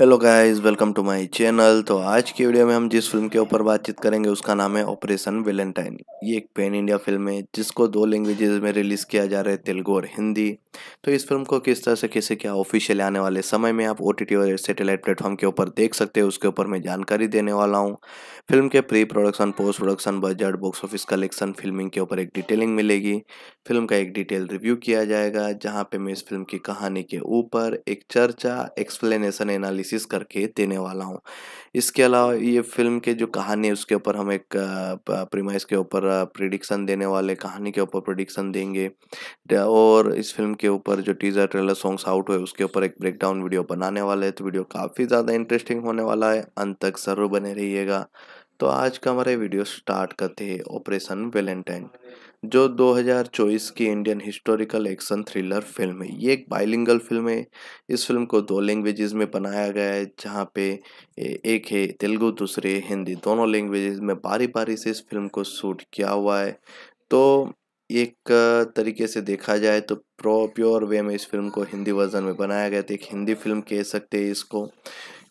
Hello guys welcome to my channel तो आज की वीडियो में हम जिस फिल्म के ऊपर बातचीत करेंगे उसका नाम है ऑपरेशन वेलेंटाइन ये एक पेन इंडिया फिल्म है जिसको दो लैंग्वेजेस में रिलीज़ किया जा रहा है तेलुगु और हिंदी तो इस फिल्म को किस तरह से कैसे क्या ऑफिशियली आने वाले समय में आप ओ और सेटेलाइट प्लेटफॉर्म के ऊपर देख सकते हैं उसके ऊपर मैं जानकारी देने वाला हूँ फिल्म के pre production post production budget box office collection filming के ऊपर एक डिटेलिंग मिलेगी फिल्म का एक डिटेल रिव्यू किया जाएगा जहाँ पे मैं इस फिल्म की कहानी के ऊपर एक चर्चा एक्सप्लेनेशन एनालिसिस करके देने वाला हूँ इसके अलावा ये फिल्म के जो कहानी है उसके ऊपर हम एक प्रीमाइस के ऊपर प्रिडिक्शन देने वाले कहानी के ऊपर प्रिडिक्शन देंगे और इस फिल्म के के ऊपर जो टीजर ट्रेलर सॉन्ग्स आउट हुए उसके ऊपर एक ब्रेकडाउन वीडियो बनाने वाले हैं तो वीडियो काफ़ी ज़्यादा इंटरेस्टिंग होने वाला है अंत तक ज़रूर बने रहिएगा तो आज का हमारे वीडियो स्टार्ट करते हैं ऑपरेशन वेलेंटाइन जो 2024 की Indian historical action thriller film है ये एक बाइलिंगल फिल्म है इस फिल्म को दो लैंग्वेजेस में बनाया गया है जहाँ पे एक है तेलुगु दूसरे हिंदी दोनों लैंग्वेजेस में बारी बारी से इस फिल्म को शूट किया हुआ है तो एक तरीके से देखा जाए तो प्रो प्योर वे में इस फिल्म को हिंदी वर्जन में बनाया गया था एक हिंदी फिल्म कह सकते हैं इसको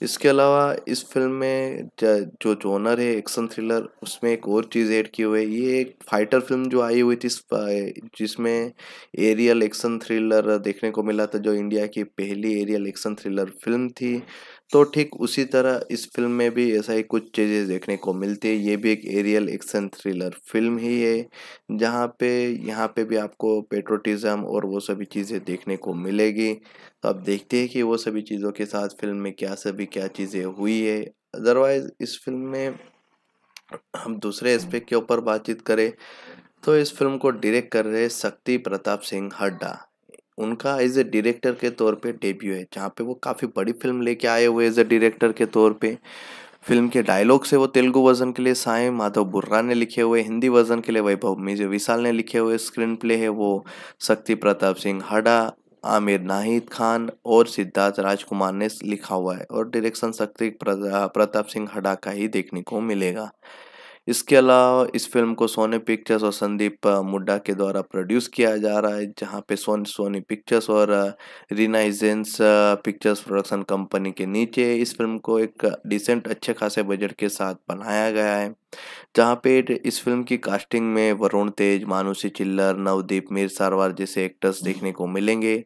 इसके अलावा इस फिल्म में जो जोनर है एक्शन थ्रिलर उसमें एक और चीज़ ऐड की हुई है ये एक फाइटर फिल्म जो आई हुई थी जिसमें एरियल एक्शन थ्रिलर देखने को मिला था जो इंडिया की पहली एरियल एक्शन थ्रिलर फिल्म थी तो ठीक उसी तरह इस फिल्म में भी ऐसा ही कुछ चीज़ें देखने को मिलती है ये भी एक एरियल एक्शन थ्रिलर फिल्म ही है जहाँ पे यहाँ पे भी आपको पेट्रोटिज़म और वो सभी चीज़ें देखने को मिलेगी तो आप देखते हैं कि वो सभी चीज़ों के साथ फिल्म में क्या सभी क्या चीज़ें हुई है अदरवाइज़ इस फिल्म में हम दूसरे एस्पेक्ट के ऊपर बातचीत करें तो इस फिल्म को डायरेक्ट कर रहे शक्ति प्रताप सिंह हड्डा उनका एज ए डायरेक्टर के तौर पे डेब्यू है जहाँ पे वो काफ़ी बड़ी फिल्म लेके आए हुए एज ए डायरेक्टर के तौर पे फिल्म के डायलॉग से वो तेलुगु वर्जन के लिए साय माधव बुर्रा ने लिखे हुए हिंदी वर्जन के लिए वैभव मिजे विशाल ने लिखे हुए स्क्रीन प्ले है वो शक्ति प्रताप सिंह हडा आमिर नाहिद खान और सिद्धार्थ राजकुमार ने लिखा हुआ है और डायरेक्शन शक्ति प्रताप सिंह हडा का ही देखने को मिलेगा इसके अलावा इस फिल्म को सोनी पिक्चर्स और संदीप मुड्डा के द्वारा प्रोड्यूस किया जा रहा है जहाँ पे सोन सोनी पिक्चर्स और रिनाइजेंस पिक्चर्स प्रोडक्शन कंपनी के नीचे इस फिल्म को एक डिसेंट अच्छे खासे बजट के साथ बनाया गया है जहाँ पे इस फिल्म की कास्टिंग में वरुण तेज मानुषी चिल्लर नवदीप सारवार जैसे एक्टर्स हम्म। देखने को मिलेंगे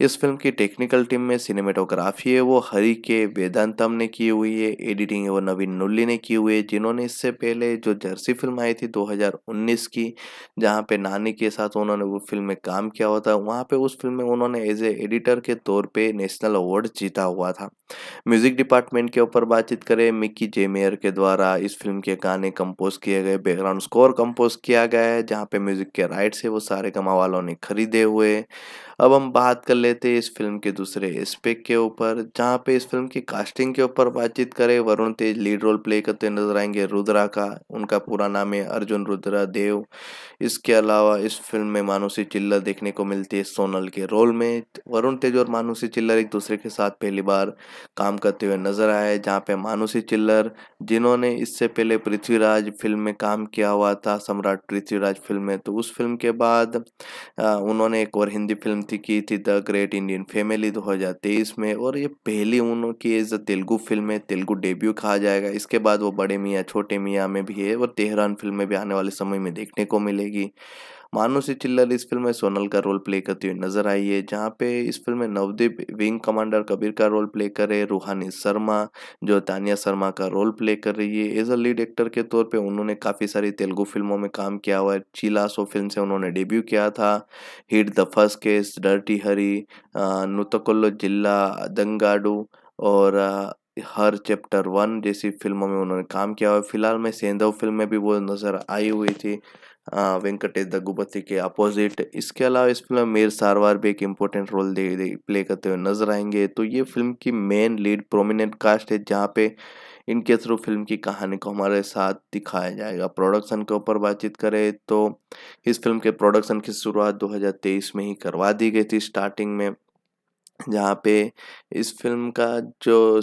इस फिल्म की टेक्निकल टीम में सिनेमेटोग्राफी है वो हरी के वेदांतम ने की हुई है एडिटिंग है वो नवीन नुल्ली ने की हुई है जिन्होंने इससे पहले जो जर्सी फिल्म आई थी 2019 की जहाँ पे नानी के साथ उन्होंने वो फिल्म में काम किया हुआ था वहाँ पे उस फिल्म में उन्होंने एज ए एडिटर के तौर पर नेशनल अवार्ड जीता हुआ था म्यूजिक डिपार्टमेंट के ऊपर बातचीत करें मिक्की जेमेयर के द्वारा इस फिल्म के गाने गाने कंपोज किए गए बैकग्राउंड स्कोर कंपोज किया गया है जहाँ पे म्यूजिक के राइट्स है वो सारे कमा वालों ने खरीदे हुए अब हम बात कर लेते हैं इस फिल्म के दूसरे स्पेक के ऊपर जहाँ पे इस फिल्म की कास्टिंग के ऊपर बातचीत करें Varun Tej lead role play करते नजर आएंगे रुद्रा का उनका पूरा नाम है अर्जुन रुद्रा देव इसके अलावा इस फिल्म में मानुषी चिल्लर देखने को मिलती है सोनल के रोल में वरुण तेज और मानुषी चिल्लर एक दूसरे के साथ पहली बार काम करते हुए नजर आए जहाँ पे मानुषी चिल्लर जिन्होंने इससे पहले पृथ्वीराज फिल्म में काम किया हुआ था सम्राट पृथ्वीराज फिल्म में तो उस फिल्म के बाद उन्होंने एक और हिंदी फिल्म शांति की थी द ग्रेट इंडियन फैमिली 2023 में और ये पहली उनकी एज अ तेलुगु फिल्म है तेलुगु डेब्यू कहा जाएगा इसके बाद वो बड़े मियाँ छोटे मियाँ में भी है और तेहरान फिल्म में भी आने वाले समय में देखने को मिलेगी मानुषी चिल्लर इस फिल्म में सोनल का रोल प्ले करती हुई नजर आई है जहाँ पे इस फिल्म में नवदीप विंग कमांडर कबीर का रोल प्ले करे रूहानी शर्मा जो तानिया शर्मा का रोल प्ले कर रही है एज अ लीड एक्टर के तौर पर उन्होंने काफ़ी सारी तेलुगु फिल्मों में काम किया हुआ है सो फिल्म से उन्होंने डेब्यू किया था hit the first case dirty Hari नुतकुल्लो जिला दंगाडू और हर चैप्टर वन जैसी फिल्मों में उन्होंने काम किया हुआ फिलहाल में सेंधव फिल्म में भी वो नज़र आई हुई थी वेंकटेश दग्गुबत्ती के अपोजिट इसके अलावा इस फिल्म मीर सारवार भी एक इम्पोर्टेंट रोल दे, दे प्ले करते हुए नजर आएंगे तो ये फिल्म की मेन लीड प्रोमिनेंट कास्ट है जहाँ पे इनके थ्रू फिल्म की कहानी को हमारे साथ दिखाया जाएगा प्रोडक्शन के ऊपर बातचीत करें तो इस फिल्म के प्रोडक्शन की शुरुआत 2023 में ही करवा दी गई थी स्टार्टिंग में जहाँ पे इस फिल्म का जो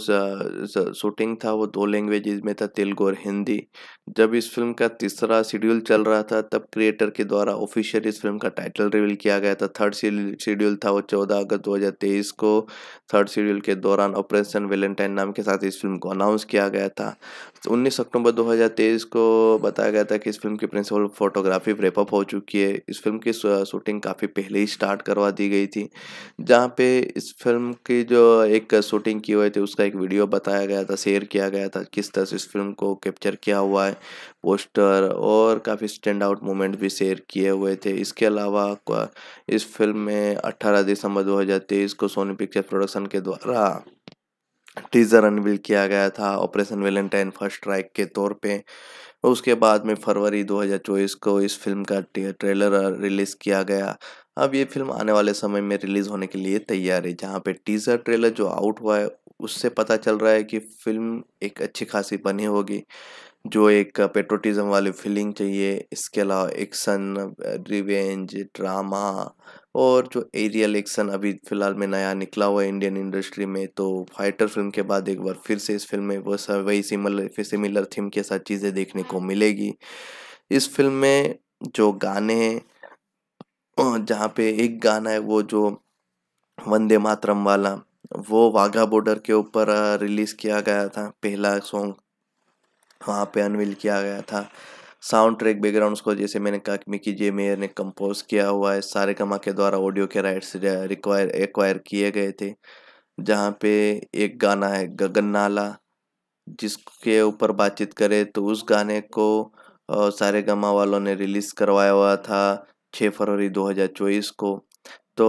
शूटिंग था वो दो लैंग्वेजेज में था तेलुगु और हिंदी जब इस फिल्म का तीसरा शेड्यूल चल रहा था तब क्रिएटर के द्वारा ऑफिशियल इस फिल्म का टाइटल रिवील किया गया था थर्ड शेड्यूल था वो चौदह अगस्त दो हज़ार तेईस को थर्ड शेड्यूल के दौरान ऑपरेशन वेलेंटाइन नाम के साथ इस फिल्म को अनाउंस किया गया था उन्नीस अक्टूबर 2023 को बताया गया था कि इस फिल्म की प्रिंसिपल फोटोग्राफी रेपअप हो चुकी है इस फिल्म की शूटिंग काफ़ी पहले ही स्टार्ट करवा दी गई थी जहाँ पे इस फिल्म की जो एक शूटिंग की हुई थी उसका एक वीडियो बताया गया था शेयर किया गया था किस तरह से इस फिल्म को कैप्चर किया हुआ है पोस्टर और काफ़ी स्टैंड आउट मोमेंट भी शेयर किए हुए थे इसके अलावा इस फिल्म में 18 दिसंबर 2023 को सोनी पिक्चर प्रोडक्शन के द्वारा टीजर अनवील किया गया था ऑपरेशन वेलेंटाइन फर्स्ट स्ट्राइक के तौर पे उसके बाद में फरवरी 2024 को इस फिल्म का ट्रेलर रिलीज़ किया गया अब ये फिल्म आने वाले समय में रिलीज़ होने के लिए तैयार है जहाँ पे टीज़र ट्रेलर जो आउट हुआ है उससे पता चल रहा है कि फिल्म एक अच्छी खासी बनी होगी जो एक पेट्रोटिज्म वाली फीलिंग चाहिए इसके अलावा एक्शन रिवेंज ड्रामा और जो एरियल एक्शन अभी फ़िलहाल में नया निकला हुआ है इंडियन इंडस्ट्री में तो फाइटर फिल्म के बाद एक बार फिर से इस फिल्म में वो सब वही सिमिलर सिमिलर थीम के साथ चीज़ें देखने को मिलेगी इस फिल्म में जो गाने हैं जहाँ पे एक गाना है वो जो वंदे मातरम वाला वो वाघा बॉर्डर के ऊपर रिलीज़ किया गया था पहला सॉन्ग वहाँ पे अनवील किया गया था साउंड ट्रैक बैकग्राउंड को जैसे मैंने कहा कि मिकी जे मेयर ने कंपोज किया हुआ है सारे कमा के द्वारा ऑडियो के राइट्स रिक्वायर एक्वायर किए गए थे जहाँ पे एक गाना है गगन नाला जिसके ऊपर बातचीत करें तो उस गाने को सारे गमा वालों ने रिलीज़ करवाया हुआ था 6 फरवरी 2024 को तो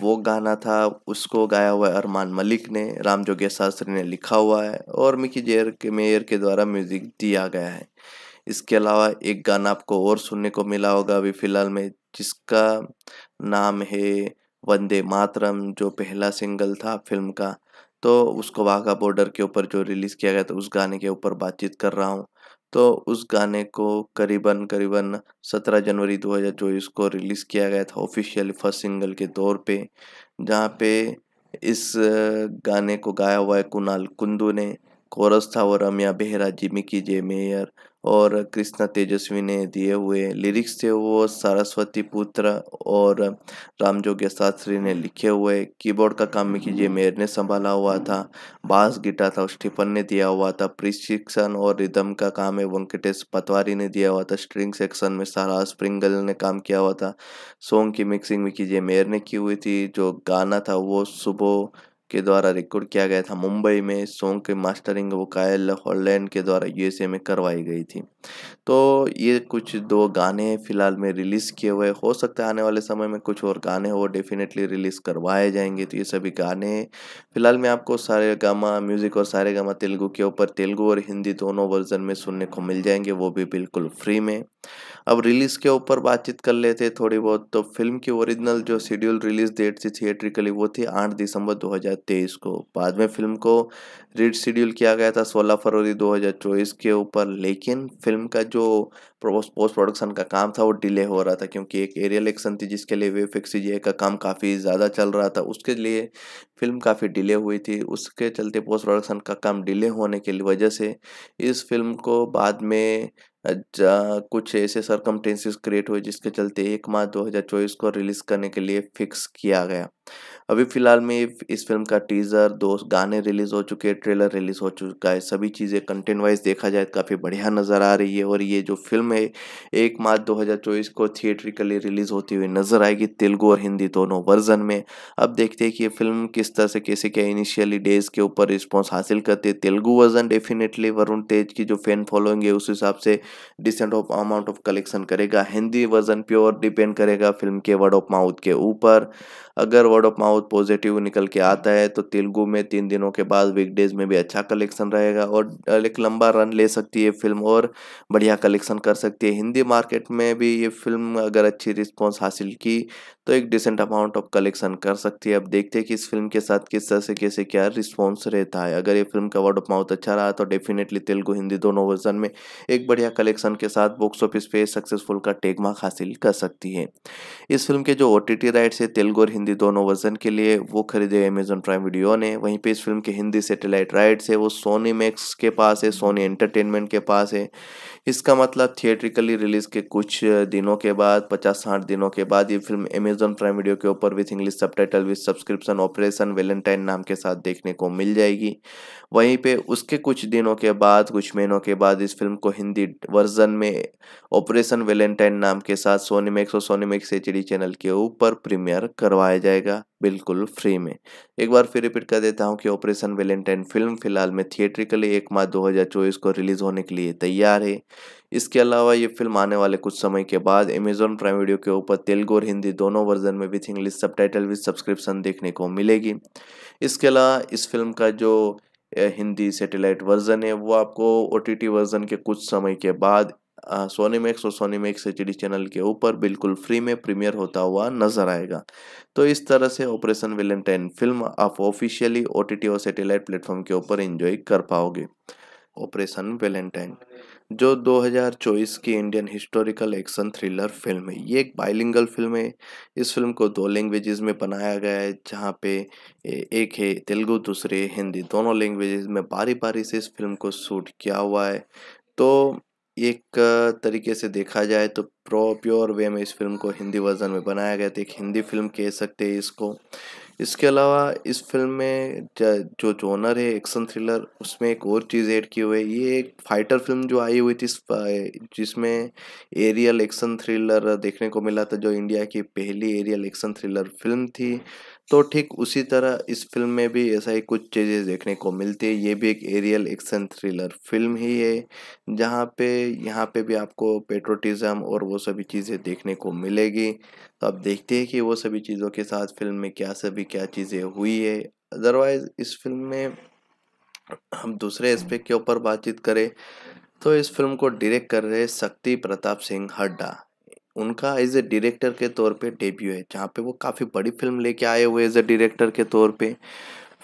वो गाना था उसको गाया हुआ है अरमान मलिक ने राम जोगे शास्त्री ने लिखा हुआ है और मिकी जेयर के मेयर के द्वारा म्यूज़िक दिया गया है इसके अलावा एक गाना आपको और सुनने को मिला होगा अभी फ़िलहाल में जिसका नाम है वंदे मातरम जो पहला सिंगल था फिल्म का तो उसको वाघा बॉर्डर के ऊपर जो रिलीज़ किया गया था उस गाने के ऊपर बातचीत कर रहा हूँ तो उस गाने को करीबन करीबन 17 जनवरी 2024 को रिलीज़ किया गया था ऑफिशियल फर्स्ट सिंगल के तौर पे जहाँ पे इस गाने को गाया हुआ है कुणाल कुंदू ने कोरस था वो रमिया बेहरा जिमिकी जे मेयर और कृष्णा तेजस्वी ने दिए हुए लिरिक्स थे वो सरस्वती पुत्र और रामजोग्य शास्त्री ने लिखे हुए कीबोर्ड का काम मिकी जे मेयर ने संभाला हुआ था बास गिटार था स्टीफन ने दिया हुआ था प्रशिक्षण और रिदम का काम है वेंकटेश पतवारी ने दिया हुआ था स्ट्रिंग सेक्शन में सारा स्प्रिंगल ने काम किया हुआ था सॉन्ग की मिक्सिंग मिकी कीजिए मेयर ने की हुई थी जो गाना था वो सुबह के द्वारा रिकॉर्ड किया गया था मुंबई में सॉन्ग के मास्टरिंग वो कायल हॉलैंड के द्वारा यूएसए में करवाई गई थी तो ये कुछ दो गाने फ़िलहाल में रिलीज़ किए हुए हो सकता है आने वाले समय में कुछ और गाने वो डेफिनेटली रिलीज़ करवाए जाएंगे तो ये सभी गाने फ़िलहाल में आपको सारे गामा म्यूज़िक और सारे गामा तेलुगु के ऊपर तेलुगु और हिंदी दोनों वर्जन में सुनने को मिल जाएंगे वो भी बिल्कुल फ्री में अब रिलीज़ के ऊपर बातचीत कर लेते थोड़ी बहुत तो फिल्म की ओरिजिनल जो शेड्यूल रिलीज़ डेट थी थिएट्रिकली वो थी आठ दिसंबर 2023 को बाद में फिल्म को रीड शेड्यूल किया गया था 16 फरवरी 2024 के ऊपर लेकिन फिल्म का जो पोस्ट प्रोडक्शन का काम था वो डिले हो रहा था क्योंकि एक एरियल एक्शन थी जिसके लिए वे फिक्स जी का काम काफ़ी ज़्यादा चल रहा था उसके लिए फिल्म काफ़ी डिले हुई थी उसके चलते पोस्ट प्रोडक्शन का काम डिले होने की वजह से इस फिल्म को बाद में कुछ ऐसे सरकमटेंसेस क्रिएट हुए जिसके चलते एक मार्च 2024 को रिलीज़ करने के लिए फिक्स किया गया अभी फिलहाल में इस फिल्म का टीज़र दो गाने रिलीज़ हो चुके हैं ट्रेलर रिलीज़ हो चुका है सभी चीज़ें कंटेंट वाइज देखा जाए तो काफ़ी बढ़िया नज़र आ रही है और ये जो फिल्म है एक मार्च 2024 को थिएट्रिकली रिलीज़ होती हुई नज़र आएगी तेलुगु और हिंदी दोनों वर्जन में अब देखते हैं कि ये फिल्म किस तरह से कैसे क्या इनिशियली डेज़ के ऊपर रिस्पॉन्स हासिल करते है तेलुगु वर्जन डेफिनेटली वरुण तेज की जो फैन फॉलोइंग है उस हिसाब से decent of amount of collection करेगा हिंदी वर्जन प्योर डिपेंड करेगा फिल्म के वर्ड ऑफ माउथ के ऊपर अगर वर्ड ऑफ माउथ पॉजिटिव निकल के आता है तो तेलुगु में तीन दिनों के बाद वीकडेज में भी अच्छा कलेक्शन रहेगा और एक लंबा रन ले सकती है फिल्म और बढ़िया कलेक्शन कर सकती है हिंदी मार्केट में भी ये फिल्म अगर अच्छी रिस्पॉन्स हासिल की तो एक डिसेंट अमाउंट ऑफ कलेक्शन कर सकती है अब देखते हैं कि इस फिल्म के साथ किस तरह से कैसे क्या रिस्पॉन्स रहता है अगर ये फिल्म का वर्ड ऑफ माउथ अच्छा रहा तो डेफिनेटली तेलुगु हिंदी दोनों वर्जन में एक बढ़िया कलेक्शन के साथ बॉक्स ऑफिस पे सक्सेसफुल का टेकमार्क हासिल कर सकती है इस फिल्म के जो ओ राइट्स है तेलुगु और हिंदी दोनों वर्जन के लिए वो खरीदे अमेजोन प्राइम वीडियो ने वहीं पर इस फिल्म के हिंदी सेटेलाइट राइट्स है वो सोनी मैक्स के पास है सोनी एंटरटेनमेंट के पास है इसका मतलब थिएट्रिकली रिलीज के कुछ दिनों के बाद पचास साठ दिनों के बाद ये फिल्म अमेजोन प्राइम वीडियो के ऊपर with English subtitle with subscription Operation Valentine नाम के साथ देखने को मिल जाएगी वहीं पे उसके कुछ दिनों के बाद कुछ महीनों के बाद इस फिल्म को हिंदी वर्जन में ऑपरेशन वेलेंटाइन नाम के साथ सोनीमैक्स और सोनीमैक्स एच चैनल के ऊपर प्रीमियर करवाया जाएगा बिल्कुल फ्री में एक बार फिर रिपीट कर देता हूँ कि ऑपरेशन वेलेंटाइन फिल्म फिलहाल में थिएट्रिकली एक मार्च 2024 को रिलीज़ होने के लिए तैयार है इसके अलावा ये फिल्म आने वाले कुछ समय के बाद अमेजोन प्राइम वीडियो के ऊपर तेलुगु और हिंदी दोनों वर्जन में with English subtitle with subscription देखने को मिलेगी इसके अलावा इस फिल्म का जो हिंदी सेटेलाइट वर्जन है वो आपको ओ वर्जन के कुछ समय के बाद सोनी मैक्स और सोनी मैक्स एच चैनल के ऊपर बिल्कुल फ्री में प्रीमियर होता हुआ नजर आएगा तो इस तरह से ऑपरेशन वेलेंटाइन फिल्म आप ऑफिशियली ओ और सैटेलाइट प्लेटफॉर्म के ऊपर इंजॉय कर पाओगे ऑपरेशन वेलेंटाइन जो 2024 की Indian historical action thriller film है ये एक बाइलिंगल फिल्म है इस फिल्म को दो लैंग्वेजेस में बनाया गया है जहाँ पे एक है तेलुगु दूसरे हिंदी दोनों लैंग्वेजेस में बारी बारी से इस फिल्म को शूट किया हुआ है तो एक तरीके से देखा जाए तो प्रो प्योर वे में इस फिल्म को हिंदी वर्जन में बनाया गया था एक हिंदी फिल्म कह सकते हैं इसको इसके अलावा इस फिल्म में जो जोनर है एक्शन थ्रिलर उसमें एक और चीज़ ऐड की हुई है ये एक फाइटर फिल्म जो आई हुई थी जिसमें एरियल एक्शन थ्रिलर देखने को मिला था जो इंडिया की पहली एरियल एक्शन थ्रिलर फिल्म थी तो ठीक उसी तरह इस फिल्म में भी ऐसा ही कुछ चीज़ें देखने को मिलती है ये भी एक एरियल एक्शन थ्रिलर फिल्म ही है जहाँ पे यहाँ पे भी आपको पेट्रोटिज़म और वो सभी चीज़ें देखने को मिलेगी तो आप देखते हैं कि वो सभी चीज़ों के साथ फिल्म में क्या सभी क्या चीज़ें हुई है अदरवाइज़ इस फिल्म में हम दूसरे एस्पेक्ट के ऊपर बातचीत करें तो इस फिल्म को डायरेक्ट कर रहे शक्ति प्रताप सिंह हड्डा उनका एज ए डायरेक्टर के तौर पे डेब्यू है जहाँ पे वो काफ़ी बड़ी फिल्म लेके आए हुए एज ए डायरेक्टर के तौर पे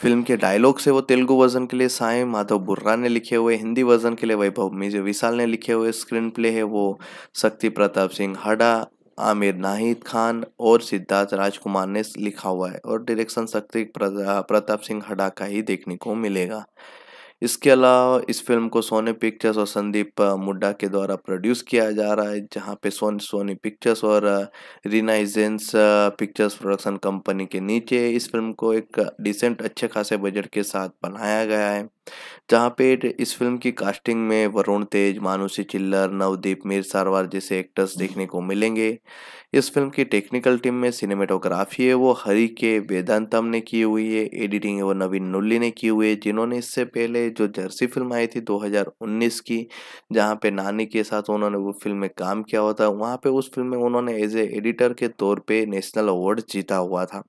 फिल्म के डायलॉग से वो तेलुगु वर्जन के लिए साय माधव बुर्रा ने लिखे हुए हिंदी वर्जन के लिए वैभव मिजे विशाल ने लिखे हुए स्क्रीन प्ले है वो शक्ति प्रताप सिंह हडा आमिर नाहिद खान और सिद्धार्थ राजकुमार ने लिखा हुआ है और डायरेक्शन शक्ति प्रताप सिंह हडा का ही देखने को मिलेगा इसके अलावा इस फिल्म को सोनी पिक्चर्स और संदीप मुड्डा के द्वारा प्रोड्यूस किया जा रहा है जहाँ पे सोन सोनी पिक्चर्स और रिनाइजेंस पिक्चर्स प्रोडक्शन कंपनी के नीचे इस फिल्म को एक डिसेंट अच्छे खासे बजट के साथ बनाया गया है जहाँ पे इस फिल्म की कास्टिंग में वरुण तेज मानुषी चिल्लर नवदीप मीर सारवार जैसे एक्टर्स देखने को मिलेंगे इस फिल्म की टेक्निकल टीम में सिनेमेटोग्राफी है वो हरी के वेदांतम ने की हुई है एडिटिंग है वो नवीन नुल्ली ने की हुई है जिन्होंने इससे पहले है जो जर्सी फिल्म आई थी 2019 की जहाँ पे नानी के साथ उन्होंने वो फिल्म में काम किया हुआ था वहाँ पे उस फिल्म में उन्होंने एज ए एडिटर के तौर पे नेशनल अवार्ड जीता हुआ था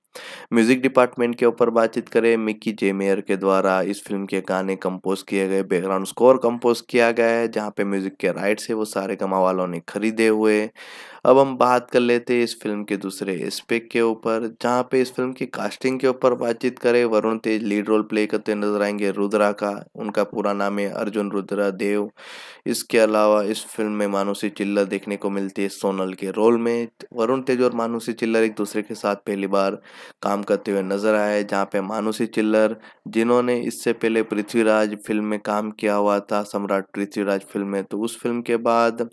म्यूजिक डिपार्टमेंट के ऊपर बातचीत करें मिक्की जे मेयर के द्वारा इस फिल्म के गाने कंपोज किए गए बैकग्राउंड स्कोर कंपोज किया गया है जहाँ पे म्यूजिक के राइट्स है वो सारे कमा वालों ने खरीदे हुए अब हम बात कर लेते हैं इस फिल्म के दूसरे एस्पेक्ट के ऊपर जहाँ पे इस फिल्म की कास्टिंग के ऊपर बातचीत करें Varun Tej lead role play करते नजर आएंगे रुद्रा का उनका पूरा नाम है अर्जुन रुद्रा देव इसके अलावा इस फिल्म में मानुषी चिल्लर देखने को मिलती है सोनल के रोल में वरुण तेज और मानुषी चिल्लर एक दूसरे के साथ पहली बार काम करते हुए नजर आए जहाँ पे मानुषी चिल्लर जिन्होंने इससे पहले पृथ्वीराज फिल्म में काम किया हुआ था सम्राट पृथ्वीराज फिल्म में तो उस फिल्म के बाद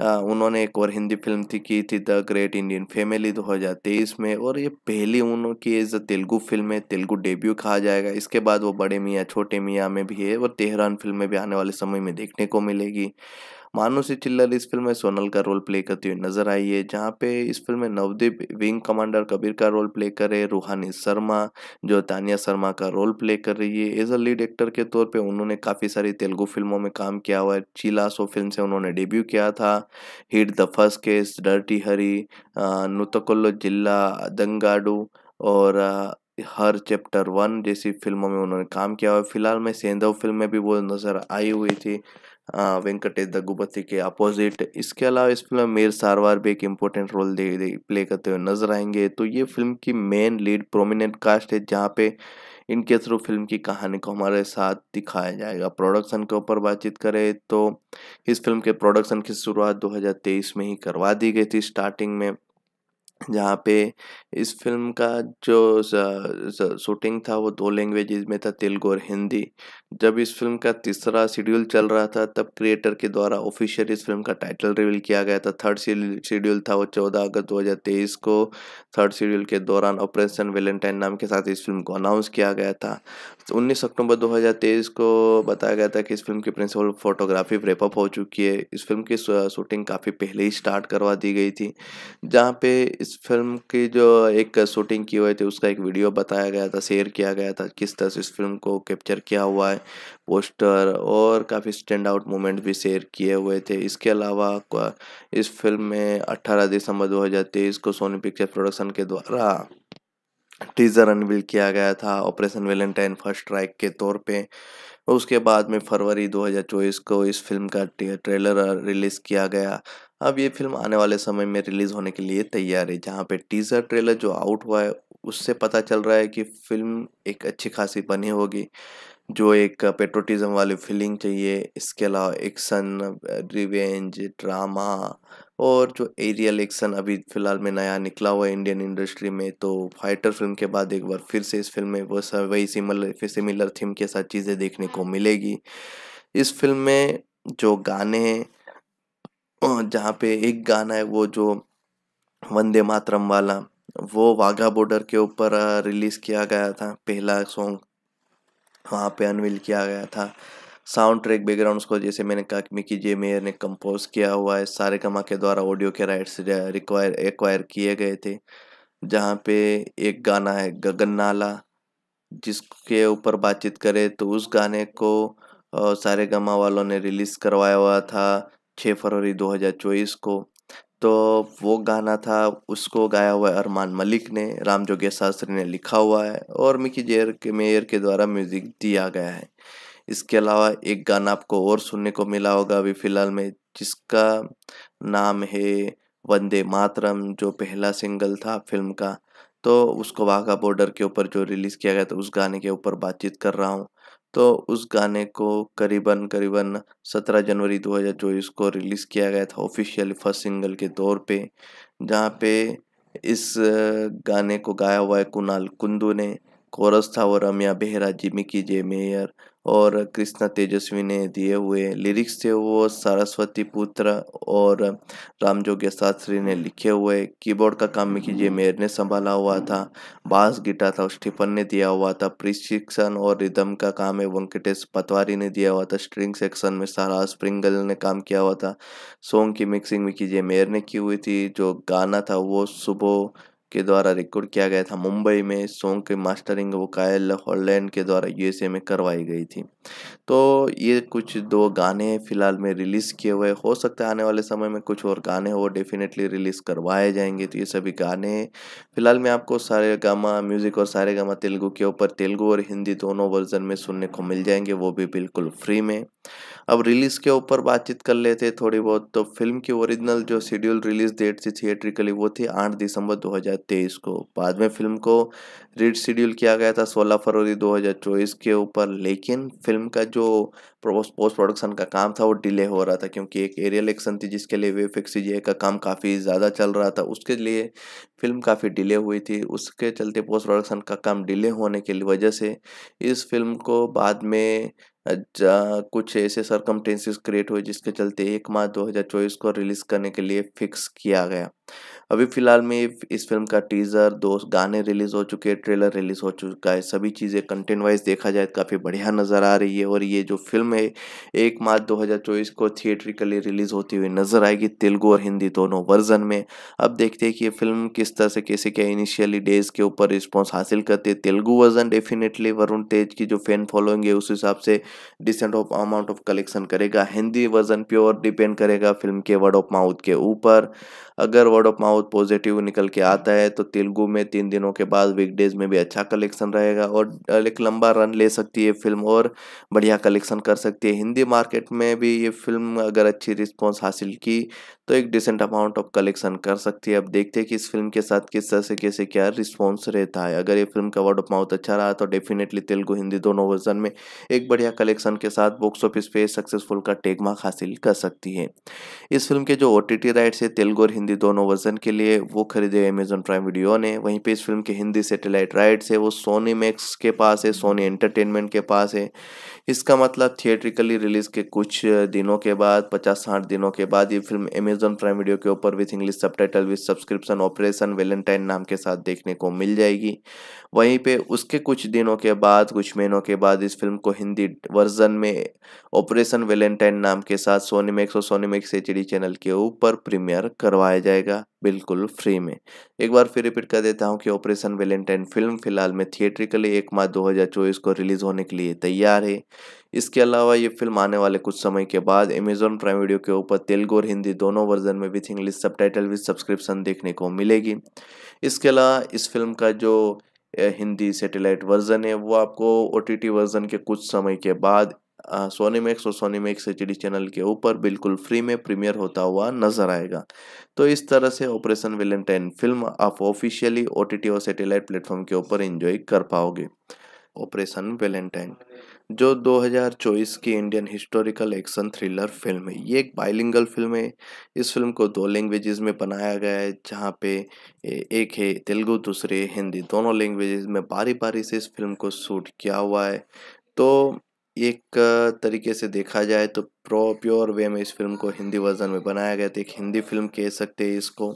उन्होंने एक और हिंदी फिल्म नियुक्ति की थी द ग्रेट इंडियन फैमिली 2023 में और ये पहली उनकी एज तेलुगु फिल्म है तेलुगु डेब्यू कहा जाएगा इसके बाद वो बड़े मियाँ छोटे मियाँ में भी है और तेहरान फिल्म में भी आने वाले समय में देखने को मिलेगी मानुषी चिल्लर इस फिल्म में सोनल का रोल प्ले करती हुई नजर आई है जहाँ पे इस फिल्म में नवदीप विंग कमांडर कबीर का रोल प्ले करे रूहानी शर्मा जो तानिया शर्मा का रोल प्ले कर रही है एज अ लीड एक्टर के तौर पर उन्होंने काफ़ी सारी तेलुगु फिल्मों में काम किया हुआ है चीला सो फिल्म से उन्होंने डेब्यू किया था hit the first case dirty Hari नुतकोल्लो जिला दंगाडू और हर चैप्टर वन जैसी फिल्मों में उन्होंने काम किया और फिलहाल में सेंधव फिल्म में भी वो नज़र आई हुई थी वेंकटेश दग्गुपति के अपोजिट इसके अलावा इस फिल्म में मीर सारवार भी एक इम्पोर्टेंट रोल दे, दे प्ले करते हुए नजर आएंगे तो ये फिल्म की मेन लीड प्रोमिनेंट कास्ट है जहाँ पे इनके थ्रू फिल्म की कहानी को हमारे साथ दिखाया जाएगा प्रोडक्शन के ऊपर बातचीत करें तो इस फिल्म के प्रोडक्शन की शुरुआत 2023 में ही करवा दी गई थी स्टार्टिंग में जहाँ पे इस फिल्म का जो शूटिंग था वो दो लैंग्वेज में था तेलुगु और हिंदी जब इस फिल्म का तीसरा शेड्यूल चल रहा था तब क्रिएटर के द्वारा ऑफिशियल इस फिल्म का टाइटल रिवील किया गया था थर्ड शेड्यूल था वो चौदह अगस्त तेईस को थर्ड शेड्यूल के दौरान ऑपरेशन वेलेंटाइन नाम के साथ इस फिल्म को अनाउंस किया गया था तो उन्नीस अक्टूबर 2023 को बताया गया था कि इस फिल्म की प्रिंसिपल फोटोग्राफी रेपअप हो चुकी है इस फिल्म की शूटिंग काफ़ी पहले ही स्टार्ट करवा दी गई थी जहाँ पे इस फिल्म की जो एक शूटिंग की हुई थी उसका एक वीडियो बताया गया था शेयर किया गया था किस तरह से इस फिल्म को कैप्चर किया हुआ है पोस्टर और काफ़ी स्टैंड आउट मोमेंट भी शेयर किए हुए थे इसके अलावा इस फिल्म में अट्ठारह दिसंबर दो को सोनी पिक्चर प्रोडक्शन के द्वारा टीज़र अनवील किया गया था ऑपरेशन वेलेंटाइन फर्स्ट स्ट्राइक के तौर पे उसके बाद में फरवरी 2024 को इस फिल्म का ट्रेलर रिलीज़ किया गया अब ये फिल्म आने वाले समय में रिलीज़ होने के लिए तैयार है जहाँ पे टीज़र ट्रेलर जो आउट हुआ है उससे पता चल रहा है कि फिल्म एक अच्छी खासी बनी होगी जो एक पेट्रोटिज़म वाली फीलिंग चाहिए इसके अलावा एक्शन रिवेंज ड्रामा और जो एरियल एक्शन अभी फ़िलहाल में नया निकला हुआ है इंडियन इंडस्ट्री में तो फाइटर फिल्म के बाद एक बार फिर से इस फिल्म में वो सब वही सिमिलर सिमिलर थीम के साथ चीज़ें देखने को मिलेगी इस फिल्म में जो गाने हैं जहाँ पे एक गाना है वो जो वंदे मातरम वाला वो वाघा बॉर्डर के ऊपर रिलीज़ किया गया था पहला सॉन्ग वहाँ पे अनवील किया गया था साउंड ट्रैक बैकग्राउंड को जैसे मैंने कहा कि मिकी जे मेयर ने कंपोज किया हुआ है सारे कमा के द्वारा ऑडियो के राइट्स रिक्वायर एक्वायर किए गए थे जहाँ पे एक गाना है गगन नाला जिसके ऊपर बातचीत करें तो उस गाने को सारे गमा वालों ने रिलीज़ करवाया हुआ था छः फरवरी 2024 को तो वो गाना था उसको गाया हुआ है अरमान मलिक ने राम जोगे शास्त्री ने लिखा हुआ है और मिकी जेयर के मेयर के द्वारा म्यूज़िक दिया गया है इसके अलावा एक गाना आपको और सुनने को मिला होगा अभी फिलहाल में जिसका नाम है वंदे मातरम जो पहला सिंगल था फिल्म का तो उसको वाघा बॉर्डर के ऊपर जो रिलीज़ किया गया था उस गाने के ऊपर बातचीत कर रहा हूँ तो उस गाने को करीबन करीबन 17 जनवरी 2024 को रिलीज़ किया गया था ऑफिशियली फर्स्ट सिंगल के तौर पे जहाँ पे इस गाने को गाया हुआ है कुणाल कुंदू ने कोरस था और रमिया बेहरा जिमी की जे मेयर और कृष्णा तेजस्वी ने दिए हुए लिरिक्स थे वो सारस्वती पुत्र और राम जोग्य शास्त्री ने लिखे हुए कीबोर्ड का काम कीजिए मेयर ने संभाला हुआ था बास गिटार था स्टीफन ने दिया हुआ था प्रशिक्षण और रिदम का काम है वेंकटेश पतवारी ने दिया हुआ था स्ट्रिंग सेक्शन में सारा स्प्रिंगल ने काम किया हुआ था सॉन्ग की मिक्सिंग भी कीजिए मेयर ने की हुई थी जो गाना था वो सुबह के द्वारा रिकॉर्ड किया गया था मुंबई में सॉन्ग के मास्टरिंग वो कायल हॉलैंड के द्वारा यूएसए में करवाई गई थी तो ये कुछ दो गाने फ़िलहाल में रिलीज़ किए हुए हो सकता है आने वाले समय में कुछ और गाने हो डेफिनेटली रिलीज़ करवाए जाएंगे तो ये सभी गाने फ़िलहाल में आपको सारे गामा म्यूज़िक और सारे गामा तेलुगु के ऊपर तेलुगु और हिंदी दोनों वर्जन में सुनने को मिल जाएंगे वो भी बिल्कुल फ्री में अब रिलीज़ के ऊपर बातचीत कर लेते हैं थोड़ी बहुत तो फिल्म की ओरिजिनल जो शेड्यूल रिलीज़ डेट थी थिएट्रिकली वो थी आठ दिसंबर 2023 को बाद में फिल्म को रीड शेड्यूल किया गया था 16 फरवरी 2024 के ऊपर लेकिन फिल्म का जो पोस्ट प्रोडक्शन का काम था वो डिले हो रहा था क्योंकि एक एरियल एक्शन थी जिसके लिए वे फिक्स का काम काफ़ी ज़्यादा चल रहा था उसके लिए फिल्म काफ़ी डिले हुई थी उसके चलते पोस्ट प्रोडक्शन का काम डिले होने की वजह से इस फिल्म को बाद में कुछ ऐसे सरकमटेंसेस क्रिएट हुए जिसके चलते एक मार्च 2024 को रिलीज़ करने के लिए फिक्स किया गया अभी फ़िलहाल में इस फिल्म का टीज़र दो गाने रिलीज़ हो चुके हैं ट्रेलर रिलीज़ हो चुका है सभी चीज़ें कंटेंट वाइज देखा जाए तो काफ़ी बढ़िया नज़र आ रही है और ये जो फिल्म है एक मार्च 2024 को थिएट्रिकली रिलीज़ होती हुई नज़र आएगी तेलुगु और हिंदी दोनों वर्जन में अब देखते हैं कि ये फिल्म किस तरह से कैसे क्या इनिशियली डेज़ के ऊपर रिस्पॉन्स हासिल करते है तेलुगु वर्जन डेफिनेटली वरुण तेज की जो फैन फॉलोइंग है उस हिसाब से decent of amount of collection करेगा हिंदी वर्जन प्योर डिपेंड करेगा फिल्म के वर्ड ऑफ माउथ के ऊपर अगर वर्ड ऑफ माउथ बहुत पॉजिटिव निकल के आता है तो तेलुगु में तीन दिनों के बाद वीकडेज में भी अच्छा कलेक्शन रहेगा और एक लंबा रन ले सकती है फिल्म और बढ़िया कलेक्शन कर सकती है हिंदी मार्केट में भी ये फिल्म अगर अच्छी रिस्पॉन्स हासिल की तो एक डिसेंट अमाउंट ऑफ कलेक्शन कर सकती है अब देखते हैं कि इस फिल्म के साथ किस तरह से कैसे क्या रिस्पॉन्स रहता है अगर ये फिल्म का वर्ड ऑफ माउथ अच्छा रहा तो डेफिनेटली तेलुगु हिंदी दोनों वर्जन में एक बढ़िया कलेक्शन के साथ बॉक्स ऑफिस पे सक्सेसफुल का टेक हासिल कर सकती है इस फिल्म के जो ओ टी राइट्स है तेलुगु और हिंदी दोनों वर्जन के लिए वो खरीदे अमेजोन प्राइम वीडियो ने वहीं पे इस फिल्म के हिंदी सेटेलाइट राइट्स है वो सोनी मैक्स के पास है सोनी एंटरटेनमेंट के पास है इसका मतलब थिएट्रिकली रिलीज़ के कुछ दिनों के बाद पचास साठ दिनों के बाद ये फिल्म अमेजोन प्राइम वीडियो के ऊपर with English subtitle with subscription Operation Valentine नाम के साथ देखने को मिल जाएगी वहीं पे उसके कुछ दिनों के बाद कुछ महीनों के बाद इस फिल्म को हिंदी वर्जन में ऑपरेशन वेलेंटाइन नाम के साथ सोनीमैक्स और सोनीमैक्स एच चैनल के ऊपर प्रीमियर करवाया जाएगा बिल्कुल बिल्कुल फ्री में एक बार फिर रिपीट कर देता हूँ कि ऑपरेशन वेलेंटाइन फिल्म फिलहाल में थिएट्रिकली एक मार्च 2024 को रिलीज़ होने के लिए तैयार है इसके अलावा ये फिल्म आने वाले कुछ समय के बाद अमेजोन प्राइम वीडियो के ऊपर तेलुगु और हिंदी दोनों वर्जन में with English subtitle with subscription देखने को मिलेगी इसके अलावा इस फिल्म का जो हिंदी सैटेलाइट वर्जन है वो आपको ओ वर्जन के कुछ समय के बाद सोनीमैक्स और सोनी मैक्स एच चैनल के ऊपर बिल्कुल फ्री में प्रीमियर होता हुआ नजर आएगा तो इस तरह से ऑपरेशन वेलेंटाइन फिल्म आप ऑफिशियली ओ और सेटेलाइट प्लेटफॉर्म के ऊपर इंजॉय कर पाओगे ऑपरेशन वेलेंटाइन जो 2024 की Indian historical action thriller film है ये एक बाइलिंगल फिल्म है इस फिल्म को दो लैंग्वेजेस में बनाया गया है जहाँ पे एक है तेलुगु दूसरे हिंदी दोनों लैंग्वेजेस में बारी बारी से इस फिल्म को शूट किया हुआ है तो एक तरीके से देखा जाए तो प्रो प्योर वे में इस फिल्म को हिंदी वर्जन में बनाया गया था एक हिंदी फिल्म कह सकते हैं इसको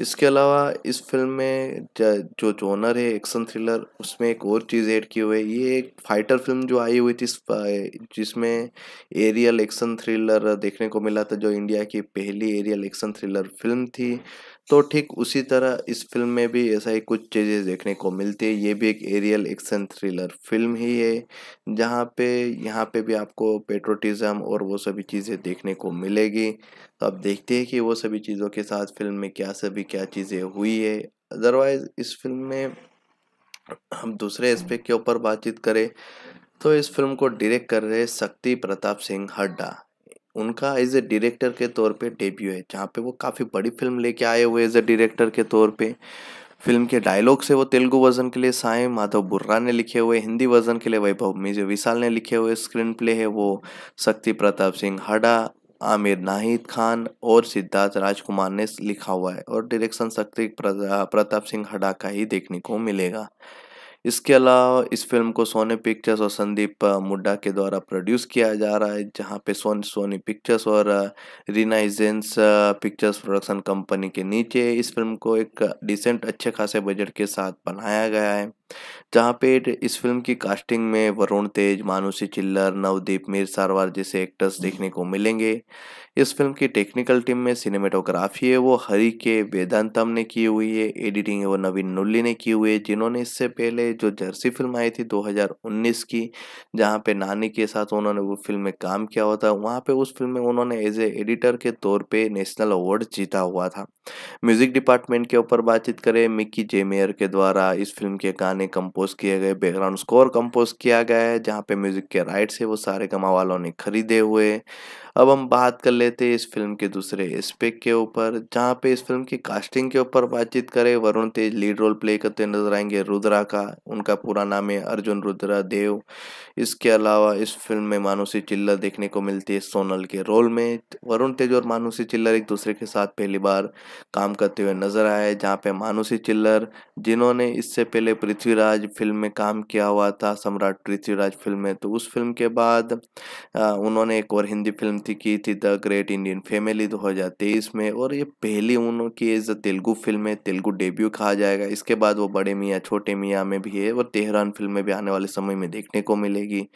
इसके अलावा इस फिल्म में जो जोनर है एक्शन थ्रिलर उसमें एक और चीज़ ऐड की हुई है ये एक फाइटर फिल्म जो आई हुई थी जिसमें एरियल एक्शन थ्रिलर देखने को मिला था जो इंडिया की पहली एरियल एक्शन थ्रिलर फिल्म थी तो ठीक उसी तरह इस फिल्म में भी ऐसा ही कुछ चीज़ें देखने को मिलती है ये भी एक एरियल एक्शन थ्रिलर फिल्म ही है जहाँ पे यहाँ पे भी आपको पेट्रोटिज़म और वो सभी चीज़ें देखने को मिलेगी तो आप देखते हैं कि वो सभी चीज़ों के साथ फिल्म में क्या सभी क्या चीज़ें हुई है अदरवाइज़ इस फिल्म में हम दूसरे एस्पेक्ट के ऊपर बातचीत करें तो इस फिल्म को डायरेक्ट कर रहे शक्ति प्रताप सिंह हड्डा उनका एज ए डायरेक्टर के तौर पे डेब्यू है जहाँ पे वो काफ़ी बड़ी फिल्म लेके आए हुए एज ए डायरेक्टर के तौर पे फिल्म के डायलॉग से वो तेलुगु वर्जन के लिए साए माधव बुर्रा ने लिखे हुए हिंदी वर्जन के लिए वैभव मिजो विशाल ने लिखे हुए स्क्रीन प्ले है वो शक्ति प्रताप सिंह हडा आमिर नाहिद खान और सिद्धार्थ राजकुमार ने लिखा हुआ है और डायरेक्शन शक्ति प्रताप सिंह हडा का ही देखने को मिलेगा इसके अलावा इस फिल्म को सोनी पिक्चर्स और संदीप मुड्डा के द्वारा प्रोड्यूस किया जा रहा है जहाँ पे सोनी सोनी पिक्चर्स और रिनाइजेंस पिक्चर्स प्रोडक्शन कंपनी के नीचे इस फिल्म को एक डिसेंट अच्छे खासे बजट के साथ बनाया गया है जहाँ पे इस फिल्म की कास्टिंग में वरुण तेज मानुषी चिल्लर नवदीप मीर सारवार जैसे एक्टर्स हम्म। देखने को मिलेंगे इस फिल्म की टेक्निकल टीम में सिनेमेटोग्राफी है वो हरी के वेदांतम ने की हुई है एडिटिंग है वो नवीन नुल्ली ने की हुई है जिन्होंने इससे पहले है जो जर्सी फिल्म आई थी 2019 की जहाँ पे नानी के साथ उन्होंने वो फिल्म में काम किया हुआ था वहाँ पे उस फिल्म में उन्होंने एज ए एडिटर के तौर पे नेशनल अवार्ड जीता हुआ था म्यूजिक डिपार्टमेंट के ऊपर बातचीत करें मिक्की जेमेयर के द्वारा इस फिल्म के गाने कंपोज किए गए बैकग्राउंड स्कोर कंपोज किया गया है जहाँ पे म्यूजिक के राइट्स है वो सारे कमा वालों ने खरीदे हुए अब हम बात कर लेते हैं इस फिल्म के दूसरे एस्पेक्ट के ऊपर जहाँ पे इस फिल्म की कास्टिंग के ऊपर बातचीत करें Varun Tej lead role play करते नजर आएंगे रुद्रा का उनका पूरा नाम है अर्जुन रुद्रा देव इसके अलावा इस फिल्म में मानुषी चिल्लर देखने को मिलती है सोनल के रोल में वरुण तेज और मानुषी चिल्लर एक दूसरे के साथ पहली बार काम करते हुए नजर आए जहाँ पे मानुषी चिल्लर जिन्होंने इससे पहले पृथ्वीराज फिल्म में काम किया हुआ था सम्राट पृथ्वीराज फिल्म में तो उस फिल्म के बाद उन्होंने एक और हिंदी फिल्म शांति की थी द ग्रेट इंडियन फैमिली 2023 में और ये पहली उनकी एज अ तेलुगु फिल्म है तेलुगु डेब्यू कहा जाएगा इसके बाद वो बड़े मियाँ छोटे मियाँ में भी है और तेहरान फिल्म में भी आने वाले समय में देखने को मिलेगी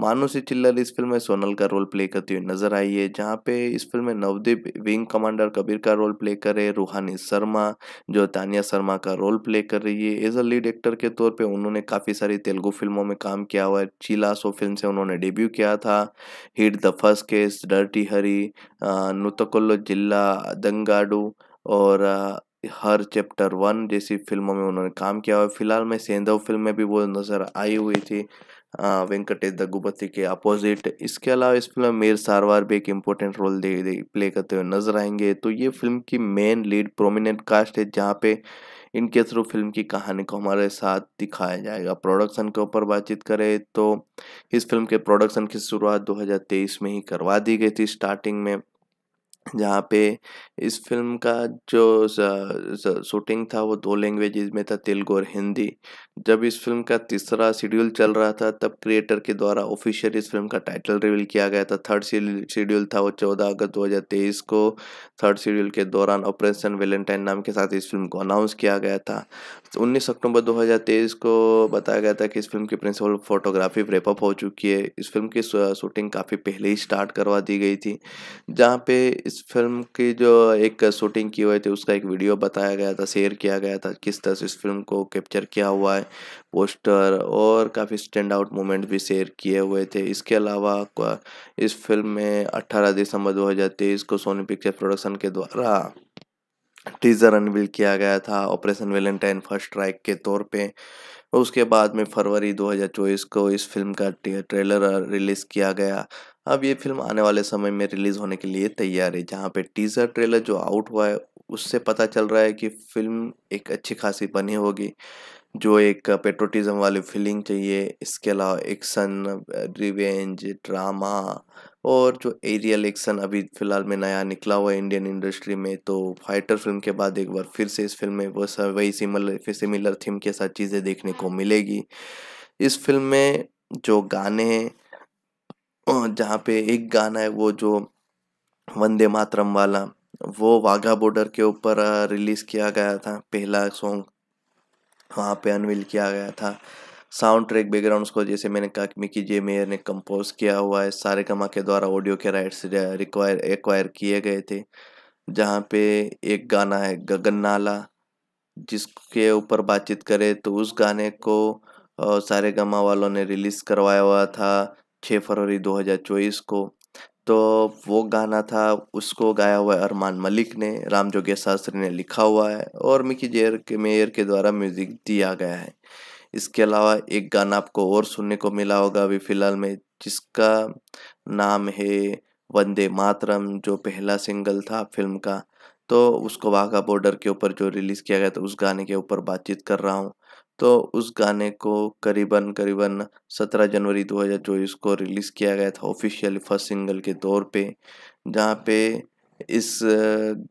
मानुषी चिल्लर इस फिल्म में सोनल का रोल प्ले करती हुई नजर आई है जहाँ पे इस फिल्म में नवदीप विंग कमांडर कबीर का रोल प्ले कर रहे रूहानी शर्मा जो तानिया शर्मा का रोल प्ले कर रही है एज अ लीड एक्टर के तौर पर उन्होंने काफ़ी सारी तेलुगु फिल्मों में काम किया हुआ है चीला सो फिल्म से उन्होंने डेब्यू किया था hit the first case dirty Hari नुतकुल्लो जिला दंगाडू और हर चैप्टर वन जैसी फिल्मों में उन्होंने काम किया और फिलहाल में सेंधव फिल्म में भी वो नज़र आई हुई थी हाँ, वेंकटेश दग्गुबत्ती के अपोजिट इसके अलावा इस फिल्म में मीर सारवार भी एक इम्पोर्टेंट रोल दे, दे प्ले करते हुए नजर आएंगे तो ये फिल्म की मेन लीड प्रोमिनेंट कास्ट है जहाँ पे इनके थ्रू फिल्म की कहानी को हमारे साथ दिखाया जाएगा प्रोडक्शन के ऊपर बातचीत करें तो इस फिल्म के प्रोडक्शन की शुरुआत 2023 में ही करवा दी गई थी स्टार्टिंग में जहाँ पे इस फिल्म का जो शूटिंग था वो दो लैंग्वेज में था तेलुगु और हिंदी जब इस फिल्म का तीसरा शेड्यूल चल रहा था तब क्रिएटर के द्वारा ऑफिशियल इस फिल्म का टाइटल रिवील किया गया था थर्ड शेड्यूल था वो चौदह अगस्त तेईस को थर्ड शेड्यूल के दौरान ऑपरेशन वेलेंटाइन नाम के साथ इस फिल्म को अनाउंस किया गया था 19 अक्टूबर 2023 को बताया गया था कि इस फिल्म की प्रिंसिपल फोटोग्राफी रेपअप हो चुकी है इस फिल्म की शूटिंग काफ़ी पहले ही स्टार्ट करवा दी गई थी जहाँ पे इस फिल्म की जो एक शूटिंग की हुई थी उसका एक वीडियो बताया गया था शेयर किया गया था किस तरह से इस फिल्म को कैप्चर किया हुआ है पोस्टर और काफ़ी स्टैंड आउट मोमेंट भी शेयर किए हुए थे इसके अलावा इस फिल्म में अट्ठारह दिसंबर दो को सोनी पिक्चर प्रोडक्शन के द्वारा टीजर अनवील किया गया था ऑपरेशन वेलेंटाइन फर्स्ट ट्राइक के तौर पे उसके बाद में फरवरी 2024 को इस फिल्म का ट्रेलर रिलीज़ किया गया अब ये फिल्म आने वाले समय में रिलीज़ होने के लिए तैयार है जहाँ पे टीज़र ट्रेलर जो आउट हुआ है उससे पता चल रहा है कि फिल्म एक अच्छी खासी बनी होगी जो एक पेट्रोटिज़म वाली फीलिंग चाहिए इसके अलावा एक्शन रिवेंज ड्रामा और जो एरियल एक्शन अभी फ़िलहाल में नया निकला हुआ है इंडियन इंडस्ट्री में तो फाइटर फिल्म के बाद एक बार फिर से इस फिल्म में वो सब वही सिमिलर सिमिलर थीम के साथ चीज़ें देखने को मिलेगी इस फिल्म में जो गाने हैं जहाँ पे एक गाना है वो जो वंदे मातरम वाला वो वाघा बॉर्डर के ऊपर रिलीज़ किया गया था पहला सॉन्ग वहाँ पे अनवील किया गया था साउंड ट्रैक बैकग्राउंड उसको जैसे मैंने कहा कि मिकी जे मेयर ने कंपोज किया हुआ है सारे कमा के द्वारा ऑडियो के राइट्स रिक्वायर एक्वायर किए गए थे जहाँ पे एक गाना है गगन नाला जिसके ऊपर बातचीत करें तो उस गाने को सारे गमा वालों ने रिलीज़ करवाया हुआ था छः फरवरी 2024 को तो वो गाना था उसको गाया हुआ है अरमान मलिक ने राम जोगे शास्त्री ने लिखा हुआ है और मिकी जेयर के मेयर के द्वारा म्यूज़िक दिया गया है इसके अलावा एक गाना आपको और सुनने को मिला होगा अभी फिलहाल में जिसका नाम है वंदे मातरम जो पहला सिंगल था फिल्म का तो उसको वाघा बॉर्डर के ऊपर जो रिलीज़ किया गया था उस गाने के ऊपर बातचीत कर रहा हूँ तो उस गाने को करीबन करीबन 17 जनवरी 2024 को रिलीज़ किया गया था ऑफिशियल फर्स्ट सिंगल के तौर पे जहाँ पे इस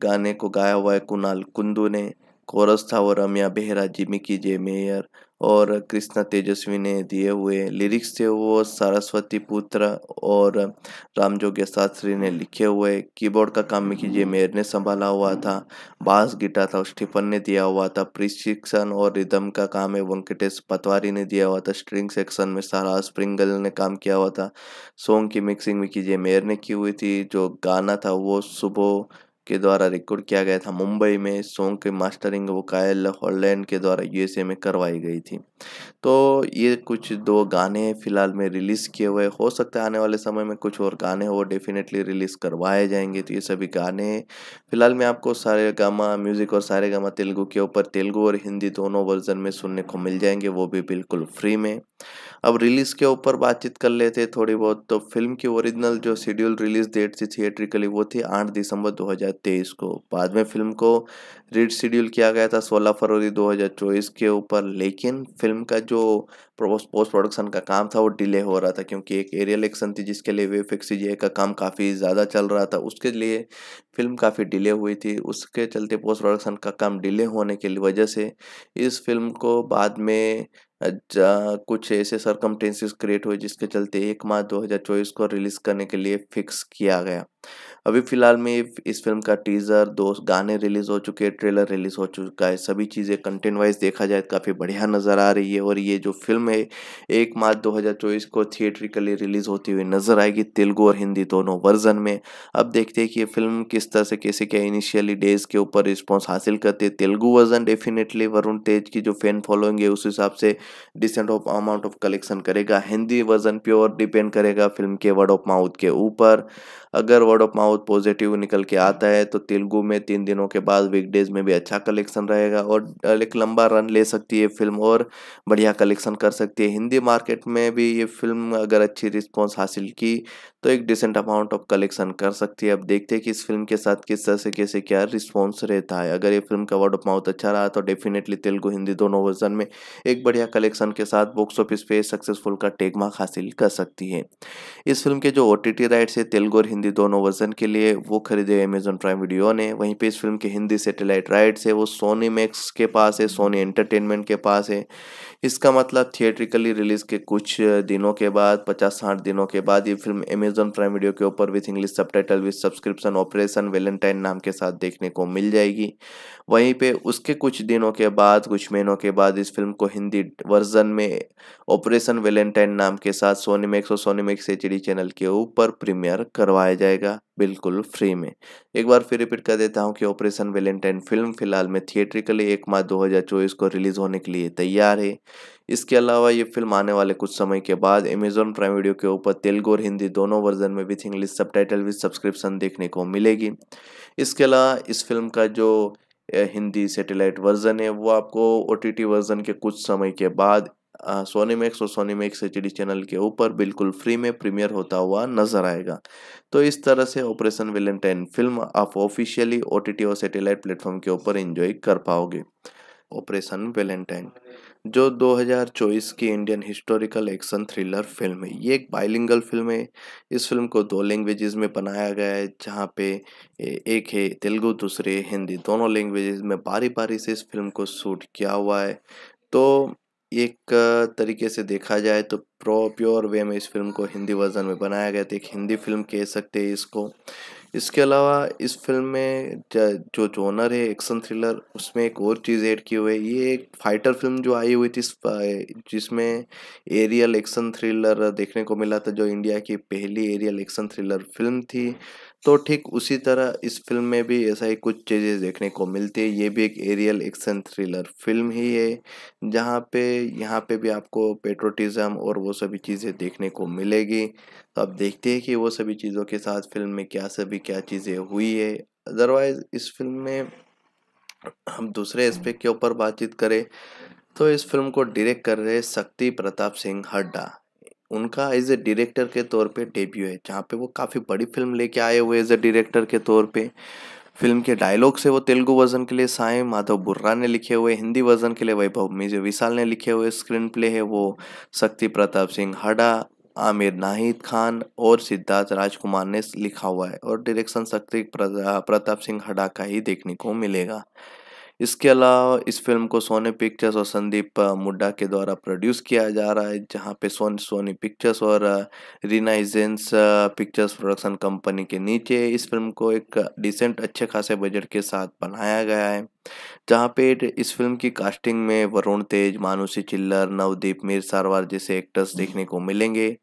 गाने को गाया हुआ है कुणाल कुंदू ने कोरस था वो रमिया बेहरा जिमी की जे मेयर और कृष्णा तेजस्वी ने दिए हुए लिरिक्स थे वो सरस्वती पुत्र और रामजोग्य शास्त्री ने लिखे हुए कीबोर्ड का काम मिकी मेयर ने संभाला हुआ था बास गिटार था स्टीफन ने दिया हुआ था प्रशिक्षण और रिदम का काम है वेंकटेश पतवारी ने दिया हुआ था स्ट्रिंग सेक्शन में सारा स्प्रिंगल ने काम किया हुआ था सॉन्ग की मिक्सिंग मिकी जे मेयर ने की हुई थी जो गाना था वो सुबह के द्वारा रिकॉर्ड किया गया था मुंबई में सॉन्ग के मास्टरिंग वो कायल हॉलैंड के द्वारा यूएसए में करवाई गई थी तो ये कुछ दो गाने फ़िलहाल में रिलीज़ किए हुए हो सकते हैं आने वाले समय में कुछ और गाने वो डेफिनेटली रिलीज़ करवाए जाएंगे तो ये सभी गाने फ़िलहाल में आपको सारे गामा म्यूज़िक और सारे गामा तेलुगु के ऊपर तेलुगु और हिंदी दोनों वर्जन में सुनने को मिल जाएंगे वो भी बिल्कुल फ्री में अब रिलीज़ के ऊपर बातचीत कर लेते थोड़ी बहुत तो फिल्म की ओरिजिनल जो शेड्यूल रिलीज डेट थी थिएट्रिकली वो थी आठ दिसंबर 2023 को बाद में फिल्म को रीड शेड्यूल किया गया था 16 फरवरी 2024 के ऊपर लेकिन फिल्म का जो पोस्ट प्रोडक्शन का काम था वो डिले हो रहा था क्योंकि एक एरियल एक्शन थी जिसके लिए वेफ एक्सीजे का काम काफ़ी ज़्यादा चल रहा था उसके लिए फिल्म काफ़ी डिले हुई थी उसके चलते पोस्ट प्रोडक्शन का काम डिले होने की वजह से इस फिल्म को बाद में कुछ ऐसे सरकमटेंसेस क्रिएट हुए जिसके चलते एक मार्च 2024 को रिलीज़ करने के लिए फिक्स किया गया अभी फिलहाल में इस फिल्म का टीज़र दो गाने रिलीज़ हो चुके हैं ट्रेलर रिलीज़ हो चुका है सभी चीज़ें कंटेंट वाइज देखा जाए तो काफ़ी बढ़िया नज़र आ रही है और ये जो फिल्म है एक मार्च 2024 को थिएट्रिकली रिलीज़ होती हुई नज़र आएगी तेलुगू और हिंदी दोनों वर्जन में अब देखते हैं कि ये फिल्म किस तरह से कैसे क्या इनिशियली डेज के ऊपर रिस्पॉन्स हासिल करते है तेलुगु वर्जन डेफिनेटली वरुण तेज की जो फैन फॉलोइंग है उस हिसाब से decent of amount of collection करेगा हिंदी वर्जन प्योर डिपेंड करेगा फिल्म के वर्ड ऑफ माउथ के ऊपर अगर वर्ड ऑफ माउथ पॉजिटिव निकल के आता है तो तेलुगु में तीन दिनों के बाद वीकडेज में भी अच्छा कलेक्शन रहेगा और एक लंबा रन ले सकती है फिल्म और बढ़िया कलेक्शन कर सकती है हिंदी मार्केट में भी ये फिल्म अगर अच्छी रिस्पॉन्स हासिल की तो एक डिसेंट अमाउंट ऑफ कलेक्शन कर सकती है अब देखते हैं कि इस फिल्म के साथ किस तरह से कैसे क्या रिस्पॉन्स रहता है अगर ये फिल्म का वर्ड ऑफ माउथ अच्छा रहा तो डेफिनेटली तेलुगु हिंदी दोनों वर्जन में एक बढ़िया कलेक्शन के साथ बॉक्स ऑफिस पे सक्सेसफुल का टेकमार्क हासिल कर सकती है इस फिल्म के जो ओ टी राइट्स है तेलुगु और हिंदी हिंदी दोनों वर्जन के लिए वो खरीदे अमेजन प्राइम वीडियो ने वहीं पे इस फिल्म के हिंदी सेटेलाइट राइट्स है वो सोनी मैक्स के पास है सोनी एंटरटेनमेंट के पास है इसका मतलब थिएट्रिकली रिलीज़ के कुछ दिनों के बाद पचास साठ दिनों के बाद ये फिल्म अमेजन प्राइम वीडियो के ऊपर with English subtitle with subscription Operation Valentine नाम के साथ देखने को मिल जाएगी वहीं पे उसके कुछ दिनों के बाद कुछ महीनों के बाद इस फिल्म को हिंदी वर्जन में ऑपरेशन वेलेंटाइन नाम के साथ सोनी मैक्स और सोनी मैक्स एच चैनल के ऊपर प्रीमियर करवाया जाएगा बिल्कुल फ्री में एक बार फिर रिपीट कर देता हूँ कि ऑपरेशन वेलेंटाइन फिल्म फिलहाल में थिएट्रिकली एक मार्च दो को रिलीज होने के लिए तैयार है इसके अलावा ये फिल्म आने वाले कुछ समय के बाद अमेजोन प्राइम वीडियो के ऊपर तेलुगु और हिंदी दोनों वर्जन में with English subtitle with subscription देखने को मिलेगी इसके अलावा इस फिल्म का जो हिंदी सेटेलाइट वर्जन है वो आपको ओ वर्जन के कुछ समय के बाद सोनी मैक्स और सोनी मैक्स एच चैनल के ऊपर बिल्कुल फ्री में प्रीमियर होता हुआ नजर आएगा तो इस तरह से ऑपरेशन वेलेंटाइन फिल्म आप ऑफिशियली ओ और सेटेलाइट प्लेटफॉर्म के ऊपर एंजॉय कर पाओगे ऑपरेशन वेलेंटाइन जो 2024 की Indian historical action thriller film है ये एक बाइलिंगल फिल्म है इस फिल्म को दो लैंग्वेजेस में बनाया गया है जहाँ पे एक है तेलुगु दूसरे हिंदी दोनों लैंग्वेजेस में बारी बारी से इस फिल्म को शूट किया हुआ है तो एक तरीके से देखा जाए तो प्रो प्योर वे में इस फिल्म को हिंदी वर्जन में बनाया गया तो एक हिंदी फिल्म कह सकते हैं इसको इसके अलावा इस फिल्म में जो जोनर है एक्शन थ्रिलर उसमें एक और चीज़ ऐड की हुई है ये एक फाइटर फिल्म जो आई हुई थी जिसमें एरियल एक्शन थ्रिलर देखने को मिला था जो इंडिया की पहली एरियल एक्शन थ्रिलर फिल्म थी तो ठीक उसी तरह इस फिल्म में भी ऐसा ही कुछ चीज़ें देखने को मिलती है ये भी एक एरियल एक्शन थ्रिलर फिल्म ही है जहाँ पे यहाँ पे भी आपको पेट्रोटिज़म और वो सभी चीज़ें देखने को मिलेगी तो आप देखते हैं कि वो सभी चीज़ों के साथ फिल्म में क्या सभी क्या चीज़ें हुई है अदरवाइज़ इस फिल्म में हम दूसरे एस्पेक्ट के ऊपर बातचीत करें तो इस फिल्म को डायरेक्ट कर रहे शक्ति प्रताप सिंह हड्डा उनका एज ए डायरेक्टर के तौर पे डेब्यू है जहाँ पे वो काफ़ी बड़ी फिल्म लेके आए हुए एज ए डायरेक्टर के तौर पे फिल्म के डायलॉग से वो तेलुगु वर्जन के लिए साय माधव बुर्रा ने लिखे हुए हिंदी वर्जन के लिए वैभव मिज विशाल ने लिखे हुए स्क्रीन प्ले है वो शक्ति प्रताप सिंह हडा आमिर नाहिद खान और सिद्धार्थ राजकुमार ने लिखा हुआ है और डायरेक्शन शक्ति प्रताप सिंह हडा का ही देखने को मिलेगा इसके अलावा इस फिल्म को सोनी पिक्चर्स और संदीप मुड्डा के द्वारा प्रोड्यूस किया जा रहा है जहाँ पे सोन सोनी पिक्चर्स और रिनाइजेंस पिक्चर्स प्रोडक्शन कंपनी के नीचे इस फिल्म को एक डिसेंट अच्छे खासे बजट के साथ बनाया गया है जहाँ पे इस फिल्म की कास्टिंग में वरुण तेज मानुषी चिल्लर नवदीप मीर सारवार जैसे एक्टर्स देखने को मिलेंगे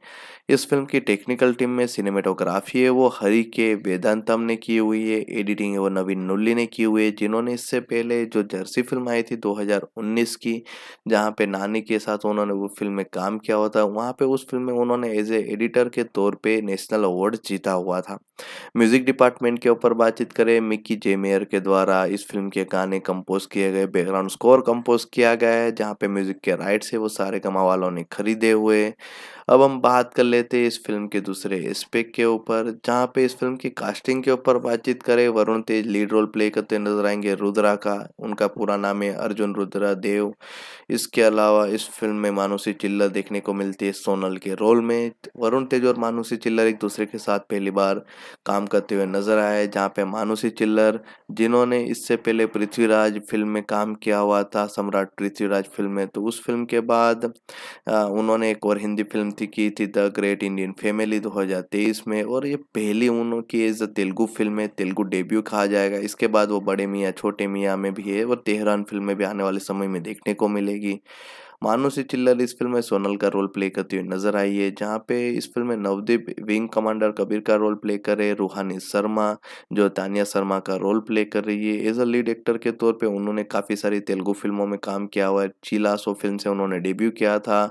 इस फिल्म की टेक्निकल टीम में सिनेमेटोग्राफी है वो हरी के वेदांतम ने की हुई है एडिटिंग है वो नवीन नुल्ली ने की हुई है जिन्होंने इससे पहले जो जर्सी फिल्म आई थी 2019 की जहाँ पे नानी के साथ उन्होंने वो फिल्म में काम किया हुआ था वहाँ पे उस फिल्म में उन्होंने एज ए एडिटर के तौर पर नेशनल अवार्ड जीता हुआ था म्यूजिक डिपार्टमेंट के ऊपर बातचीत करें मिक्की जेमेयर के द्वारा इस फिल्म के गाने कंपोज किए गए बैकग्राउंड स्कोर कंपोज किया गया है जहाँ पे म्यूजिक के राइट्स है वो सारे कमा वालों ने खरीदे हुए अब हम बात कर लेते हैं इस फिल्म के दूसरे स्पेक के ऊपर जहाँ पे इस फिल्म की कास्टिंग के ऊपर बातचीत करें Varun Tej lead role play करते नजर आएंगे रुद्रा का उनका पूरा नाम है अर्जुन रुद्रा देव इसके अलावा इस फिल्म में मानुषी चिल्लर देखने को मिलती है सोनल के रोल में वरुण तेज और मानुषी चिल्लर एक दूसरे के साथ पहली बार काम करते हुए नजर आए जहाँ पे मानुषी चिल्लर जिन्होंने इससे पहले पृथ्वीराज फिल्म में काम किया हुआ था सम्राट पृथ्वीराज फिल्म में तो उस फिल्म के बाद उन्होंने एक और हिंदी फिल्म गलती की थी द ग्रेट इंडियन फैमिली 2023 में और ये पहली उनकी एज तेलुगु फिल्म है तेलुगु डेब्यू कहा जाएगा इसके बाद वो बड़े मियाँ छोटे मियाँ में भी है और तेहरान फिल्म में भी आने वाले समय में देखने को मिलेगी मानुषी चिल्लर इस फिल्म में सोनल का रोल प्ले करती हुई नजर आई है जहाँ पे इस फिल्म में नवदीप विंग कमांडर कबीर का रोल प्ले करे रूहानी शर्मा जो तानिया शर्मा का रोल प्ले कर रही है एज अ लीड एक्टर के तौर पर उन्होंने काफ़ी सारी तेलुगु फिल्मों में काम किया हुआ है चीला सो फिल्म से उन्होंने डेब्यू किया था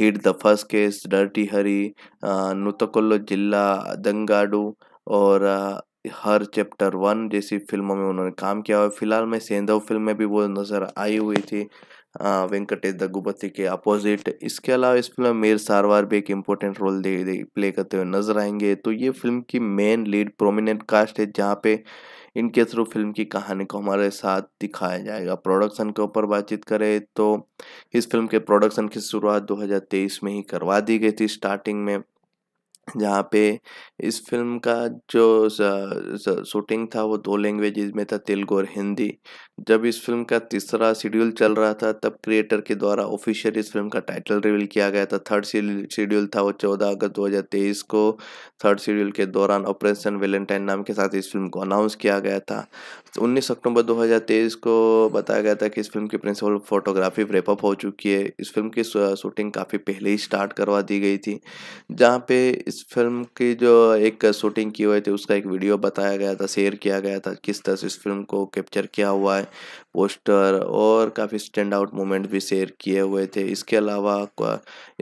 hit the first case dirty Hari नुतकुल्लो जिला दंगाडू और हर चैप्टर वन जैसी फिल्मों में उन्होंने काम किया है फिलहाल में सेंधव फिल्म में भी वो नज़र आई हुई थी वेंकटेश दग्गुबत्ती के अपोजिट इसके अलावा इस फिल्म में मीर सारवार भी एक इम्पोर्टेंट रोल दे, दे प्ले करते हुए नजर आएंगे तो ये फिल्म की मेन लीड प्रोमिनेंट कास्ट है जहाँ पे इनके थ्रू फिल्म की कहानी को हमारे साथ दिखाया जाएगा प्रोडक्शन के ऊपर बातचीत करें तो इस फिल्म के प्रोडक्शन की शुरुआत 2023 में ही करवा दी गई थी स्टार्टिंग में जहाँ पे इस फिल्म का जो शूटिंग था वो दो लैंग्वेज में था तेलुगु और हिंदी जब इस फिल्म का तीसरा शेड्यूल चल रहा था तब क्रिएटर के द्वारा ऑफिशियल इस फिल्म का टाइटल रिवील किया गया था थर्ड शेड्यूल था वो चौदह अगस्त दो हज़ार तेईस को थर्ड शेड्यूल के दौरान ऑपरेशन वेलेंटाइन नाम के साथ इस फिल्म को अनाउंस किया गया था 19 अक्टूबर 2023 को बताया गया था कि इस फिल्म की प्रिंसिपल फोटोग्राफी रेपअप हो चुकी है इस फिल्म की शूटिंग काफ़ी पहले ही स्टार्ट करवा दी गई थी जहाँ पे इस फिल्म की जो एक शूटिंग की हुई थी उसका एक वीडियो बताया गया था शेयर किया गया था किस तरह से इस फिल्म को कैप्चर किया हुआ है पोस्टर और काफ़ी स्टैंड आउट मोमेंट भी शेयर किए हुए थे इसके अलावा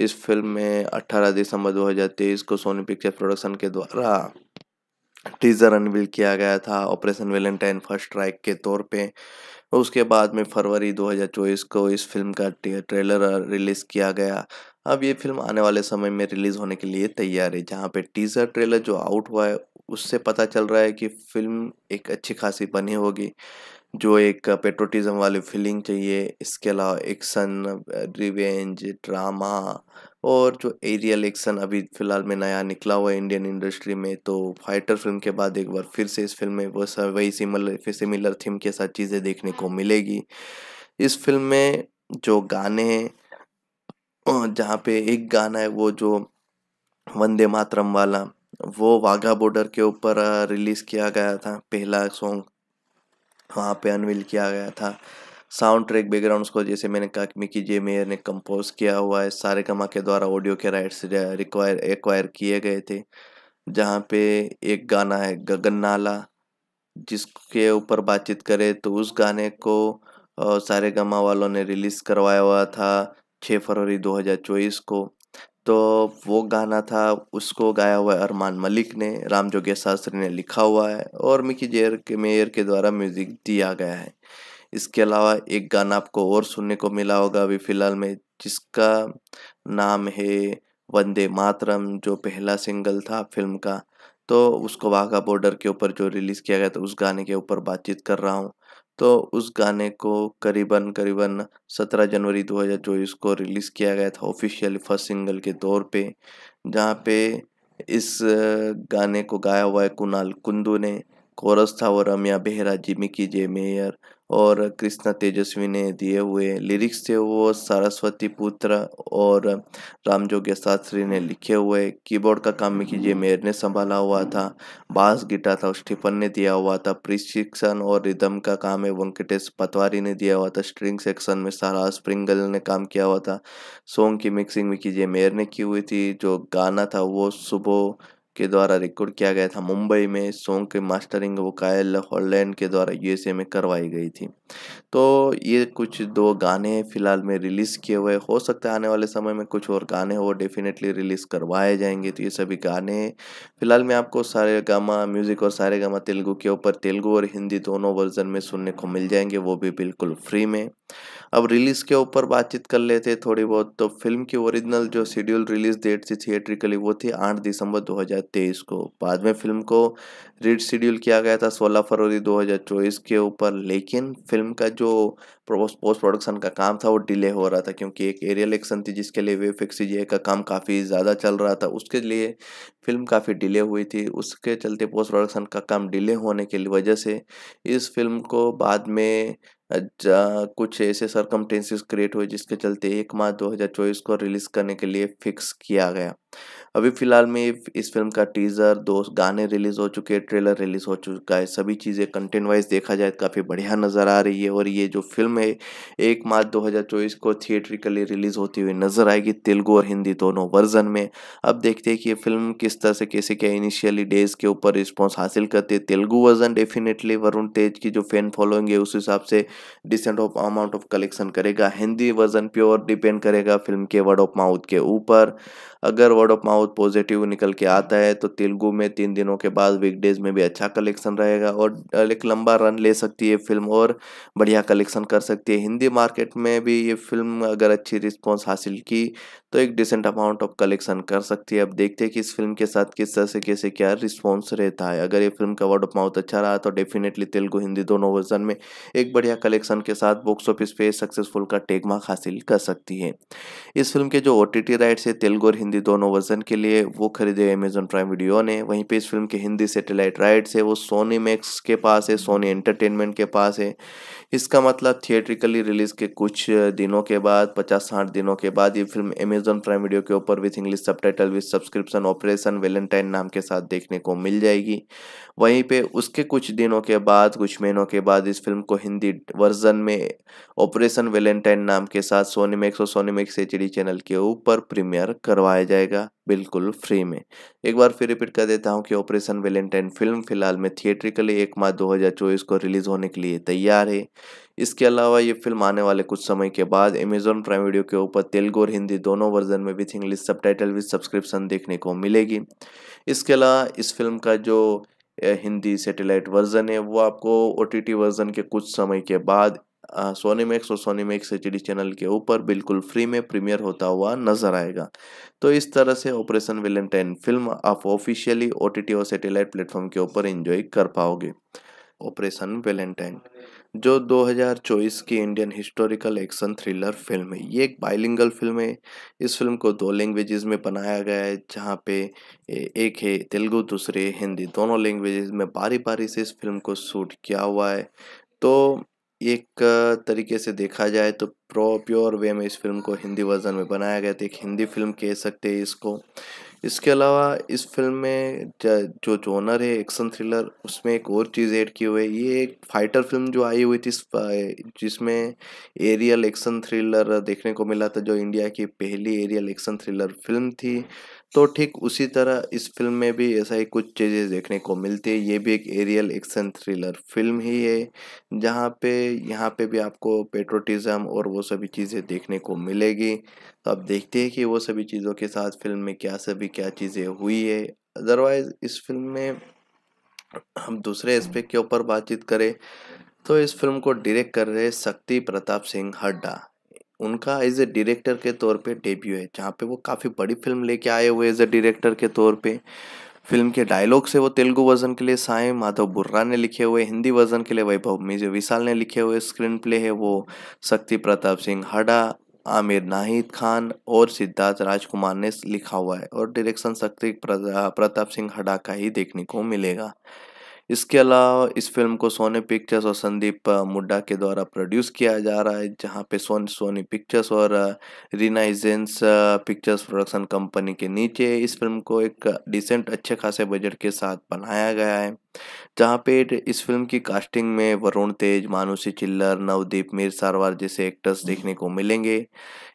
इस फिल्म में अट्ठारह दिसंबर दो को सोनी पिक्चर प्रोडक्शन के द्वारा टीज़र अनवील किया गया था ऑपरेशन वेलेंटाइन फर्स्ट स्ट्राइक के तौर पे उसके बाद में फरवरी 2024 को इस फिल्म का ट्रेलर रिलीज़ किया गया अब ये फिल्म आने वाले समय में रिलीज़ होने के लिए तैयार है जहाँ पे टीज़र ट्रेलर जो आउट हुआ है उससे पता चल रहा है कि फिल्म एक अच्छी खासी बनी होगी जो एक पेट्रोटिज्म वाली फीलिंग चाहिए इसके अलावा एक्शन रिवेंज ड्रामा और जो एरियल एक्शन अभी फ़िलहाल में नया निकला हुआ है इंडियन इंडस्ट्री में तो फाइटर फिल्म के बाद एक बार फिर से इस फिल्म में वो सब वही सिमिलर सिमिलर थीम के साथ चीज़ें देखने को मिलेगी इस फिल्म में जो गाने हैं जहाँ पे एक गाना है वो जो वंदे मातरम वाला वो वाघा बॉर्डर के ऊपर रिलीज़ किया गया था पहला सॉन्ग वहाँ पे अनवील किया गया था साउंड ट्रैक बैकग्राउंड को जैसे मैंने कहा कि मिकी जे मेयर ने कंपोज किया हुआ है सारे कमा के द्वारा ऑडियो के राइट्स रिक्वायर एक्वायर किए गए थे जहाँ पे एक गाना है गगन नाला जिसके ऊपर बातचीत करें तो उस गाने को सारे गमा वालों ने रिलीज़ करवाया हुआ था छः फरवरी 2024 को तो वो गाना था उसको गाया हुआ है अरमान मलिक ने राम जोगे शास्त्री ने लिखा हुआ है और मिकी जेयर के मेयर के द्वारा म्यूज़िक दिया गया है इसके अलावा एक गाना आपको और सुनने को मिला होगा अभी फिलहाल में जिसका नाम है वंदे मातरम जो पहला सिंगल था फिल्म का तो उसको वाघा बॉर्डर के ऊपर जो रिलीज़ किया गया था उस गाने के ऊपर बातचीत कर रहा हूँ तो उस गाने को करीबन करीबन 17 जनवरी 2024 को रिलीज़ किया गया था ऑफिशियल फर्स्ट सिंगल के तौर पे जहाँ पे इस गाने को गाया हुआ है कुणाल कुंदू ने कोरस था वो रमिया बेहरा जिमी की जे मेयर और कृष्णा तेजस्वी ने दिए हुए लिरिक्स थे वो सरस्वती पुत्र और राम जोग्य शास्त्री ने लिखे हुए कीबोर्ड का काम कीजिए मेयर ने संभाला हुआ था बास गिटार था स्टीफन ने दिया हुआ था प्रशिक्षण और रिदम का काम है वेंकटेश पतवारी ने दिया हुआ था स्ट्रिंग सेक्शन में सारा स्प्रिंगल ने काम किया हुआ था सॉन्ग की मिक्सिंग भी कीजिए मेयर ने की हुई थी जो गाना था वो सुबह के द्वारा रिकॉर्ड किया गया था मुंबई में सॉन्ग के मास्टरिंग वो कायल हॉलैंड के द्वारा यूएसए में करवाई गई थी तो ये कुछ दो गाने फ़िलहाल में रिलीज़ किए हुए हो सकता है आने वाले समय में कुछ और गाने वो डेफिनेटली रिलीज़ करवाए जाएंगे तो ये सभी गाने फ़िलहाल में आपको सारे गामा म्यूज़िक और सारे गामा तेलुगू के ऊपर तेलुगू और हिंदी दोनों वर्जन में सुनने को मिल जाएंगे वो भी बिल्कुल फ्री में अब रिलीज़ के ऊपर बातचीत कर लेते हैं थोड़ी बहुत तो फिल्म की ओरिजिनल जो शेड्यूल रिलीज़ डेट थी थिएट्रिकली वो थी आठ दिसंबर 2023 को बाद में फिल्म को रीड शेड्यूल किया गया था 16 फरवरी 2024 के ऊपर लेकिन फिल्म का जो पोस्ट प्रोडक्शन का काम था वो डिले हो रहा था क्योंकि एक एरियल एक्शन थी जिसके लिए फिक्स एक्स का काम काफ़ी ज़्यादा चल रहा था उसके लिए फिल्म काफ़ी डिले हुई थी उसके चलते पोस्ट प्रोडक्शन का काम डिले होने की वजह से इस फिल्म को बाद में कुछ ऐसे सरकमटेंसेस क्रिएट हुए जिसके चलते एक मार्च 2024 को रिलीज करने के लिए फिक्स किया गया अभी फिलहाल में इस फिल्म का टीज़र दो गाने रिलीज़ हो चुके हैं ट्रेलर रिलीज़ हो चुका है सभी चीज़ें कंटेंट वाइज देखा जाए तो काफ़ी बढ़िया नज़र आ रही है और ये जो फिल्म है एक मार्च 2024 को थिएट्रिकली रिलीज़ होती हुई नज़र आएगी तेलुगु और हिंदी दोनों वर्जन में अब देखते हैं कि ये फिल्म किस तरह से कैसे क्या इनिशियली डेज के ऊपर रिस्पॉन्स हासिल करते है तेलुगु वर्जन डेफिनेटली वरुण तेज की जो फैन फॉलोइंग है उस हिसाब से decent of amount of collection करेगा हिंदी वर्जन प्योर डिपेंड करेगा फिल्म के वर्ड ऑफ माउथ के ऊपर अगर वर्ड ऑफ माउथ बहुत पॉजिटिव निकल के आता है तो तेलुगु में तीन दिनों के बाद वीकडेज में भी अच्छा कलेक्शन रहेगा और एक लंबा रन ले सकती है फिल्म और बढ़िया कलेक्शन कर सकती है हिंदी मार्केट में भी ये फिल्म अगर अच्छी रिस्पॉन्स हासिल की तो एक डिसेंट अमाउंट ऑफ कलेक्शन कर सकती है अब देखते हैं कि इस फिल्म के साथ किस तरह से कैसे क्या रिस्पॉन्स रहता है अगर ये फिल्म का वर्ड ऑफ माउथ अच्छा रहा तो डेफिनेटली तेलुगु हिंदी दोनों वर्जन में एक बढ़िया कलेक्शन के साथ बॉक्स ऑफिस पे सक्सेसफुल का टेक हासिल कर सकती है इस फिल्म के जो ओ टी राइट्स है तेलुगु और हिंदी दोनों वर्जन के के लिए वो खरीदे अमेजोन प्राइम वीडियो ने वहीं पे इस फिल्म के हिंदी सेटेलाइट राइट्स है वो सोनी मैक्स के पास है सोनी एंटरटेनमेंट के पास है इसका मतलब थिएट्रिकली रिलीज़ के कुछ दिनों के बाद पचास साठ दिनों के बाद ये फिल्म अमेजोन प्राइम वीडियो के ऊपर with English subtitle with subscription Operation Valentine नाम के साथ देखने को मिल जाएगी वहीं पे उसके कुछ दिनों के बाद कुछ महीनों के बाद इस फिल्म को हिंदी वर्जन में ऑपरेशन वेलेंटाइन नाम के साथ सोनी मैक्स और सोनी मैक्स एच चैनल के ऊपर प्रीमियर करवाया जाएगा बिल्कुल बिल्कुल फ्री में एक बार फिर रिपीट कर देता हूँ कि ऑपरेशन वेलेंटाइन फिल्म फिलहाल में थिएट्रिकली एक मार्च 2024 को रिलीज़ होने के लिए तैयार है इसके अलावा ये फिल्म आने वाले कुछ समय के बाद अमेजोन प्राइम वीडियो के ऊपर तेलुगु और हिंदी दोनों वर्जन में with English subtitle with subscription देखने को मिलेगी इसके अलावा इस फिल्म का जो हिंदी सैटेलाइट वर्जन है वो आपको ओ वर्जन के कुछ समय के बाद सोनी मैक्स और सोनी मैक्स एच चैनल के ऊपर बिल्कुल फ्री में प्रीमियर होता हुआ नजर आएगा तो इस तरह से ऑपरेशन वेलेंटाइन फिल्म आप ऑफिशियली ओ टी और सेटेलाइट प्लेटफॉर्म के ऊपर इंजॉय कर पाओगे ऑपरेशन वेलेंटाइन जो 2024 की Indian historical action thriller film है ये एक बाइलिंगल फिल्म है इस फिल्म को दो लैंग्वेजेस में बनाया गया है जहाँ पे एक है तेलुगु दूसरे हिंदी दोनों लैंग्वेजेस में बारी बारी से इस फिल्म को शूट किया हुआ है तो एक तरीके से देखा जाए तो प्रो प्योर वे में इस फिल्म को हिंदी वर्जन में बनाया गया था एक हिंदी फिल्म कह सकते हैं इसको इसके अलावा इस फिल्म में जो जोनर है एक्शन थ्रिलर उसमें एक और चीज़ ऐड की हुई है ये एक फाइटर फिल्म जो आई हुई थी जिसमें एरियल एक्शन थ्रिलर देखने को मिला था जो इंडिया की पहली एरियल एक्शन थ्रिलर फिल्म थी तो ठीक उसी तरह इस फिल्म में भी ऐसा ही कुछ चीज़ें देखने को मिलती है ये भी एक एरियल एक्शन थ्रिलर फिल्म ही है जहाँ पे यहाँ पे भी आपको पेट्रोटिज़म और वो सभी चीज़ें देखने को मिलेगी तो आप देखते हैं कि वो सभी चीज़ों के साथ फिल्म में क्या सभी क्या चीज़ें हुई है अदरवाइज़ इस फिल्म में हम दूसरे एस्पेक्ट के ऊपर बातचीत करें तो इस फिल्म को डायरेक्ट कर रहे शक्ति प्रताप सिंह हड्डा उनका एज ए डायरेक्टर के तौर पे डेब्यू है जहाँ पे वो काफ़ी बड़ी फिल्म लेके आए हुए एज ए डायरेक्टर के तौर पे फिल्म के डायलॉग्स से वो तेलुगु वर्जन के लिए साय माधव बुर्रा ने लिखे हुए हिंदी वर्जन के लिए वैभव मिजे विशाल ने लिखे हुए स्क्रीन प्ले है वो शक्ति प्रताप सिंह हडा आमिर नाहिद खान और सिद्धार्थ राजकुमार ने लिखा हुआ है और डायरेक्शन शक्ति प्रताप सिंह हडा का ही देखने को मिलेगा इसके अलावा इस फिल्म को सोनी पिक्चर्स और संदीप मुड्डा के द्वारा प्रोड्यूस किया जा रहा है जहां पे सोनी सोनी पिक्चर्स और रिनाइजेंस पिक्चर्स प्रोडक्शन कंपनी के नीचे इस फिल्म को एक डिसेंट अच्छे खासे बजट के साथ बनाया गया है जहाँ पे इस फिल्म की कास्टिंग में वरुण तेज मानुषी चिल्लर नवदीप मीर सारवार जैसे एक्टर्स देखने को मिलेंगे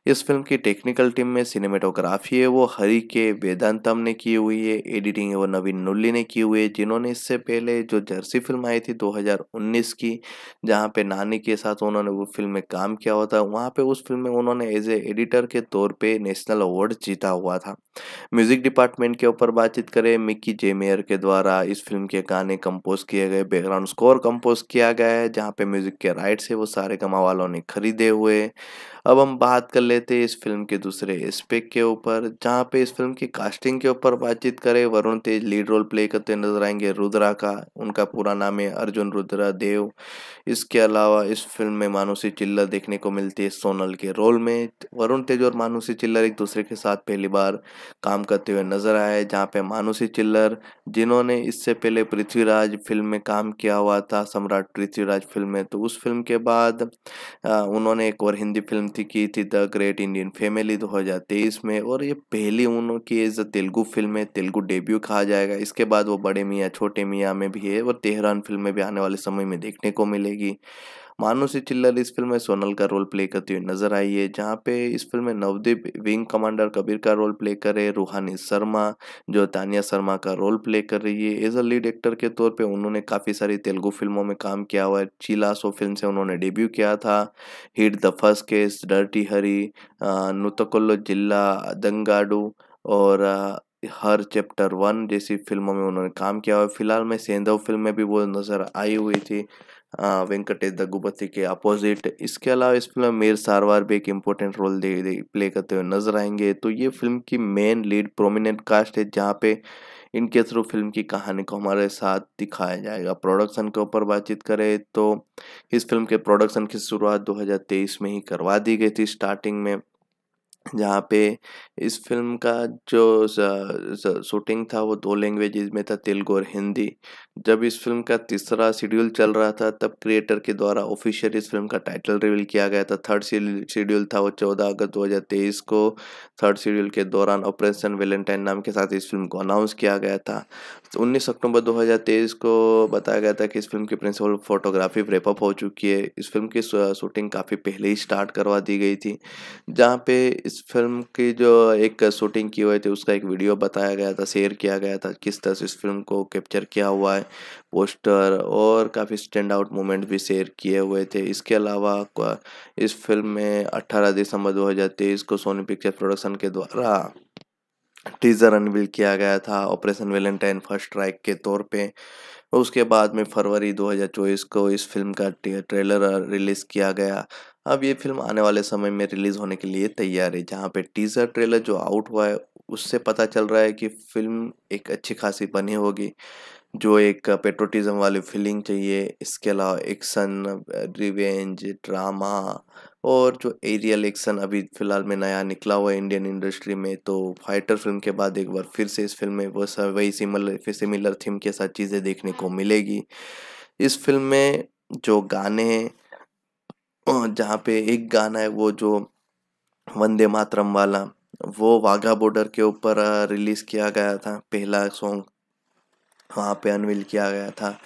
इस फिल्म की टेक्निकल टीम में सिनेमेटोग्राफी है वो हरी के वेदांतम ने की हुई है एडिटिंग है वो नवीन नुल्ली ने की हुई है जिन्होंने इससे पहले जो जर्सी फिल्म आई थी 2019 की जहाँ पे नानी के साथ उन्होंने वो फिल्म में काम किया हुआ था वहाँ पे उस फिल्म में उन्होंने एज ए एडिटर के तौर पर नेशनल अवार्ड जीता हुआ था म्यूजिक डिपार्टमेंट के ऊपर बातचीत करें मिक्की जेमेयर के द्वारा इस फिल्म के गाने कंपोज किए गए बैकग्राउंड स्कोर कंपोज किया गया है जहाँ पे म्यूजिक के राइट्स है वो सारे कमा वालों ने खरीदे हुए अब हम बात कर लेते हैं इस फिल्म के दूसरे एस्पेक्ट के ऊपर जहाँ पे इस फिल्म की कास्टिंग के ऊपर बातचीत करें Varun Tej lead role play करते नजर आएंगे रुद्रा का उनका पूरा नाम है अर्जुन रुद्रा देव इसके अलावा इस फिल्म में मानुषी चिल्लर देखने को मिलती है सोनल के रोल में वरुण तेज और मानुषी चिल्लर एक दूसरे के साथ पहली बार काम करते हुए नजर आए जहाँ पे मानुषी चिल्लर जिन्होंने इससे पहले पृथ्वीराज फिल्म में काम किया हुआ था सम्राट पृथ्वीराज फिल्म में तो उस फिल्म के बाद उन्होंने एक और हिंदी फिल्म शांति की थी द ग्रेट इंडियन फैमिली 2023 में और ये पहली उनकी एज तेलुगु फिल्म है तेलुगु डेब्यू कहा जाएगा इसके बाद वो बड़े मियाँ छोटे मियाँ में भी है और तेहरान फिल्म में भी आने वाले समय में देखने को मिलेगी मानुषी चिल्लर इस फिल्म में सोनल का रोल प्ले करती हुई नजर आई है जहाँ पे इस फिल्म में नवदीप विंग कमांडर कबीर का रोल प्ले कर रहे रूहानी शर्मा जो तानिया शर्मा का रोल प्ले कर रही है एज अ लीड एक्टर के तौर पर उन्होंने काफ़ी सारी तेलुगु फिल्मों में काम किया हुआ है सो फिल्म से उन्होंने डेब्यू किया था hit the first case dirty Hari नुतकुल्लो जिला दंगाडू और हर चैप्टर वन जैसी फिल्मों में उन्होंने काम किया और फिलहाल में सेंधव फिल्म में भी वो नज़र आई हुई थी वेंकटेश दग्गुबत्ती के अपोजिट इसके अलावा इस फिल्म में मीर सारवार भी एक इम्पोर्टेंट रोल दे, दे प्ले करते हुए नजर आएंगे तो ये फिल्म की मेन लीड प्रोमिनेंट कास्ट है जहाँ पे इनके थ्रू फिल्म की कहानी को हमारे साथ दिखाया जाएगा प्रोडक्शन के ऊपर बातचीत करें तो इस फिल्म के प्रोडक्शन की शुरुआत 2023 में ही करवा दी गई थी स्टार्टिंग में जहाँ पे इस फिल्म का जो शूटिंग था वो दो लैंग्वेजेस में था तेलुगु और हिंदी जब इस फिल्म का तीसरा शेड्यूल चल रहा था तब क्रिएटर के द्वारा ऑफिशियल इस फिल्म का टाइटल रिवील किया गया था थर्ड शेड्यूल था वो चौदह अगस्त तेईस को थर्ड शेड्यूल के दौरान ऑपरेशन वेलेंटाइन नाम के साथ इस फिल्म को अनाउंस किया गया था उन्नीस अक्टूबर तेईस को बताया गया था कि इस फिल्म की प्रिंसिपल फोटोग्राफी रेपअप हो चुकी है इस फिल्म की शूटिंग काफ़ी पहले ही स्टार्ट करवा दी गई थी जहाँ पे इस फिल्म की जो एक शूटिंग की हुई थी उसका एक वीडियो बताया गया था शेयर किया गया था किस तरह से इस फिल्म को कैप्चर किया हुआ है पोस्टर और काफ़ी स्टैंड आउट मोमेंट भी शेयर किए हुए थे इसके अलावा इस फिल्म में 18 दिसंबर 2023 को सोनी पिक्चर प्रोडक्शन के द्वारा टीज़र अनवील किया गया था ऑपरेशन वेलेंटाइन फर्स्ट स्ट्राइक के तौर पे उसके बाद में फरवरी 2024 को इस फिल्म का ट्रेलर रिलीज़ किया गया अब ये फिल्म आने वाले समय में रिलीज़ होने के लिए तैयार है जहाँ पे टीज़र ट्रेलर जो आउट हुआ है उससे पता चल रहा है कि फिल्म एक अच्छी खासी बनी होगी जो एक पेट्रोटिज्म वाली फीलिंग चाहिए इसके अलावा एक्शन रिवेंज ड्रामा और जो एरियल एक्शन अभी फ़िलहाल में नया निकला हुआ है इंडियन इंडस्ट्री में तो फाइटर फिल्म के बाद एक बार फिर से इस फिल्म में वो सब वही सिमिलर फिर सिमिलर थीम के साथ चीज़ें देखने को मिलेगी इस फिल्म में जो गाने हैं जहाँ पे एक गाना है वो जो वंदे मातरम वाला वो वाघा बॉर्डर के ऊपर रिलीज़ किया गया था पहला सॉन्ग वहाँ पे अनवील किया गया था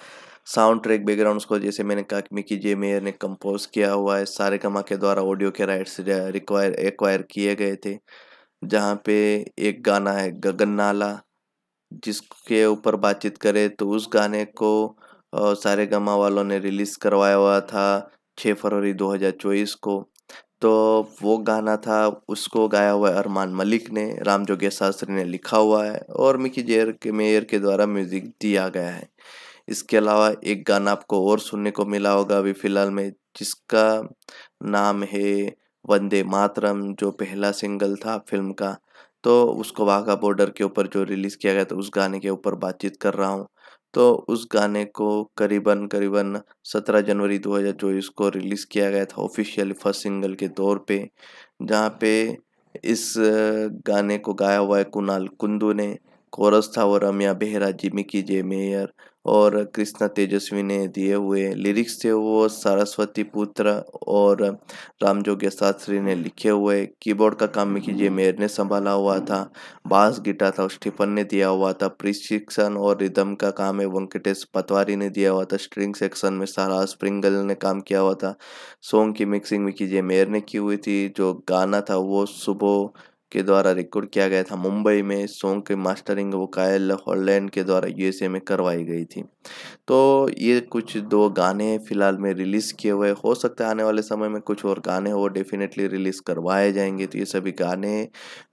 साउंड ट्रैक बैकग्राउंड को जैसे मैंने कहा कि मिकी जे मेयर ने कंपोज किया हुआ है सारे कमा के द्वारा ऑडियो के राइट्स रिक्वायर एक्वायर किए गए थे जहाँ पे एक गाना है गगन नाला जिसके ऊपर बातचीत करें तो उस गाने को सारे गमा वालों ने रिलीज़ करवाया हुआ था छः फरवरी 2024 को तो वो गाना था उसको गाया हुआ है अरमान मलिक ने राम जोगे शास्त्री ने लिखा हुआ है और मिकी जेयर के मेयर के द्वारा म्यूज़िक दिया गया है इसके अलावा एक गाना आपको और सुनने को मिला होगा अभी फ़िलहाल में जिसका नाम है वंदे मातरम जो पहला सिंगल था फिल्म का तो उसको वाघा बॉर्डर के ऊपर जो रिलीज़ किया गया था उस गाने के ऊपर बातचीत कर रहा हूँ तो उस गाने को करीबन करीबन 17 जनवरी 2024 को रिलीज़ किया गया था ऑफिशियल फर्स्ट सिंगल के तौर पे जहाँ पे इस गाने को गाया हुआ है कुणाल कुंदू ने कोरस था वो रमिया बेहरा जिमी की जे मेयर और कृष्णा तेजस्वी ने दिए हुए लिरिक्स थे वो सरस्वती पुत्र और रामजोग्य शास्त्री ने लिखे हुए कीबोर्ड का काम कीजिए मेयर ने संभाला हुआ था बास गिटार था स्टीफन ने दिया हुआ था प्रशिक्षण और रिदम का काम है वेंकटेश पतवारी ने दिया हुआ था स्ट्रिंग सेक्शन में सारा स्प्रिंगल ने काम किया हुआ था सॉन्ग की मिक्सिंग भी कीजिए मेयर ने की हुई थी जो गाना था वो सुबह के द्वारा रिकॉर्ड किया गया था मुंबई में सॉन्ग के मास्टरिंग वो कायल हॉलैंड के द्वारा यूएसए में करवाई गई थी तो ये कुछ दो गाने फ़िलहाल में रिलीज़ किए हुए हो सकते हैं आने वाले समय में कुछ और गाने वो डेफिनेटली रिलीज़ करवाए जाएंगे तो ये सभी गाने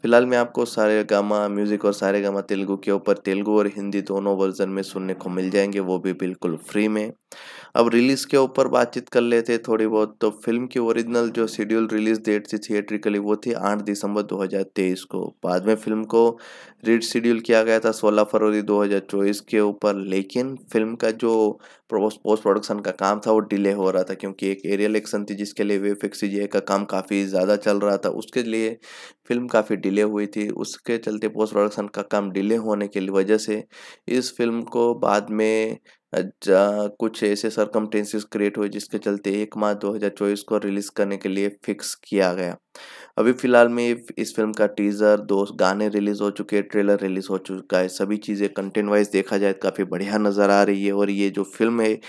फ़िलहाल में आपको सारे गामा म्यूज़िक और सारे गामा तेलुगु के ऊपर तेलुगु और हिंदी दोनों वर्जन में सुनने को मिल जाएंगे वो भी बिल्कुल फ्री में अब रिलीज़ के ऊपर बातचीत कर लेते थोड़ी बहुत तो फिल्म की ओरिजिनल जो शेड्यूल रिलीज डेट थी थिएट्रिकली वो थी आठ दिसंबर 2023 को बाद में फिल्म को रीड शेड्यूल किया गया था 16 फरवरी 2024 के ऊपर लेकिन फिल्म का जो पोस्ट प्रोडक्शन का काम था वो डिले हो रहा था क्योंकि एक एरियल एक्शन थी जिसके लिए फिक्स जी का काम काफ़ी ज़्यादा चल रहा था उसके लिए फिल्म काफ़ी डिले हुई थी उसके चलते पोस्ट प्रोडक्शन का काम डिले होने की वजह से इस फिल्म को बाद में कुछ ऐसे सरकमटेंसेस क्रिएट हुए जिसके चलते एक मार्च 2024 को रिलीज़ करने के लिए फिक्स किया गया अभी फिलहाल में इस फिल्म का टीज़र दो गाने रिलीज़ हो चुके हैं ट्रेलर रिलीज़ हो चुका है सभी चीज़ें कंटेंट वाइज देखा जाए तो काफ़ी बढ़िया नज़र आ रही है और ये जो फिल्म है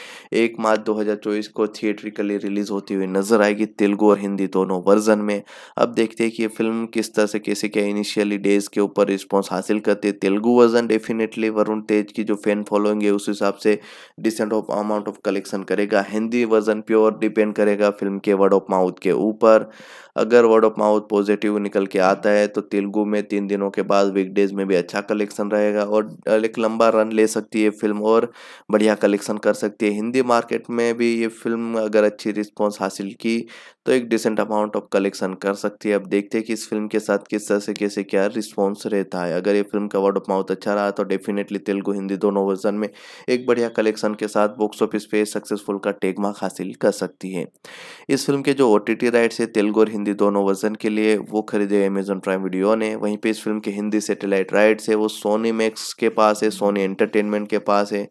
एक मार्च 2024 को थिएट्रिकली रिलीज़ होती हुई नज़र आएगी तेलुगु और हिंदी दोनों वर्जन में अब देखते हैं कि ये फिल्म किस तरह से कैसे क्या इनिशियली डेज के ऊपर रिस्पॉन्स हासिल करते है तेलुगु वर्जन डेफिनेटली वरुण तेज की जो फैन फॉलोइंग है उस हिसाब से decent of amount of collection करेगा हिंदी वर्जन प्योर डिपेंड करेगा फिल्म के वर्ड ऑफ माउथ के ऊपर अगर वर्ड ऑफ माउथ पॉजिटिव निकल के आता है तो तेलुगु में तीन दिनों के बाद वीकडेज में भी अच्छा कलेक्शन रहेगा और एक लंबा रन ले सकती है फिल्म और बढ़िया कलेक्शन कर सकती है हिंदी मार्केट में भी ये फिल्म अगर अच्छी रिस्पॉन्स हासिल की तो एक डिसेंट अमाउंट ऑफ कलेक्शन कर सकती है अब देखते हैं कि इस फिल्म के साथ किस तरह से कैसे क्या रिस्पॉन्स रहता है अगर ये फिल्म का वर्ड ऑफ माउथ अच्छा रहा तो डेफिनेटली तेलुगु हिंदी दोनों वर्जन में एक बढ़िया कलेक्शन के साथ बॉक्स ऑफिस पे सक्सेसफुल का टेगमार्क हासिल कर सकती है इस फिल्म के जो ओ राइट्स है तेलुगु और हिंदी दोनों वर्जन के लिए वो खरीदे अमेजन प्राइम वीडियो ने वहीं पर इस फिल्म के हिंदी सेटेलाइट राइट्स है वो सोनी मैक्स के पास है सोनी एंटरटेनमेंट के पास है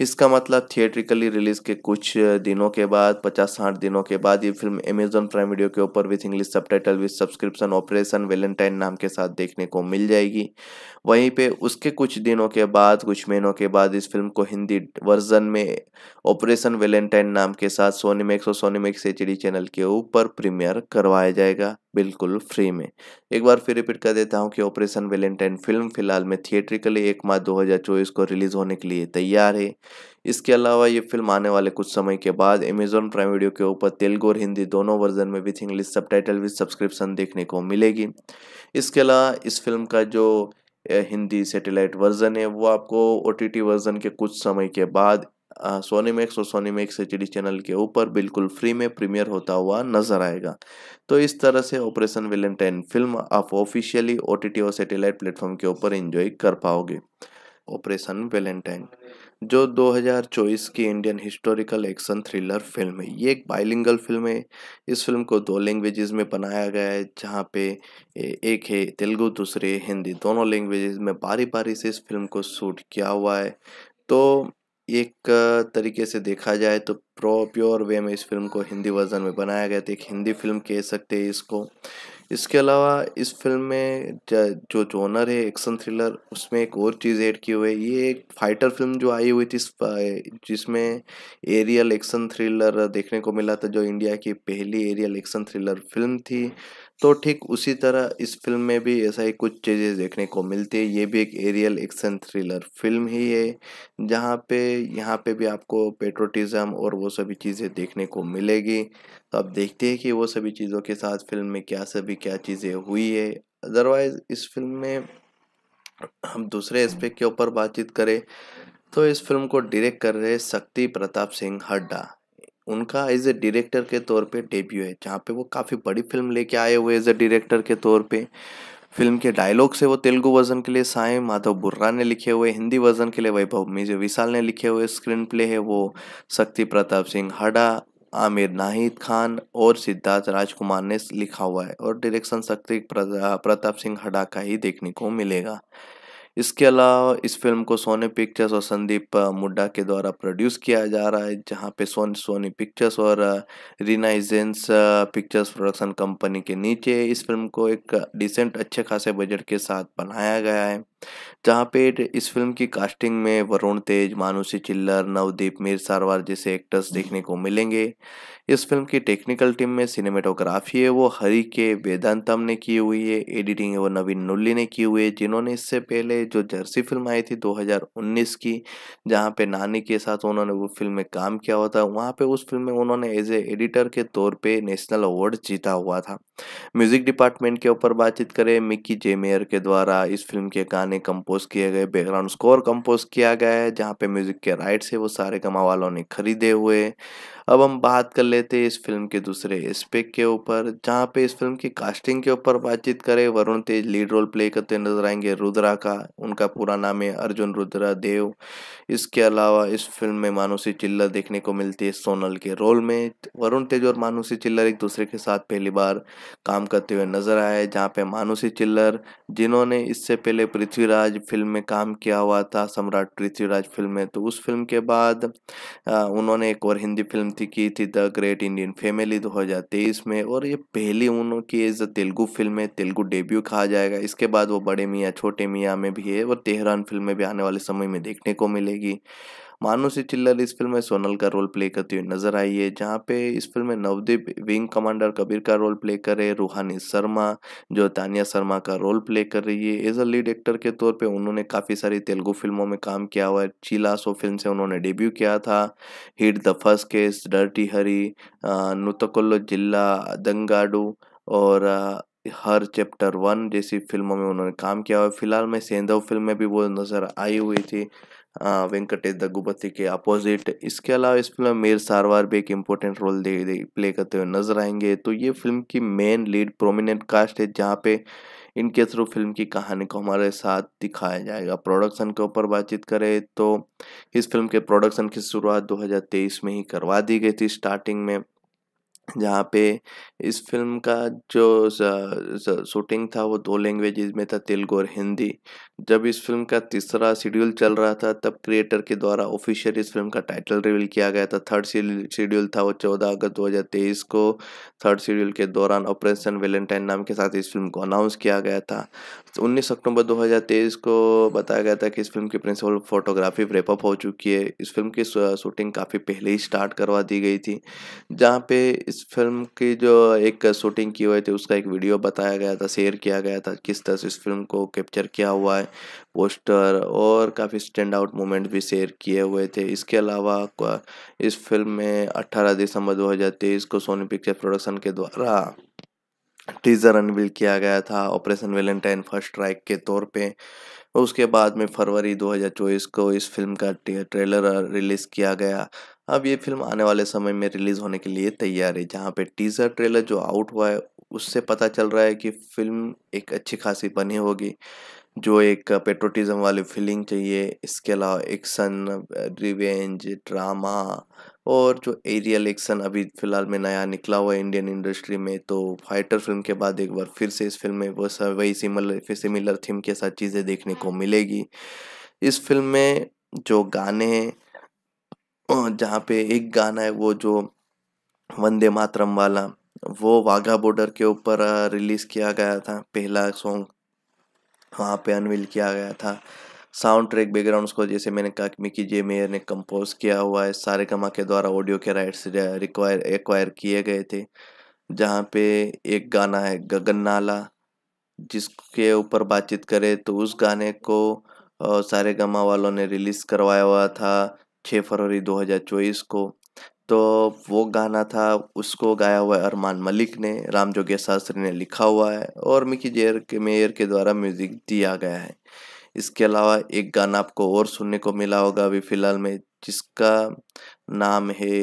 इसका मतलब थिएट्रिकली रिलीज के कुछ दिनों के बाद पचास साठ दिनों के बाद ये film Amazon Amazon Prime Video के ऊपर with English subtitle with subscription Operation Valentine नाम के साथ देखने को मिल जाएगी वहीं पे उसके कुछ दिनों के बाद कुछ महीनों के बाद इस फिल्म को हिंदी वर्जन में ऑपरेशन वेलेंटाइन नाम के साथ सोनीमैक्स और सोनीमैक्स एच चैनल के ऊपर प्रीमियर करवाया जाएगा बिल्कुल फ्री में एक बार फिर रिपीट कर देता हूँ कि ऑपरेशन वेलेंटाइन फिल्म फिलहाल में थिएट्रिकली एक मार्च दो को रिलीज होने के लिए तैयार है इसके अलावा ये फिल्म आने वाले कुछ समय के बाद अमेजोन प्राइम वीडियो के ऊपर तेलुगु और हिंदी दोनों वर्जन में with English subtitle with subscription देखने को मिलेगी इसके अलावा इस फिल्म का जो हिंदी सेटेलाइट वर्जन है वो आपको ओ वर्जन के कुछ समय के बाद सोनी मैक्स और सोनी मैक्स एच चैनल के ऊपर बिल्कुल फ्री में प्रीमियर होता हुआ नजर आएगा तो इस तरह से ऑपरेशन वेलेंटाइन फिल्म आप ऑफिशियली ओ और सेटेलाइट प्लेटफॉर्म के ऊपर एंजॉय कर पाओगे ऑपरेशन वेलेंटाइन जो 2024 की Indian historical action thriller film है ये एक बाइलिंगल फिल्म है इस फिल्म को दो लैंग्वेजेस में बनाया गया है जहाँ पे एक है तेलुगु दूसरे हिंदी दोनों लैंग्वेजेस में बारी बारी से इस फिल्म को शूट किया हुआ है तो एक तरीके से देखा जाए तो प्रो प्योर वे में इस फिल्म को हिंदी वर्जन में बनाया गया था एक हिंदी फिल्म कह सकते हैं इसको इसके अलावा इस फिल्म में जो जोनर है एक्शन थ्रिलर उसमें एक और चीज़ ऐड की हुई है ये एक फाइटर फिल्म जो आई हुई थी जिसमें एरियल एक्शन थ्रिलर देखने को मिला था जो इंडिया की पहली एरियल एक्शन थ्रिलर फिल्म थी तो ठीक उसी तरह इस फिल्म में भी ऐसा ही कुछ चीज़ें देखने को मिलती है ये भी एक एरियल एक्शन थ्रिलर फिल्म ही है जहाँ पे यहाँ पे भी आपको पेट्रोटिज़म और वो सभी चीज़ें देखने को मिलेगी तो आप देखते हैं कि वो सभी चीज़ों के साथ फिल्म में क्या सभी क्या चीज़ें हुई है अदरवाइज़ इस फिल्म में हम दूसरे एस्पेक्ट के ऊपर बातचीत करें तो इस फिल्म को डायरेक्ट कर रहे शक्ति प्रताप सिंह हड्डा उनका एज ए डायरेक्टर के तौर पे डेब्यू है जहाँ पे वो काफ़ी बड़ी फिल्म लेके आए हुए एज ए डायरेक्टर के तौर पे फिल्म के डायलॉग से वो तेलुगु वर्जन के लिए साय माधव बुर्रा ने लिखे हुए हिंदी वर्जन के लिए वैभव मिजे विशाल ने लिखे हुए स्क्रीन प्ले है वो शक्ति प्रताप सिंह हडा आमिर नाहिद खान और सिद्धार्थ राजकुमार ने लिखा हुआ है और डायरेक्शन शक्ति प्रताप सिंह हडा का ही देखने को मिलेगा इसके अलावा इस फिल्म को सोनी पिक्चर्स और संदीप मुड्डा के द्वारा प्रोड्यूस किया जा रहा है जहाँ पे सोन सोनी पिक्चर्स और रिनाइजेंस पिक्चर्स प्रोडक्शन कंपनी के नीचे इस फिल्म को एक डिसेंट अच्छे खासे बजट के साथ बनाया गया है जहाँ पे इस फिल्म की कास्टिंग में वरुण तेज मानुषी चिल्लर नवदीप मीर सारवार जैसे एक्टर्स देखने को मिलेंगे इस फिल्म की टेक्निकल टीम में सिनेमेटोग्राफी है वो हरी के वेदांतम ने की हुई है एडिटिंग है वो नवीन नुल्ली ने की हुई है जिन्होंने इससे पहले जो जर्सी फिल्म आई थी 2019 की जहाँ पे नानी के साथ उन्होंने वो फिल्म में काम किया हुआ था वहाँ पे उस फिल्म में उन्होंने एज ए एडिटर के तौर पर नेशनल अवार्ड जीता हुआ था म्यूजिक डिपार्टमेंट के ऊपर बातचीत करें मिक्की जेमेयर के द्वारा इस फिल्म के गाने कंपोज किए गए बैकग्राउंड स्कोर कंपोज किया गया है जहाँ पे म्यूजिक के राइट्स है वो सारे कमा वालों ने खरीदे हुए अब हम बात कर लेते हैं इस फिल्म के दूसरे एस्पेक्ट के ऊपर जहाँ पे इस फिल्म की कास्टिंग के ऊपर बातचीत करें Varun Tej lead role play करते नजर आएंगे रुद्रा का उनका पूरा नाम है अर्जुन रुद्रा देव इसके अलावा इस फिल्म में मानुषी चिल्लर देखने को मिलती है सोनल के रोल में वरुण तेज और मानुषी चिल्लर एक दूसरे के साथ पहली बार काम करते हुए नजर आए जहाँ पे मानुषी चिल्लर जिन्होंने इससे पहले पृथ्वीराज फिल्म में काम किया हुआ था सम्राट पृथ्वीराज फिल्म में तो उस फिल्म के बाद उन्होंने एक और हिंदी फिल्म प्रस्तुति की थी द ग्रेट इंडियन फैमिली 2023 में और ये पहली उनकी एज तेलुगु फिल्म है तेलुगु डेब्यू कहा जाएगा इसके बाद वो बड़े मियाँ छोटे मियाँ में भी है और तेहरान फिल्म में भी आने वाले समय में देखने को मिलेगी मानुषी चिल्लर इस फिल्म में सोनल का रोल प्ले करती हुई नजर आई है जहाँ पे इस फिल्म में नवदीप विंग कमांडर कबीर का रोल प्ले करे रूहानी शर्मा जो तानिया शर्मा का रोल प्ले कर रही है एज अ लीड एक्टर के तौर पर उन्होंने काफ़ी सारी तेलुगु फिल्मों में काम किया हुआ है चीला सो फिल्म से उन्होंने डेब्यू किया था hit the first case dirty Hari नुतकुल्लो जिला दंगाडू और हर चैप्टर वन जैसी फिल्मों में उन्होंने काम किया हुआ फिलहाल में सेंधव फिल्म में भी वो नज़र आई हुई थी वेंकटेश दग्गुबत्ती के अपोजिट इसके अलावा इस फिल्म में मीर सारवार भी एक इम्पोर्टेंट रोल दे, दे प्ले करते हुए नजर आएंगे तो ये फिल्म की मेन लीड प्रोमिनेंट कास्ट है जहाँ पे इनके थ्रू फिल्म की कहानी को हमारे साथ दिखाया जाएगा प्रोडक्शन के ऊपर बातचीत करें तो इस फिल्म के प्रोडक्शन की शुरुआत 2023 में ही करवा दी गई थी स्टार्टिंग में जहाँ पे इस फिल्म का जो शूटिंग था वो दो लैंग्वेजेस में था तेलुगु और हिंदी जब इस फिल्म का तीसरा शेड्यूल चल रहा था तब क्रिएटर के द्वारा ऑफिशियल इस फिल्म का टाइटल रिवील किया गया था थर्ड शेड्यूल था वो चौदह अगस्त दो हज़ार तेईस को थर्ड शेड्यूल के दौरान ऑपरेशन वेलेंटाइन नाम के साथ इस फिल्म को अनाउंस किया गया था उन्नीस अक्टूबर दो हज़ार तेईस को बताया गया था कि इस फिल्म की प्रिंसिपल फोटोग्राफी रेपअप हो चुकी है इस फिल्म की शूटिंग काफ़ी पहले ही स्टार्ट करवा दी गई थी जहाँ पे इस इस फिल्म की जो एक शूटिंग की हुई थी उसका एक वीडियो बताया गया था शेयर किया गया था किस तरह से इस फिल्म को कैप्चर किया हुआ है पोस्टर और काफ़ी स्टैंड आउट मोमेंट भी शेयर किए हुए थे इसके अलावा इस फिल्म में 18 दिसंबर 2023 को सोनी पिक्चर प्रोडक्शन के द्वारा टीज़र अनवील किया गया था ऑपरेशन वेलेंटाइन फर्स्ट स्ट्राइक के तौर पे उसके बाद में फरवरी 2024 को इस फिल्म का ट्रेलर रिलीज़ किया गया अब ये फिल्म आने वाले समय में रिलीज़ होने के लिए तैयार है जहाँ पे टीज़र ट्रेलर जो आउट हुआ है उससे पता चल रहा है कि फिल्म एक अच्छी खासी बनी होगी जो एक पेट्रोटिज्म वाली फीलिंग चाहिए इसके अलावा एक्शन रिवेंज ड्रामा और जो एरियल एक्शन अभी फ़िलहाल में नया निकला हुआ है इंडियन इंडस्ट्री में तो फाइटर फिल्म के बाद एक बार फिर से इस फिल्म में वो सब वही सिमिलर फिर सिमिलर थीम के साथ चीज़ें देखने को मिलेगी इस फिल्म में जो गाने हैं जहाँ पे एक गाना है वो जो वंदे मातरम वाला वो वाघा बॉर्डर के ऊपर रिलीज़ किया गया था पहला सॉन्ग वहाँ पे अनवील किया गया था साउंड ट्रैक बैकग्राउंड को जैसे मैंने कहा कि मिकी जे मेयर ने कंपोज किया हुआ है सारे कमा के द्वारा ऑडियो के राइट्स रिक्वायर एक्वायर किए गए थे जहाँ पे एक गाना है गगन नाला जिसके ऊपर बातचीत करें तो उस गाने को सारे गमा वालों ने रिलीज़ करवाया हुआ था छः फरवरी 2024 को तो वो गाना था उसको गाया हुआ है अरमान मलिक ने राम जोगे शास्त्री ने लिखा हुआ है और मिकी जेयर के मेयर के द्वारा म्यूज़िक दिया गया है इसके अलावा एक गाना आपको और सुनने को मिला होगा अभी फ़िलहाल में जिसका नाम है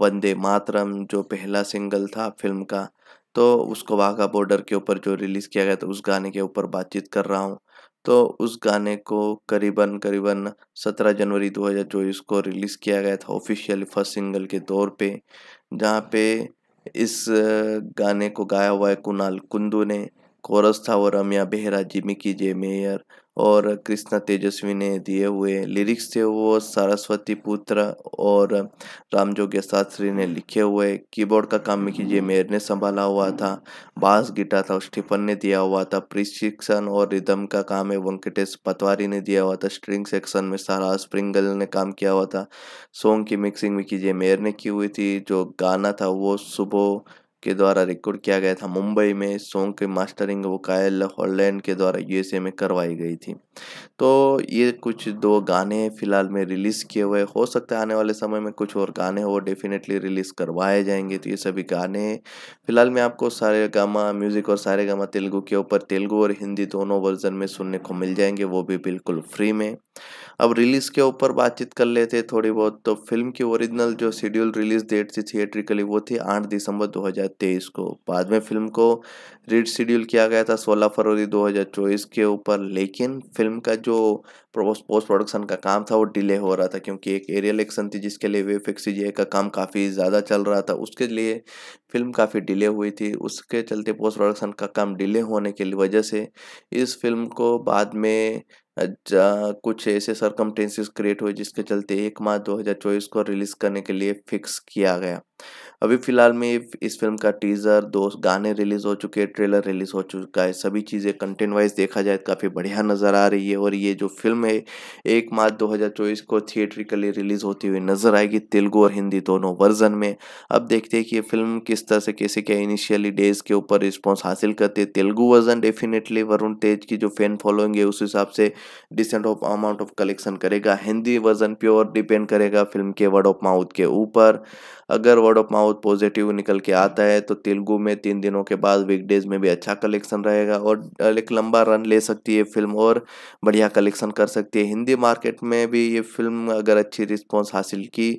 वंदे मातरम जो पहला सिंगल था फिल्म का तो उसको वाघा बॉर्डर के ऊपर जो रिलीज़ किया गया था उस गाने के ऊपर बातचीत कर रहा हूँ तो उस गाने को करीबन करीबन 17 जनवरी 2024 को रिलीज़ किया गया था ऑफिशियली फर्स्ट सिंगल के तौर पे जहाँ पे इस गाने को गाया हुआ है कुणाल कुंदू ने कोरस था वो रमिया बेहरा जिमी की जे मेयर और कृष्णा तेजस्वी ने दिए हुए लिरिक्स थे वो सरस्वती पुत्र और राम जोग्य शास्त्री ने लिखे हुए कीबोर्ड का काम कीजिए मेयर ने संभाला हुआ था बास गिटार था स्टीफन ने दिया हुआ था प्रशिक्षण और रिदम का काम है वेंकटेश पतवारी ने दिया हुआ था स्ट्रिंग सेक्शन में सारा स्प्रिंगल ने काम किया हुआ था सॉन्ग की मिक्सिंग भी कीजिए मेयर ने की हुई थी जो गाना था वो सुबह के द्वारा रिकॉर्ड किया गया था मुंबई में सॉन्ग के मास्टरिंग वो कायल हॉलैंड के द्वारा यूएसए में करवाई गई थी तो ये कुछ दो गाने फ़िलहाल में रिलीज़ किए हुए हो सकता है आने वाले समय में कुछ और गाने वो डेफिनेटली रिलीज़ करवाए जाएंगे तो ये सभी गाने फ़िलहाल में आपको सारे गामा म्यूज़िक और सारे गामा तेलुगू के ऊपर तेलुगू और हिंदी दोनों वर्जन में सुनने को मिल जाएंगे वो भी बिल्कुल फ्री में अब रिलीज़ के ऊपर बातचीत कर लेते थोड़ी बहुत तो फिल्म की ओरिजिनल जो शेड्यूल रिलीज़ डेट थी थिएट्रिकली वो थी आठ दिसंबर 2023 को बाद में फिल्म को रीड शेड्यूल किया गया था 16 फरवरी 2024 के ऊपर लेकिन फिल्म का जो पोस्ट प्रोडक्शन का काम था वो डिले हो रहा था क्योंकि एक एरियल एक्शन थी जिसके लिए फिक्स एक्सीजे का काम काफ़ी ज़्यादा चल रहा था उसके लिए फिल्म काफ़ी डिले हुई थी उसके चलते पोस्ट प्रोडक्शन का काम डिले होने की वजह से इस फिल्म को बाद में कुछ ऐसे सरकमटेंसेस क्रिएट हुए जिसके चलते एक मार्च 2024 को रिलीज़ करने के लिए फिक्स किया गया अभी फिलहाल में इस फिल्म का टीज़र दो गाने रिलीज़ हो चुके हैं ट्रेलर रिलीज़ हो चुका है सभी चीज़ें कंटेंट वाइज देखा जाए तो काफ़ी बढ़िया नज़र आ रही है और ये जो फिल्म है एक मार्च 2024 को थिएट्रिकली रिलीज़ होती हुई नज़र आएगी तेलुगु और हिंदी दोनों वर्जन में अब देखते हैं कि ये फिल्म किस तरह से कैसे क्या इनिशियली डेज़ के ऊपर रिस्पॉन्स हासिल करते है तेलुगु वर्जन डेफिनेटली वरुण तेज की जो फैन फॉलोइंग है उस हिसाब से decent of amount of collection करेगा हिंदी वर्जन प्योर डिपेंड करेगा फिल्म के वर्ड ऑफ माउथ के ऊपर अगर वर्ड ऑफ माउथ पॉजिटिव निकल के आता है तो तेलुगू में तीन दिनों के बाद वीकडेज में भी अच्छा कलेक्शन रहेगा और एक लंबा रन ले सकती है फिल्म और बढ़िया कलेक्शन कर सकती है हिंदी मार्केट में भी ये फिल्म अगर अच्छी रिस्पॉन्स हासिल की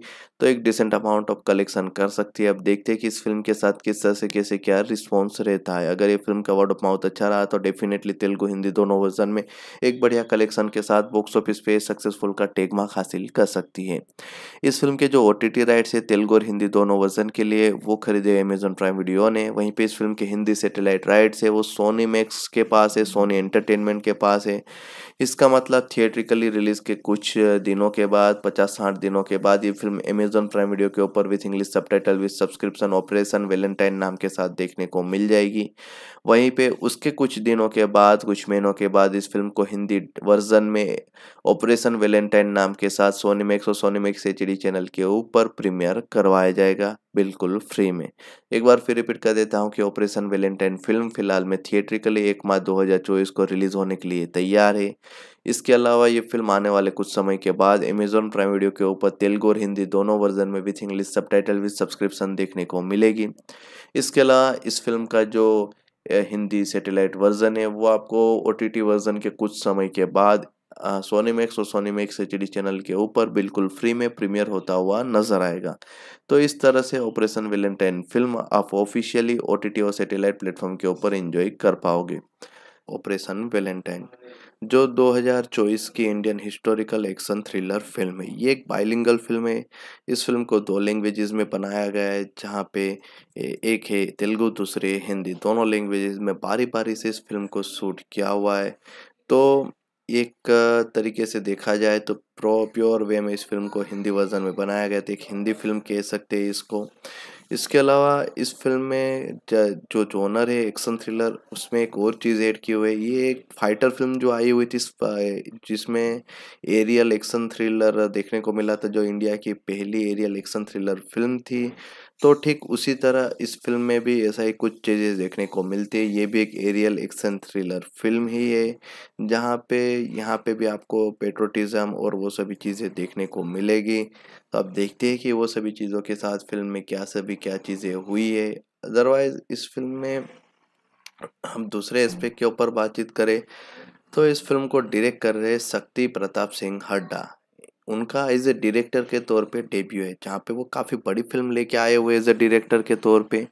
तो एक डिसेंट अमाउंट ऑफ कलेक्शन कर सकती है अब देखते हैं कि इस फिल्म के साथ किस तरह से कैसे क्या रिस्पॉन्स रहता है अगर ये फिल्म का वर्ड ऑफ माउथ अच्छा रहा तो डेफिनेटली तेलुगु हिंदी दोनों वर्जन में एक बढ़िया कलेक्शन के साथ बॉक्स ऑफिस पे सक्सेसफुल का टेकमार्क हासिल कर सकती है इस फिल्म के जो ओ टी टी राइट्स है तेलुगु और हिंदी दोनों वर्जन के लिए वो खरीदे अमेजन प्राइम वीडियो ने वहीं पर इस फिल्म के हिंदी सेटेलाइट राइट्स है वो सोनी मैक्स के पास है सोनी एंटरटेनमेंट के पास है इसका मतलब थिएट्रिकली रिलीज के कुछ दिनों के बाद पचास साठ दिनों के बाद ये film Amazon Amazon Prime Video के ऊपर with English subtitle with subscription Operation Valentine नाम के साथ देखने को मिल जाएगी वहीं पे उसके कुछ दिनों के बाद कुछ महीनों के बाद इस फिल्म को हिंदी वर्जन में ऑपरेशन वेलेंटाइन नाम के साथ सोनीमैक्स और सोनीमैक्स एच चैनल के ऊपर प्रीमियर करवाया जाएगा बिल्कुल फ्री में एक बार फिर रिपीट कर देता हूँ कि ऑपरेशन वेलेंटाइन फिल्म फिलहाल में थिएट्रिकली एक मार्च दो को रिलीज होने के लिए तैयार है इसके अलावा ये फिल्म आने वाले कुछ समय के बाद अमेजोन प्राइम वीडियो के ऊपर तेलुगु और हिंदी दोनों वर्जन में with English subtitle with subscription देखने को मिलेगी इसके अलावा इस फिल्म का जो हिंदी सेटेलाइट वर्जन है वो आपको ओ वर्जन के कुछ समय के बाद सोनी मैक्स और सोनी मैक्स एच चैनल के ऊपर बिल्कुल फ्री में प्रीमियर होता हुआ नजर आएगा तो इस तरह से ऑपरेशन वेलेंटाइन फिल्म आप ऑफिशियली ओ और सेटेलाइट प्लेटफॉर्म के ऊपर एंजॉय कर पाओगे ऑपरेशन वेलेंटाइन जो 2024 की Indian historical action thriller film है ये एक बाइलिंगल फिल्म है इस फिल्म को दो लैंग्वेजेस में बनाया गया है जहाँ पे एक है तेलुगु दूसरे हिंदी दोनों लैंग्वेजेस में बारी बारी से इस फिल्म को शूट किया हुआ है तो एक तरीके से देखा जाए तो प्रो प्योर वे में इस फिल्म को हिंदी वर्जन में बनाया गया तो एक हिंदी फिल्म कह सकते हैं इसको इसके अलावा इस फिल्म में जो जोनर है एक्शन थ्रिलर उसमें एक और चीज़ ऐड की हुई है ये एक फाइटर फिल्म जो आई हुई थी जिसमें एरियल एक्शन थ्रिलर देखने को मिला था जो इंडिया की पहली एरियल एक्शन थ्रिलर फिल्म थी तो ठीक उसी तरह इस फिल्म में भी ऐसा ही कुछ चीज़ें देखने को मिलती है ये भी एक एरियल एक्शन थ्रिलर फिल्म ही है जहाँ पे यहाँ पे भी आपको पेट्रोटिज़म और वो सभी चीज़ें देखने को मिलेगी तो आप देखते हैं कि वो सभी चीज़ों के साथ फिल्म में क्या सभी क्या चीज़ें हुई है अदरवाइज़ इस फिल्म में हम दूसरे एस्पेक्ट के ऊपर बातचीत करें तो इस फिल्म को डायरेक्ट कर रहे शक्ति प्रताप सिंह हड्डा उनका एज ए डायरेक्टर के तौर पे डेब्यू है जहाँ पे वो काफ़ी बड़ी फिल्म लेके आए हुए एज ए डायरेक्टर के तौर पे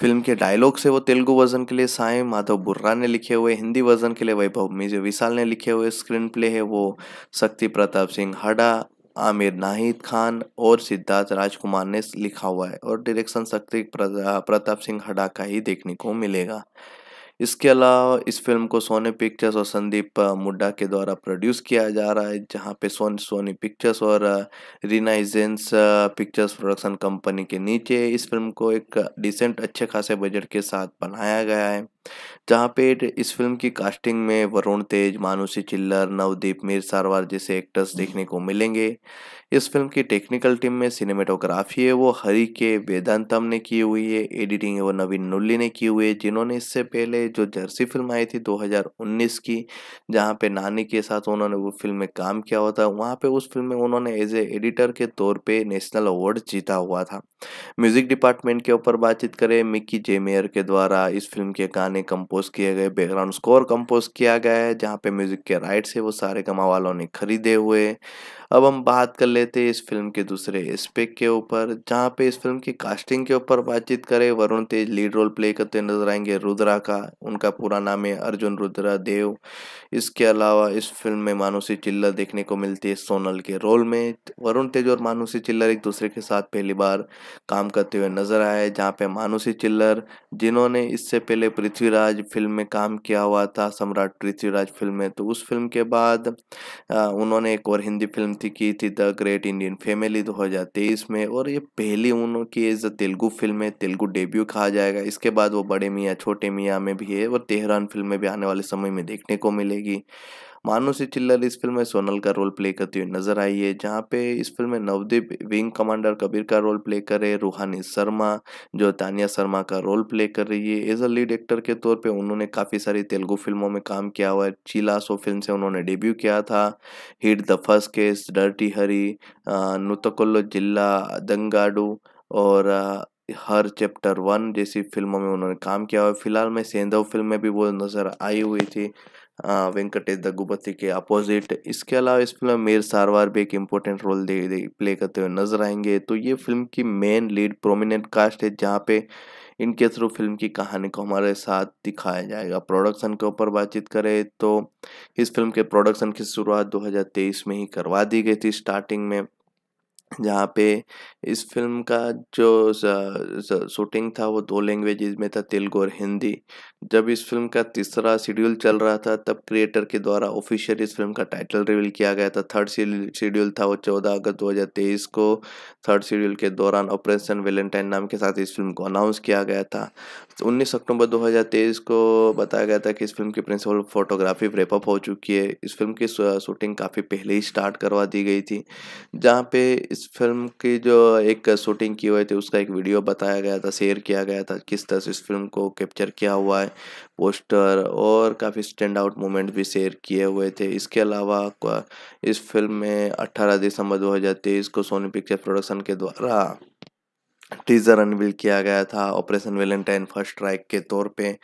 फिल्म के डायलॉग से वो तेलुगु वर्जन के लिए साए माधव बुर्रा ने लिखे हुए हिंदी वर्जन के लिए वैभव मिजे विशाल ने लिखे हुए स्क्रीन प्ले है वो शक्ति प्रताप सिंह हडा आमिर नाहिद खान और सिद्धार्थ राजकुमार ने लिखा हुआ है और डायरेक्शन शक्ति प्रताप सिंह हडा का ही देखने को मिलेगा इसके अलावा इस फिल्म को सोनी पिक्चर्स और संदीप मुड्डा के द्वारा प्रोड्यूस किया जा रहा है जहां पे सोनी सोनी पिक्चर्स और रिनाइजेंस पिक्चर्स प्रोडक्शन कंपनी के नीचे इस फिल्म को एक डिसेंट अच्छे खासे बजट के साथ बनाया गया है जहाँ पे इस फिल्म की कास्टिंग में वरुण तेज मानुषी चिल्लर नवदीप मीर सारवार जैसे एक्टर्स देखने को मिलेंगे इस फिल्म की टेक्निकल टीम में सिनेमेटोग्राफी है वो हरी के वेदांतम ने की हुई है एडिटिंग है वो नवीन नुल्ली ने की हुई है जिन्होंने इससे पहले जो जर्सी फिल्म आई थी 2019 की जहाँ पे नानी के साथ उन्होंने वो फिल्म में काम किया हुआ था वहाँ पे उस फिल्म में उन्होंने एज ए एडिटर के तौर पे नेशनल अवार्ड जीता हुआ था म्यूजिक डिपार्टमेंट के ऊपर बातचीत करें मिक्की जेमेयर के द्वारा इस फिल्म के गाने गाने कंपोज किए गए बैकग्राउंड स्कोर कंपोज किया गया है जहाँ पे म्यूजिक के राइट्स है वो सारे कमा वालों ने खरीदे हुए अब हम बात कर लेते हैं इस फिल्म के दूसरे स्पेक के ऊपर जहाँ पे इस फिल्म की कास्टिंग के ऊपर बातचीत करें Varun Tej lead role play करते नजर आएंगे रुद्रा का उनका पूरा नाम है अर्जुन रुद्रा देव इसके अलावा इस फिल्म में मानुषी चिल्लर देखने को मिलती है सोनल के रोल में वरुण तेज और मानुषी चिल्लर एक दूसरे के साथ पहली बार काम करते हुए नजर आए जहाँ पे मानुषी चिल्लर जिन्होंने इससे पहले पृथ्वीराज फिल्म में काम किया हुआ था सम्राट पृथ्वीराज फिल्म में तो उस फिल्म के बाद उन्होंने एक और हिंदी फिल्म शांति की थी द ग्रेट इंडियन फैमिली 2023 में और ये पहली उनकी एज तेलुगु फिल्म है तेलुगु डेब्यू कहा जाएगा इसके बाद वो बड़े मियाँ छोटे मियाँ में भी है और तेहरान फिल्म में भी आने वाले समय में देखने को मिलेगी मानुषी चिल्लर इस फिल्म में सोनल का रोल प्ले करती हुई नजर आई है जहाँ पे इस फिल्म में नवदीप विंग कमांडर कबीर का रोल प्ले कर रहे रूहानी शर्मा जो तानिया शर्मा का रोल प्ले कर रही है एज अ लीड एक्टर के तौर पर उन्होंने काफ़ी सारी तेलुगु फिल्मों में काम किया हुआ है सो फिल्म से उन्होंने डेब्यू किया था hit the first case dirty Hari नुतकुल्लो जिला दंगाडू और हर चैप्टर वन जैसी फिल्मों में उन्होंने काम किया और फिलहाल में सेंधव फिल्म में भी वो नज़र आई हुई थी वेंकटेश दग्गुपति के अपोजिट इसके अलावा इस फिल्म में मेर सारवार भी एक इम्पोर्टेंट रोल दे, दे प्ले करते हुए नजर आएंगे तो ये फिल्म की मेन लीड प्रोमिनेंट कास्ट है जहाँ पे इनके थ्रू फिल्म की कहानी को हमारे साथ दिखाया जाएगा प्रोडक्शन के ऊपर बातचीत करें तो इस फिल्म के प्रोडक्शन की शुरुआत 2023 में ही करवा दी गई थी स्टार्टिंग में जहाँ पे इस फिल्म का जो शूटिंग था वो दो लैंग्वेज में था तेलुगु और हिंदी जब इस फिल्म का तीसरा शेड्यूल चल रहा था तब क्रिएटर के द्वारा ऑफिशियल इस फिल्म का टाइटल रिवील किया गया था थर्ड शेड्यूल था वो चौदह अगस्त तेईस को थर्ड शेड्यूल के दौरान ऑपरेशन वेलेंटाइन नाम के साथ इस फिल्म को अनाउंस किया गया था उन्नीस अक्टूबर तेईस को बताया गया था कि इस फिल्म की प्रिंसिपल फोटोग्राफी रेपअप हो चुकी है इस फिल्म की शूटिंग काफ़ी पहले ही स्टार्ट करवा दी गई थी जहाँ पे इस फिल्म की जो एक शूटिंग की हुई थी उसका एक वीडियो बताया गया था शेयर किया गया था किस तरह से इस फिल्म को कैप्चर किया हुआ है पोस्टर और काफ़ी स्टैंड आउट मोमेंट भी शेयर किए हुए थे इसके अलावा इस फिल्म में 18 दिसंबर 2023 को सोनी पिक्चर प्रोडक्शन के द्वारा टीजर अनवील किया गया था ऑपरेशन वेलेंटाइन फर्स्ट स्ट्राइक के तौर पे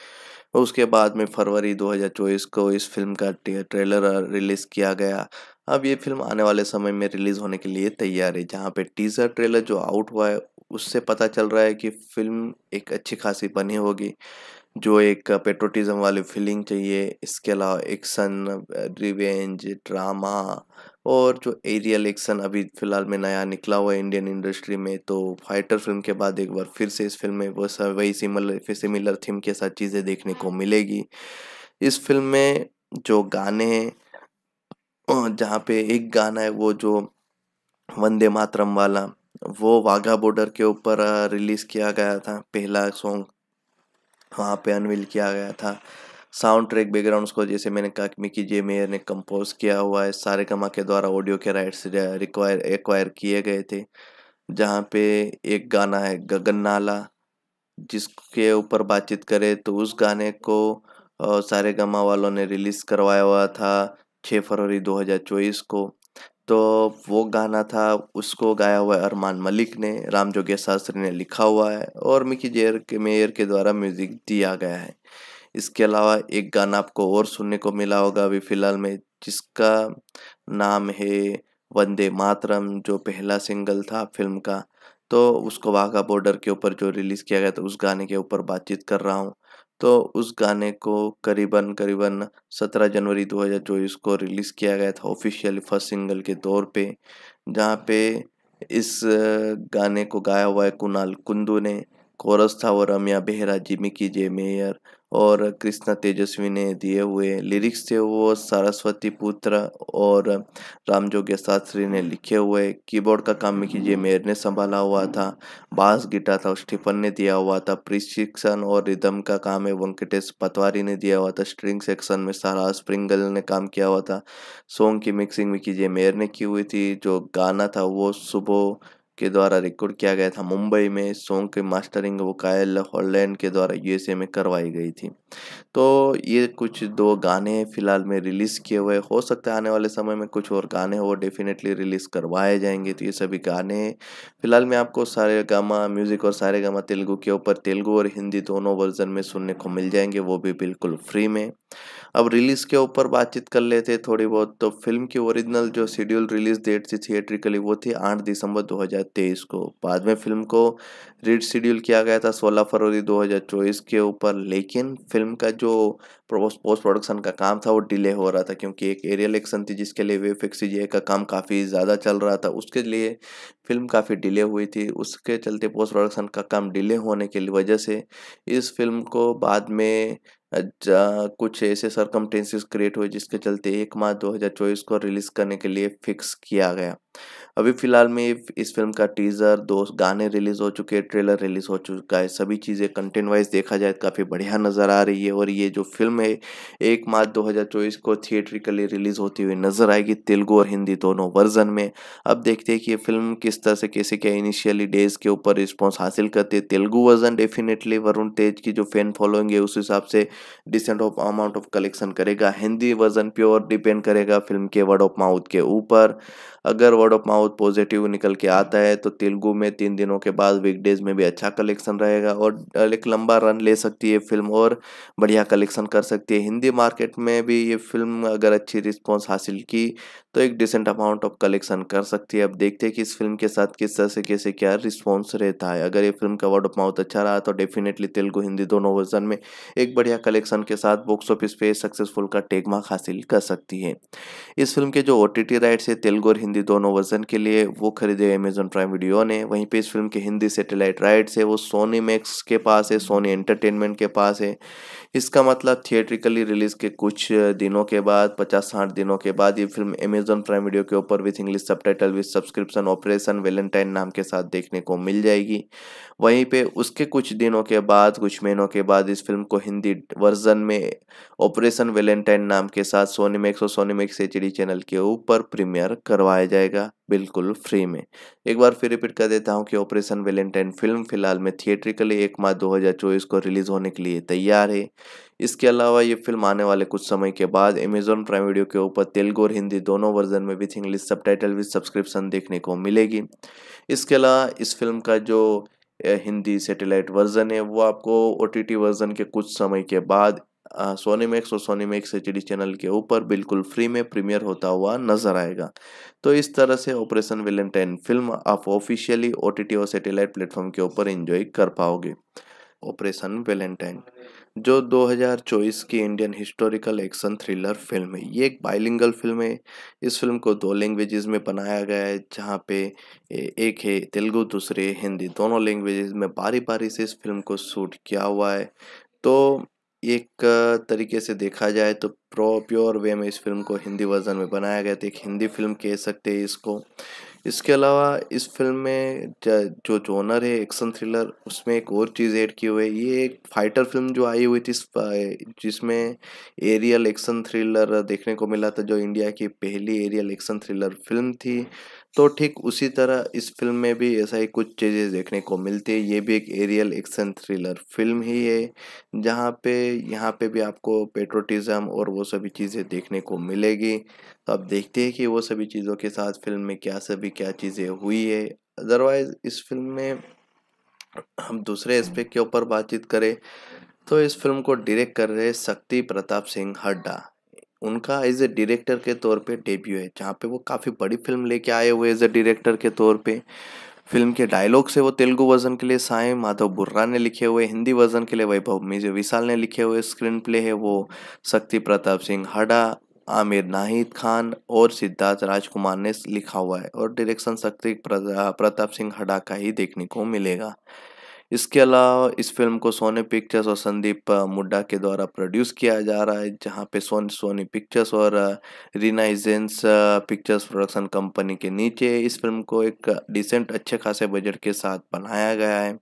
उसके बाद में फरवरी 2024 को इस फिल्म का ट्रेलर रिलीज़ किया गया अब ये फिल्म आने वाले समय में रिलीज होने के लिए तैयार है जहाँ पे टीजर ट्रेलर जो आउट हुआ है उससे पता चल रहा है कि फिल्म एक अच्छी खासी बनी होगी जो एक पेट्रोटिज्म वाली फीलिंग चाहिए इसके अलावा एक्शन रिवेंज ड्रामा और जो एरियल एक्शन अभी फ़िलहाल में नया निकला हुआ है इंडियन इंडस्ट्री में तो फाइटर फिल्म के बाद एक बार फिर से इस फिल्म में वो सब वही सिमिलर फिर सिमिलर थीम के साथ चीज़ें देखने को मिलेगी इस फिल्म में जो गाने हैं जहाँ पे एक गाना है वो जो वंदे मातरम वाला वो वाघा बॉर्डर के ऊपर रिलीज़ किया गया था पहला सॉन्ग वहाँ पे अनविल किया गया था साउंड ट्रैक बैकग्राउंड को जैसे मैंने कहा कि मिकी जे मेयर ने कंपोज किया हुआ है सारे कमा के द्वारा ऑडियो के राइट्स रिक्वायर एक्वायर किए गए थे जहाँ पे एक गाना है गगन नाला जिसके ऊपर बातचीत करें तो उस गाने को सारे गमा वालों ने रिलीज़ करवाया हुआ था छः फरवरी 2024 को तो वो गाना था उसको गाया हुआ है अरमान मलिक ने राम जोगे शास्त्री ने लिखा हुआ है और मिकी जेयर के मेयर के द्वारा म्यूज़िक दिया गया है इसके अलावा एक गाना आपको और सुनने को मिला होगा अभी फ़िलहाल में जिसका नाम है वंदे मातरम जो पहला सिंगल था फिल्म का तो उसको वाघा बॉर्डर के ऊपर जो रिलीज़ किया गया था उस गाने के ऊपर बातचीत कर रहा हूँ तो उस गाने को करीबन करीबन 17 जनवरी 2024 को रिलीज़ किया गया था ऑफिशियल फर्स्ट सिंगल के तौर पे जहाँ पे इस गाने को गाया हुआ है कुणाल कुंदू ने कोरस था वो रमिया बेहरा जिमी की जे मेयर और कृष्णा तेजस्वी ने दिए हुए लिरिक्स थे वो सरस्वती पुत्र और रामजोग्य शास्त्री ने लिखे हुए कीबोर्ड का काम मिकी मेयर ने संभाला हुआ था बास गिटार था स्टीफन ने दिया हुआ था प्रशिक्षण और रिदम का काम है वेंकटेश पतवारी ने दिया हुआ था स्ट्रिंग सेक्शन में सारा स्प्रिंगल ने काम किया हुआ था सॉन्ग की मिक्सिंग मिकी जे मेयर ने की हुई थी जो गाना था वो सुबह के द्वारा रिकॉर्ड किया गया था मुंबई में सॉन्ग की मास्टरिंग वो कायल हॉलैंड के द्वारा यूएसए में करवाई गई थी तो ये कुछ दो गाने फ़िलहाल में रिलीज़ किए हुए हो सकता है आने वाले समय में कुछ और गाने वो डेफिनेटली रिलीज़ करवाए जाएंगे तो ये सभी गाने फ़िलहाल में आपको सारे गामा म्यूज़िक और सारे गामा तेलुगु के ऊपर तेलुगु और हिंदी दोनों वर्जन में सुनने को मिल जाएंगे वो भी बिल्कुल फ्री में अब रिलीज़ के ऊपर बातचीत कर लेते थोड़ी बहुत तो फिल्म की ओरिजिनल जो शेड्यूल रिलीज़ डेट थी थिएट्रिकली वो थी आठ दिसंबर 2023 को बाद में फिल्म को रीड शेड्यूल किया गया था 16 फरवरी 2024 के ऊपर लेकिन फिल्म का जो पोस्ट प्रोडक्शन का काम था वो डिले हो रहा था क्योंकि एक एरियल एक्शन थी जिसके लिए वेब एक्स का काम काफ़ी ज़्यादा चल रहा था उसके लिए फिल्म काफ़ी डिले हुई थी उसके चलते पोस्ट प्रोडक्शन का काम डिले होने की वजह से इस फिल्म को बाद में कुछ ऐसे सरकमटेंसेस क्रिएट हुए जिसके चलते एक मार्च 2024 को रिलीज़ करने के लिए फिक्स किया गया अभी फिलहाल में इस फिल्म का टीज़र दो गाने रिलीज़ हो चुके हैं ट्रेलर रिलीज़ हो चुका है सभी चीज़ें कंटेंट वाइज देखा जाए तो काफ़ी बढ़िया नज़र आ रही है और ये जो फिल्म है एक मार्च 2024 को थिएट्रिकली रिलीज़ होती हुई नज़र आएगी तेलुगु और हिंदी दोनों वर्जन में अब देखते हैं कि ये फिल्म किस तरह से कैसे क्या इनिशियली डेज के ऊपर रिस्पॉन्स हासिल करती है तेलुगु वर्जन डेफिनेटली वरुण तेज की जो फैन फॉलोइंग है उस हिसाब से decent of amount of collection करेगा हिंदी वर्जन प्योर डिपेंड करेगा फिल्म के वर्ड ऑफ माउथ के ऊपर अगर वर्ड ऑफ माउथ पॉजिटिव निकल के आता है तो तेलुगु में तीन दिनों के बाद वीकडेज में भी अच्छा कलेक्शन रहेगा और एक लंबा रन ले सकती है फिल्म और बढ़िया कलेक्शन कर सकती है हिंदी मार्केट में भी ये फिल्म अगर अच्छी रिस्पॉन्स हासिल की तो एक डिसेंट अमाउंट ऑफ कलेक्शन कर सकती है अब देखते हैं कि इस फिल्म के साथ किस तरह से कैसे क्या रिस्पॉन्स रहता है अगर ये फिल्म का वर्ड ऑफ माउथ अच्छा रहा तो डेफिनेटली तेलुगु हिंदी दोनों वर्जन में एक बढ़िया कलेक्शन के साथ बॉक्स ऑफिस पे सक्सेसफुल का टेगमार्क हासिल कर सकती है इस फिल्म के जो ओ टी राइट्स है तेलुगु और हिंदी दोनों वर्जन के लिए वो खरीदे अमेजोन प्राइम वीडियो ने वहीं पर इस फिल्म के हिंदी सेटेलाइट राइट्स है वो सोनी मैक्स के पास है सोनी एंटरटेनमेंट के पास है इसका मतलब थिएट्रिकली रिलीज के कुछ दिनों के बाद पचास साठ दिनों के बाद ये film Amazon Amazon Prime Video के ऊपर with English subtitle with subscription Operation Valentine नाम के साथ देखने को मिल जाएगी वहीं पे उसके कुछ दिनों के बाद कुछ महीनों के बाद इस फिल्म को हिंदी वर्जन में ऑपरेशन वेलेंटाइन नाम के साथ सोनीमैक्स और सोनीमैक्स एच चैनल के ऊपर प्रीमियर करवाया जाएगा बिल्कुल फ्री में एक बार फिर रिपीट कर देता हूँ कि ऑपरेशन वेलेंटाइन फिल्म फिलहाल में थिएट्रिकली एक मार्च दो को रिलीज होने के लिए तैयार है इसके अलावा ये फिल्म आने वाले कुछ समय के बाद अमेजोन प्राइम वीडियो के ऊपर तेलुगु और हिंदी दोनों वर्जन में with English subtitle with subscription देखने को मिलेगी इसके अलावा इस फिल्म का जो हिंदी सेटेलाइट वर्जन है वो आपको ओ वर्जन के कुछ समय के बाद सोनी मैक्स और सोनी मैक्स एच चैनल के ऊपर बिल्कुल फ्री में प्रीमियर होता हुआ नजर आएगा तो इस तरह से ऑपरेशन वेलेंटाइन फिल्म आप ऑफिशियली ओ और सेटेलाइट प्लेटफॉर्म के ऊपर एंजॉय कर पाओगे ऑपरेशन वेलेंटाइन जो 2024 की Indian historical action thriller film है ये एक बाइलिंगल फिल्म है इस फिल्म को दो लैंग्वेजेस में बनाया गया है जहाँ पे एक है तेलुगु दूसरे हिंदी दोनों लैंग्वेजेस में बारी बारी से इस फिल्म को शूट किया हुआ है तो एक तरीके से देखा जाए तो प्रो प्योर वे में इस फिल्म को हिंदी वर्जन में बनाया गया तो एक हिंदी फिल्म कह सकते हैं इसको इसके अलावा इस फिल्म में जो जोनर है एक्शन थ्रिलर उसमें एक और चीज़ ऐड की हुई है ये एक फाइटर फिल्म जो आई हुई थी जिसमें एरियल एक्शन थ्रिलर देखने को मिला था जो इंडिया की पहली एरियल एक्शन थ्रिलर फिल्म थी तो ठीक उसी तरह इस फिल्म में भी ऐसा ही कुछ चीज़ें देखने को मिलती है ये भी एक एरियल एक्शन थ्रिलर फिल्म ही है जहाँ पे यहाँ पे भी आपको पेट्रोटिज़म और वो सभी चीज़ें देखने को मिलेगी तो आप देखते हैं कि वो सभी चीज़ों के साथ फिल्म में क्या सभी क्या चीज़ें हुई है अदरवाइज़ इस फिल्म में हम दूसरे एस्पेक्ट के ऊपर बातचीत करें तो इस फिल्म को डायरेक्ट कर रहे शक्ति प्रताप सिंह हड्डा उनका एज ए डायरेक्टर के तौर पे डेब्यू है जहाँ पे वो काफ़ी बड़ी फिल्म लेके आए हुए एज ए डायरेक्टर के तौर पे फिल्म के डायलॉग से वो तेलुगु वर्जन के लिए साए माधव बुर्रा ने लिखे हुए हिंदी वर्जन के लिए वैभव मिजे विशाल ने लिखे हुए स्क्रीन प्ले है वो शक्ति प्रताप सिंह हडा आमिर नाहिद खान और सिद्धार्थ राजकुमार ने लिखा हुआ है और डायरेक्शन शक्ति प्रताप सिंह हडा का ही देखने को मिलेगा इसके अलावा इस फिल्म को सोनी पिक्चर्स और संदीप मुड्डा के द्वारा प्रोड्यूस किया जा रहा है जहाँ पे सोन सोनी पिक्चर्स और रिनाइजेंस पिक्चर्स प्रोडक्शन कंपनी के नीचे इस फिल्म को एक डिसेंट अच्छे खासे बजट के साथ बनाया गया है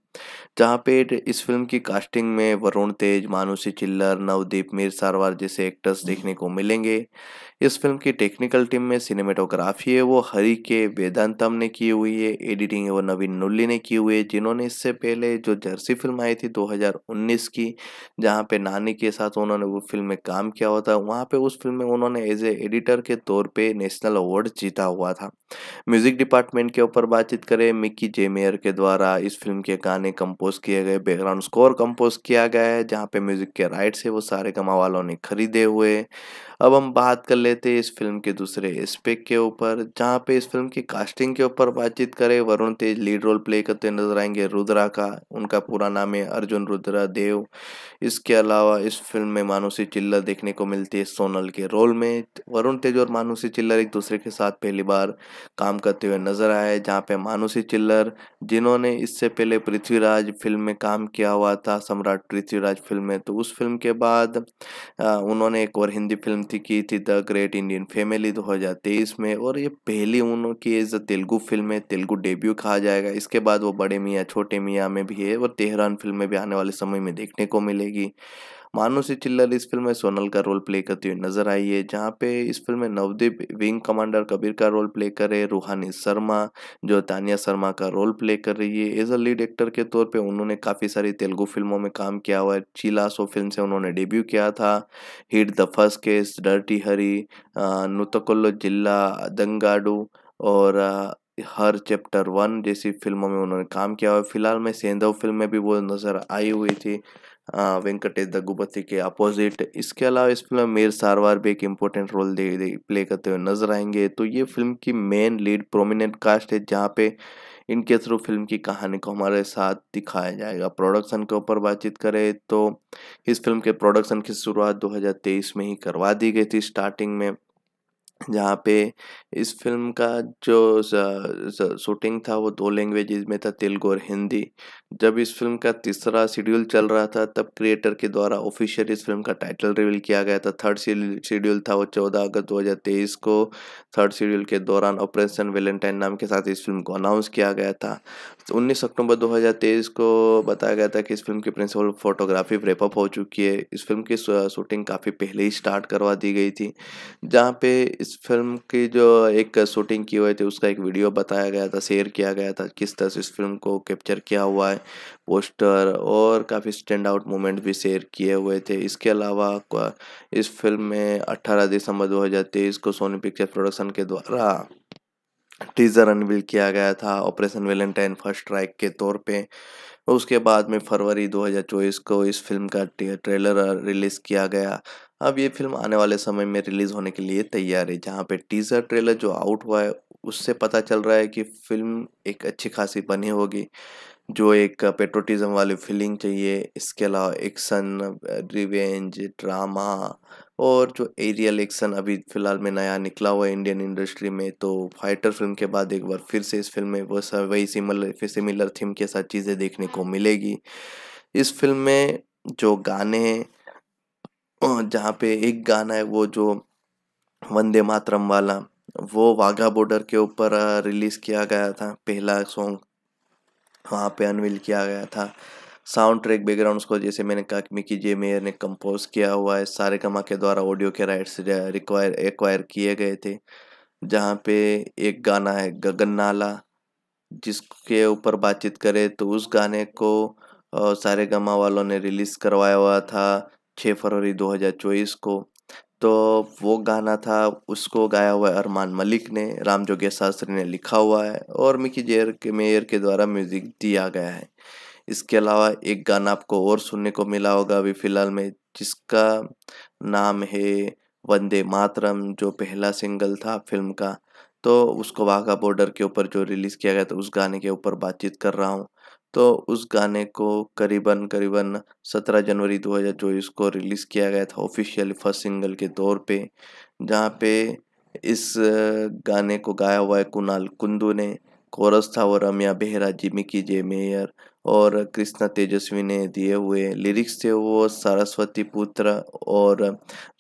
जहाँ पे इस फिल्म की कास्टिंग में वरुण तेज मानुषी चिल्लर नवदीप मीर सारवार जैसे एक्टर्स देखने को मिलेंगे इस फिल्म की टेक्निकल टीम में सिनेमेटोग्राफी है वो हरी के वेदांतम ने की हुई है एडिटिंग है वो नवीन नुल्ली ने की हुई है जिन्होंने इससे पहले जो जर्सी फिल्म आई थी 2019 की जहाँ पे नानी के साथ उन्होंने वो फिल्म में काम किया हुआ था वहाँ पे उस फिल्म में उन्होंने एज ए एडिटर के तौर पर नेशनल अवार्ड जीता हुआ था म्यूजिक डिपार्टमेंट के ऊपर बातचीत करें मिक्की जेमेयर के द्वारा इस फिल्म के गाने कंपोज किए गए बैकग्राउंड स्कोर कंपोज किया गया है जहाँ पे म्यूजिक के राइट्स है वो सारे कमा वालों ने खरीदे हुए अब हम बात कर लेते हैं इस फिल्म के दूसरे एस्पेक्ट के ऊपर जहाँ पे इस फिल्म की कास्टिंग के ऊपर बातचीत करें Varun Tej lead role play करते नजर आएंगे रुद्रा का उनका पूरा नाम है अर्जुन रुद्रा देव इसके अलावा इस फिल्म में मानुषी चिल्लर देखने को मिलती है सोनल के रोल में वरुण तेज और मानुषी चिल्लर एक दूसरे के साथ पहली बार काम करते हुए नजर आए जहाँ पे मानुषी चिल्लर जिन्होंने इससे पहले पृथ्वीराज फिल्म में काम किया हुआ था सम्राट पृथ्वीराज फिल्म में तो उस फिल्म के बाद उन्होंने एक और हिंदी फिल्म गलती की थी द ग्रेट इंडियन फैमिली 2023 में और ये पहली उनकी एज तेलुगु फिल्म है तेलुगु डेब्यू कहा जाएगा इसके बाद वो बड़े मियाँ छोटे मियाँ में भी है और तेहरान फिल्म में भी आने वाले समय में देखने को मिलेगी मानुषी चिल्लर इस फिल्म में सोनल का रोल प्ले करती हुई नजर आई है जहाँ पे इस फिल्म में नवदीप विंग कमांडर कबीर का रोल प्ले करे रूहानी शर्मा जो तानिया शर्मा का रोल प्ले कर रही है एज अ लीड एक्टर के तौर पर उन्होंने काफ़ी सारी तेलुगु फिल्मों में काम किया हुआ है चीला सो फिल्म से उन्होंने डेब्यू किया था hit the first case dirty Hari नुतकोल्लो जिला दंगाडू और हर चैप्टर वन जैसी फिल्मों में उन्होंने काम किया और फिलहाल में सेंधव फिल्म में भी वो नज़र आई हुई थी हाँ, वेंकटेश दग्गुबत्ती के अपोजिट इसके अलावा इस फिल्म में मीर सारवार भी एक इम्पोर्टेंट रोल दे, दे प्ले करते हुए नजर आएंगे तो ये फिल्म की मेन लीड प्रोमिनेंट कास्ट है जहाँ पे इनके थ्रू फिल्म की कहानी को हमारे साथ दिखाया जाएगा प्रोडक्शन के ऊपर बातचीत करें तो इस फिल्म के प्रोडक्शन की शुरुआत 2023 में ही करवा दी गई थी स्टार्टिंग में जहाँ पे इस फिल्म का जो शूटिंग था वो दो लैंग्वेज में था तेलुगु और हिंदी जब इस फिल्म का तीसरा शेड्यूल चल रहा था तब क्रिएटर के द्वारा ऑफिशियल इस फिल्म का टाइटल रिवील किया गया था थर्ड शेड्यूल था वो चौदह अगस्त दो हज़ार तेईस को थर्ड शेड्यूल के दौरान ऑपरेशन वेलेंटाइन नाम के साथ इस फिल्म को अनाउंस किया गया था उन्नीस अक्टूबर दो हज़ार तेईस को बताया गया था कि इस फिल्म की प्रिंसिपल फोटोग्राफी रेपअप हो चुकी है इस फिल्म की शूटिंग काफ़ी पहले ही स्टार्ट करवा दी गई थी जहाँ पे इस इस फिल्म की जो एक शूटिंग की हुई थी उसका एक वीडियो बताया गया था शेयर किया गया था किस तरह से इस फिल्म को कैप्चर किया हुआ है पोस्टर और काफ़ी स्टैंड आउट मोमेंट भी शेयर किए हुए थे इसके अलावा इस फिल्म में 18 दिसंबर दो को सोनी पिक्चर प्रोडक्शन के द्वारा टीजर अनवील किया गया था ऑपरेशन वेलेंटाइन फर्स्ट स्ट्राइक के तौर पे उसके बाद में फरवरी 2024 को इस फिल्म का ट्रेलर रिलीज़ किया गया अब ये फिल्म आने वाले समय में रिलीज होने के लिए तैयार है जहाँ पे टीजर ट्रेलर जो आउट हुआ है उससे पता चल रहा है कि फिल्म एक अच्छी खासी बनी होगी जो एक पेट्रोटिज्म वाली फीलिंग चाहिए इसके अलावा एक्शन रिवेंज ड्रामा और जो एरियल एक्शन अभी फ़िलहाल में नया निकला हुआ है इंडियन इंडस्ट्री में तो फाइटर फिल्म के बाद एक बार फिर से इस फिल्म में वो सब वही सिमिलर सिमिलर थीम के साथ चीज़ें देखने को मिलेगी इस फिल्म में जो गाने हैं जहाँ पे एक गाना है वो जो वंदे मातरम वाला वो वाघा बॉर्डर के ऊपर रिलीज़ किया गया था पहला सॉन्ग वहाँ पे अनवील किया गया था साउंड ट्रैक बैकग्राउंड को जैसे मैंने कहा कि मिकी जे मेयर ने कंपोज किया हुआ है सारे कमा के द्वारा ऑडियो के राइट्स रिक्वायर एक्वायर किए गए थे जहाँ पे एक गाना है गगन नाला जिसके ऊपर बातचीत करें तो उस गाने को सारे गमा वालों ने रिलीज़ करवाया हुआ था छः फरवरी 2024 को तो वो गाना था उसको गाया हुआ है अरमान मलिक ने राम जोगे शास्त्री ने लिखा हुआ है और मिकी जेयर के मेयर के द्वारा म्यूज़िक दिया गया है इसके अलावा एक गाना आपको और सुनने को मिला होगा अभी फ़िलहाल में जिसका नाम है वंदे मातरम जो पहला सिंगल था फिल्म का तो उसको वाघा बॉर्डर के ऊपर जो रिलीज़ किया गया था उस गाने के ऊपर बातचीत कर रहा हूँ तो उस गाने को करीबन करीबन 17 जनवरी 2024 को रिलीज़ किया गया था ऑफिशियल फर्स्ट सिंगल के तौर पे जहाँ पे इस गाने को गाया हुआ है कुणाल कुंदू ने कोरस था वो रमिया बेहरा जिमी की जे मेयर और कृष्णा तेजस्वी ने दिए हुए लिरिक्स थे वो सरस्वती पुत्र और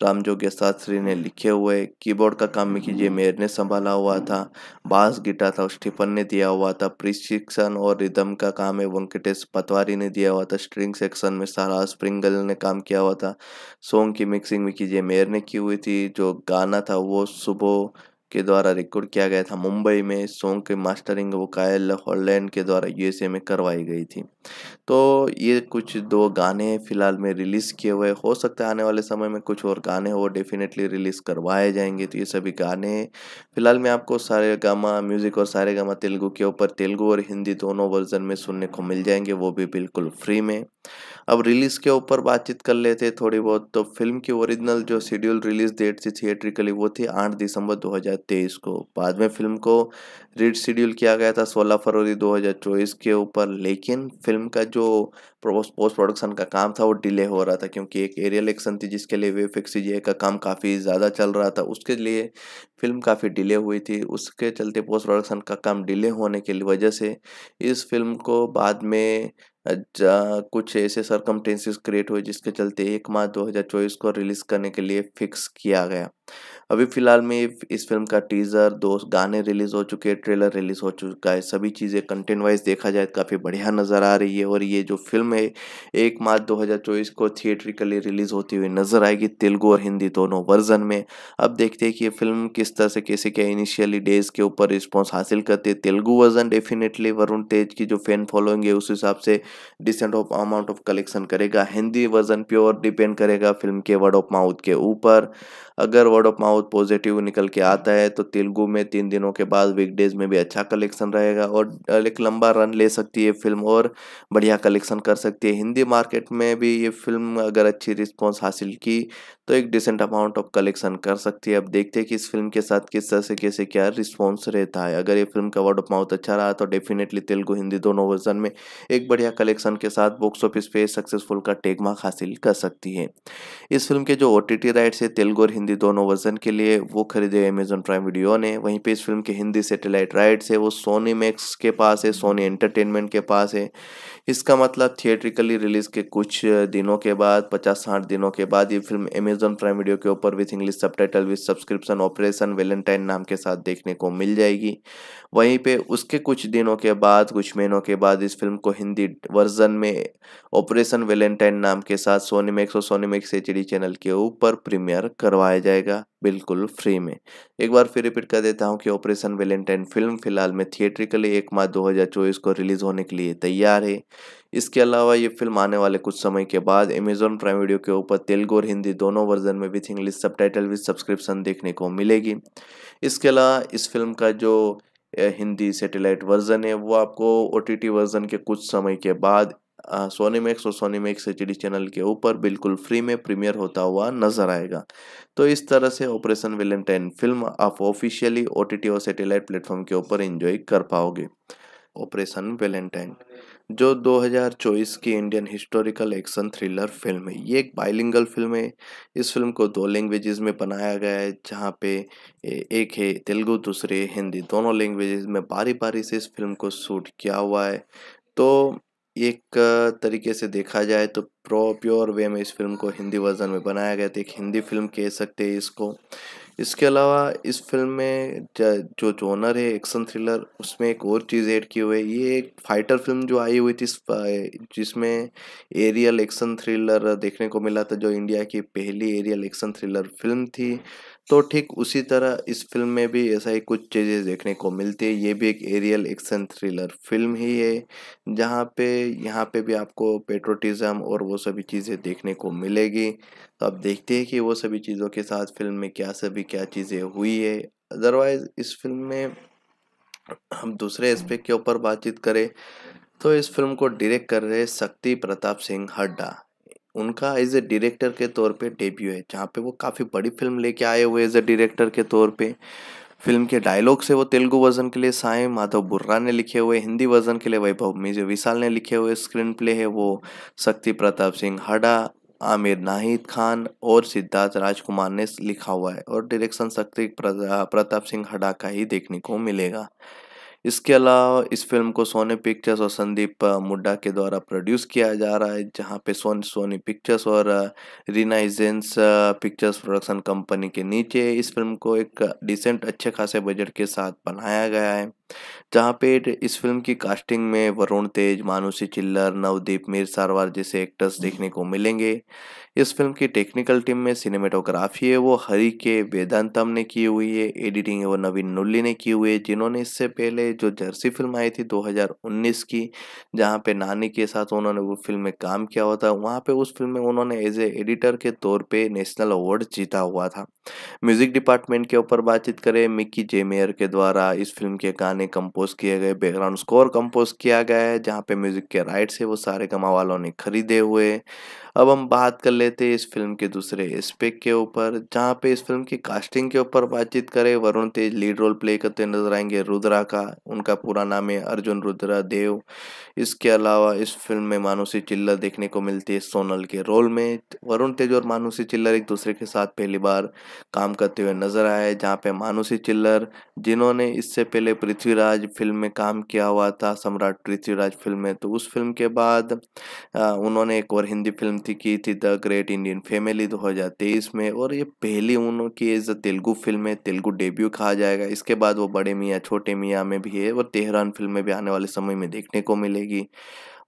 राम जोग्य शास्त्री ने लिखे हुए कीबोर्ड का काम कीजिए मेयर ने संभाला हुआ था बास गिटार था स्टीफन ने दिया हुआ था प्रशिक्षण और रिदम का काम है वेंकटेश पतवारी ने दिया हुआ था स्ट्रिंग सेक्शन में सारा स्प्रिंगल ने काम किया हुआ था सॉन्ग की मिक्सिंग भी कीजिए मेयर ने की हुई थी जो गाना था वो सुबह के द्वारा रिकॉर्ड किया गया था मुंबई में सॉन्ग के मास्टरिंग वो कायल हॉलैंड के द्वारा यूएसए में करवाई गई थी तो ये कुछ दो गाने फ़िलहाल में रिलीज़ किए हुए हो सकता है आने वाले समय में कुछ और गाने वो डेफिनेटली रिलीज़ करवाए जाएंगे तो ये सभी गाने फ़िलहाल में आपको सारे गामा म्यूज़िक और सारे गामा तेलुगू के ऊपर तेलुगू और हिंदी दोनों वर्जन में सुनने को मिल जाएंगे वो भी बिल्कुल फ्री में अब रिलीज़ के ऊपर बातचीत कर लेते थोड़ी बहुत तो फिल्म की ओरिजिनल जो शेड्यूल रिलीज़ डेट थी थिएट्रिकली वो थी आठ दिसंबर 2023 को बाद में फिल्म को रीड शेड्यूल किया गया था 16 फरवरी 2024 के ऊपर लेकिन फिल्म का जो पोस्ट प्रोडक्शन का काम था वो डिले हो रहा था क्योंकि एक एरियल एक्शन थी जिसके लिए वे फिक्स का काम काफ़ी ज़्यादा चल रहा था उसके लिए फिल्म काफ़ी डिले हुई थी उसके चलते पोस्ट प्रोडक्शन का काम डिले होने की वजह से इस फिल्म को बाद में कुछ ऐसे सरकमटेंसेस क्रिएट हुए जिसके चलते एक मार्च 2024 को रिलीज़ करने के लिए फिक्स किया गया अभी फिलहाल में इस फिल्म का टीज़र दो गाने रिलीज़ हो चुके हैं ट्रेलर रिलीज़ हो चुका है सभी चीज़ें कंटेंट वाइज देखा जाए तो काफ़ी बढ़िया नज़र आ रही है और ये जो फिल्म है एक मार्च 2024 को थिएट्रिकली रिलीज़ होती हुई नज़र आएगी तेलुगु और हिंदी दोनों वर्जन में अब देखते हैं कि ये फिल्म किस तरह से कैसे क्या इनिशियली डेज़ के ऊपर रिस्पॉन्स हासिल करते हैं तेलुगु वर्जन डेफिनेटली वरुण तेज की जो फैन फॉलोइंग है उस हिसाब से decent of amount of collection करेगा हिंदी वर्जन प्योर डिपेंड करेगा फिल्म के वर्ड ऑफ माउथ के ऊपर अगर वर्ड ऑफ माउथ बहुत पॉजिटिव निकल के आता है तो तेलुगु में तीन दिनों के बाद वीकडेज में भी अच्छा कलेक्शन रहेगा और एक लंबा रन ले सकती है फिल्म और बढ़िया कलेक्शन कर सकती है हिंदी मार्केट में भी ये फिल्म अगर अच्छी रिस्पॉन्स हासिल की तो एक डिसेंट अमाउंट ऑफ कलेक्शन कर सकती है अब देखते हैं कि इस फिल्म के साथ किस तरह से कैसे क्या रिस्पॉन्स रहता है अगर ये फिल्म का वर्ड ऑफ माउथ अच्छा रहा तो डेफिनेटली तेलुगु हिंदी दोनों वर्जन में एक बढ़िया कलेक्शन के साथ बॉक्स ऑफिस पे सक्सेसफुल का टेगमार्क हासिल कर सकती है इस फिल्म के जो ओ टी टी राइट्स है तेलुगु और हिंदी दोनों वर्जन के लिए वो खरीदे अमेजन प्राइम वीडियो ने वहीं पर इस फिल्म के हिंदी सेटेलाइट राइट्स है वो सोनी मैक्स के पास है सोनी एंटरटेनमेंट के पास है इसका मतलब थिएट्रिकली रिलीज के कुछ दिनों के बाद पचास साठ दिनों के बाद ये film Amazon Amazon Prime Video के ऊपर with English subtitle with subscription Operation Valentine नाम के साथ देखने को मिल जाएगी वहीं पे उसके कुछ दिनों के बाद कुछ महीनों के बाद इस फिल्म को हिंदी वर्जन में ऑपरेशन वेलेंटाइन नाम के साथ सोनीमैक्स और सोनीमैक्स एच चैनल के ऊपर प्रीमियर करवाया जाएगा बिल्कुल फ्री में एक बार फिर रिपीट कर देता हूँ कि ऑपरेशन वेलेंटाइन फिल्म फिलहाल में थिएट्रिकली एक मार्च दो को रिलीज होने के लिए तैयार है इसके अलावा ये फिल्म आने वाले कुछ समय के बाद अमेजोन प्राइम वीडियो के ऊपर तेलुगु और हिंदी दोनों वर्जन में with English subtitle with subscription देखने को मिलेगी इसके अलावा इस फिल्म का जो हिंदी सेटेलाइट वर्जन है वो आपको ओ वर्जन के कुछ समय के बाद सोनी मैक्स और सोनी मैक्स एच चैनल के ऊपर बिल्कुल फ्री में प्रीमियर होता हुआ नजर आएगा तो इस तरह से ऑपरेशन वेलेंटाइन फिल्म आप ऑफिशियली ओ और सेटेलाइट प्लेटफॉर्म के ऊपर एंजॉय कर पाओगे ऑपरेशन वेलेंटाइन जो 2024 की Indian historical action thriller film है ये एक बाइलिंगल फिल्म है इस फिल्म को दो लैंग्वेजेस में बनाया गया है जहाँ पे एक है तेलुगु दूसरे हिंदी दोनों लैंग्वेजेस में बारी बारी से इस फिल्म को शूट किया हुआ है तो एक तरीके से देखा जाए तो प्रो प्योर वे में इस फिल्म को हिंदी वर्जन में बनाया गया तो एक हिंदी फिल्म कह सकते हैं इसको इसके अलावा इस फिल्म में जो जोनर है एक्शन थ्रिलर उसमें एक और चीज़ ऐड की हुई है ये एक फाइटर फिल्म जो आई हुई थी जिसमें एरियल एक्शन थ्रिलर देखने को मिला था जो इंडिया की पहली एरियल एक्शन थ्रिलर फिल्म थी तो ठीक उसी तरह इस फिल्म में भी ऐसा ही कुछ चीज़ें देखने को मिलती है ये भी एक एरियल एक्शन थ्रिलर फिल्म ही है जहाँ पे यहाँ पे भी आपको पेट्रोटिज़म और वो सभी चीज़ें देखने को मिलेगी तो आप देखते हैं कि वो सभी चीज़ों के साथ फिल्म में क्या सभी क्या चीज़ें हुई है अदरवाइज़ इस फिल्म में हम दूसरे एस्पेक्ट के ऊपर बातचीत करें तो इस फिल्म को डायरेक्ट कर रहे शक्ति प्रताप सिंह हड्डा उनका एज ए डायरेक्टर के तौर पे डेब्यू है जहाँ पे वो काफ़ी बड़ी फिल्म लेके आए हुए एज ए डायरेक्टर के तौर पे फिल्म के डायलॉग से वो तेलुगु वर्जन के लिए साए माधव बुर्रा ने लिखे हुए हिंदी वर्जन के लिए वैभव मिजे विशाल ने लिखे हुए स्क्रीन प्ले है वो शक्ति प्रताप सिंह हडा आमिर नाहिद खान और सिद्धार्थ राजकुमार ने लिखा हुआ है और डायरेक्शन शक्ति प्रताप सिंह हडा का ही देखने को मिलेगा इसके अलावा इस फिल्म को सोनी पिक्चर्स और संदीप मुड्डा के द्वारा प्रोड्यूस किया जा रहा है जहां पे सोनी सोनी पिक्चर्स और रिनाइजेंस पिक्चर्स प्रोडक्शन कंपनी के नीचे इस फिल्म को एक डिसेंट अच्छे खासे बजट के साथ बनाया गया है जहाँ पे इस फिल्म की कास्टिंग में वरुण तेज मानुषी चिल्लर नवदीप मीर सारवार जैसे एक्टर्स देखने को मिलेंगे इस फिल्म की टेक्निकल टीम में सिनेमेटोग्राफी है वो हरी के वेदांतम ने की हुई है एडिटिंग है वो नवीन नुल्ली ने की हुई है जिन्होंने इससे पहले जो जर्सी फिल्म आई थी 2019 की जहाँ पे नानी के साथ उन्होंने वो फिल्म में काम किया हुआ था वहाँ पे उस फिल्म में उन्होंने एज ए एडिटर के तौर पर नेशनल अवार्ड जीता हुआ था म्यूजिक डिपार्टमेंट के ऊपर बातचीत करें मिक्की जेमेयर के द्वारा इस फिल्म के गाने कंपोज किए गए बैकग्राउंड स्कोर कंपोज किया गया है जहाँ पे म्यूजिक के राइट्स है वो सारे कमा वालों ने खरीदे हुए अब हम बात कर लेते हैं इस फिल्म के दूसरे एस्पेक्ट के ऊपर जहाँ पे इस फिल्म की कास्टिंग के ऊपर बातचीत करें Varun Tej lead role play करते नजर आएंगे रुद्रा का उनका पूरा नाम है अर्जुन रुद्रा देव इसके अलावा इस फिल्म में मानुषी चिल्लर देखने को मिलती है सोनल के रोल में वरुण तेज और मानुषी चिल्लर एक दूसरे के साथ पहली बार काम करते हुए नजर आए जहाँ पे मानुषी चिल्लर जिन्होंने इससे पहले पृथ्वीराज फिल्म में काम किया हुआ था सम्राट पृथ्वीराज फिल्म में तो उस फिल्म के बाद उन्होंने एक और हिंदी फिल्म शांति की थी द ग्रेट इंडियन फैमिली 2023 में और ये पहली उनकी एज अ तेलुगु फिल्म है तेलुगु डेब्यू कहा जाएगा इसके बाद वो बड़े मियाँ छोटे मियाँ में भी है और तेहरान फिल्म में भी आने वाले समय में देखने को मिलेगी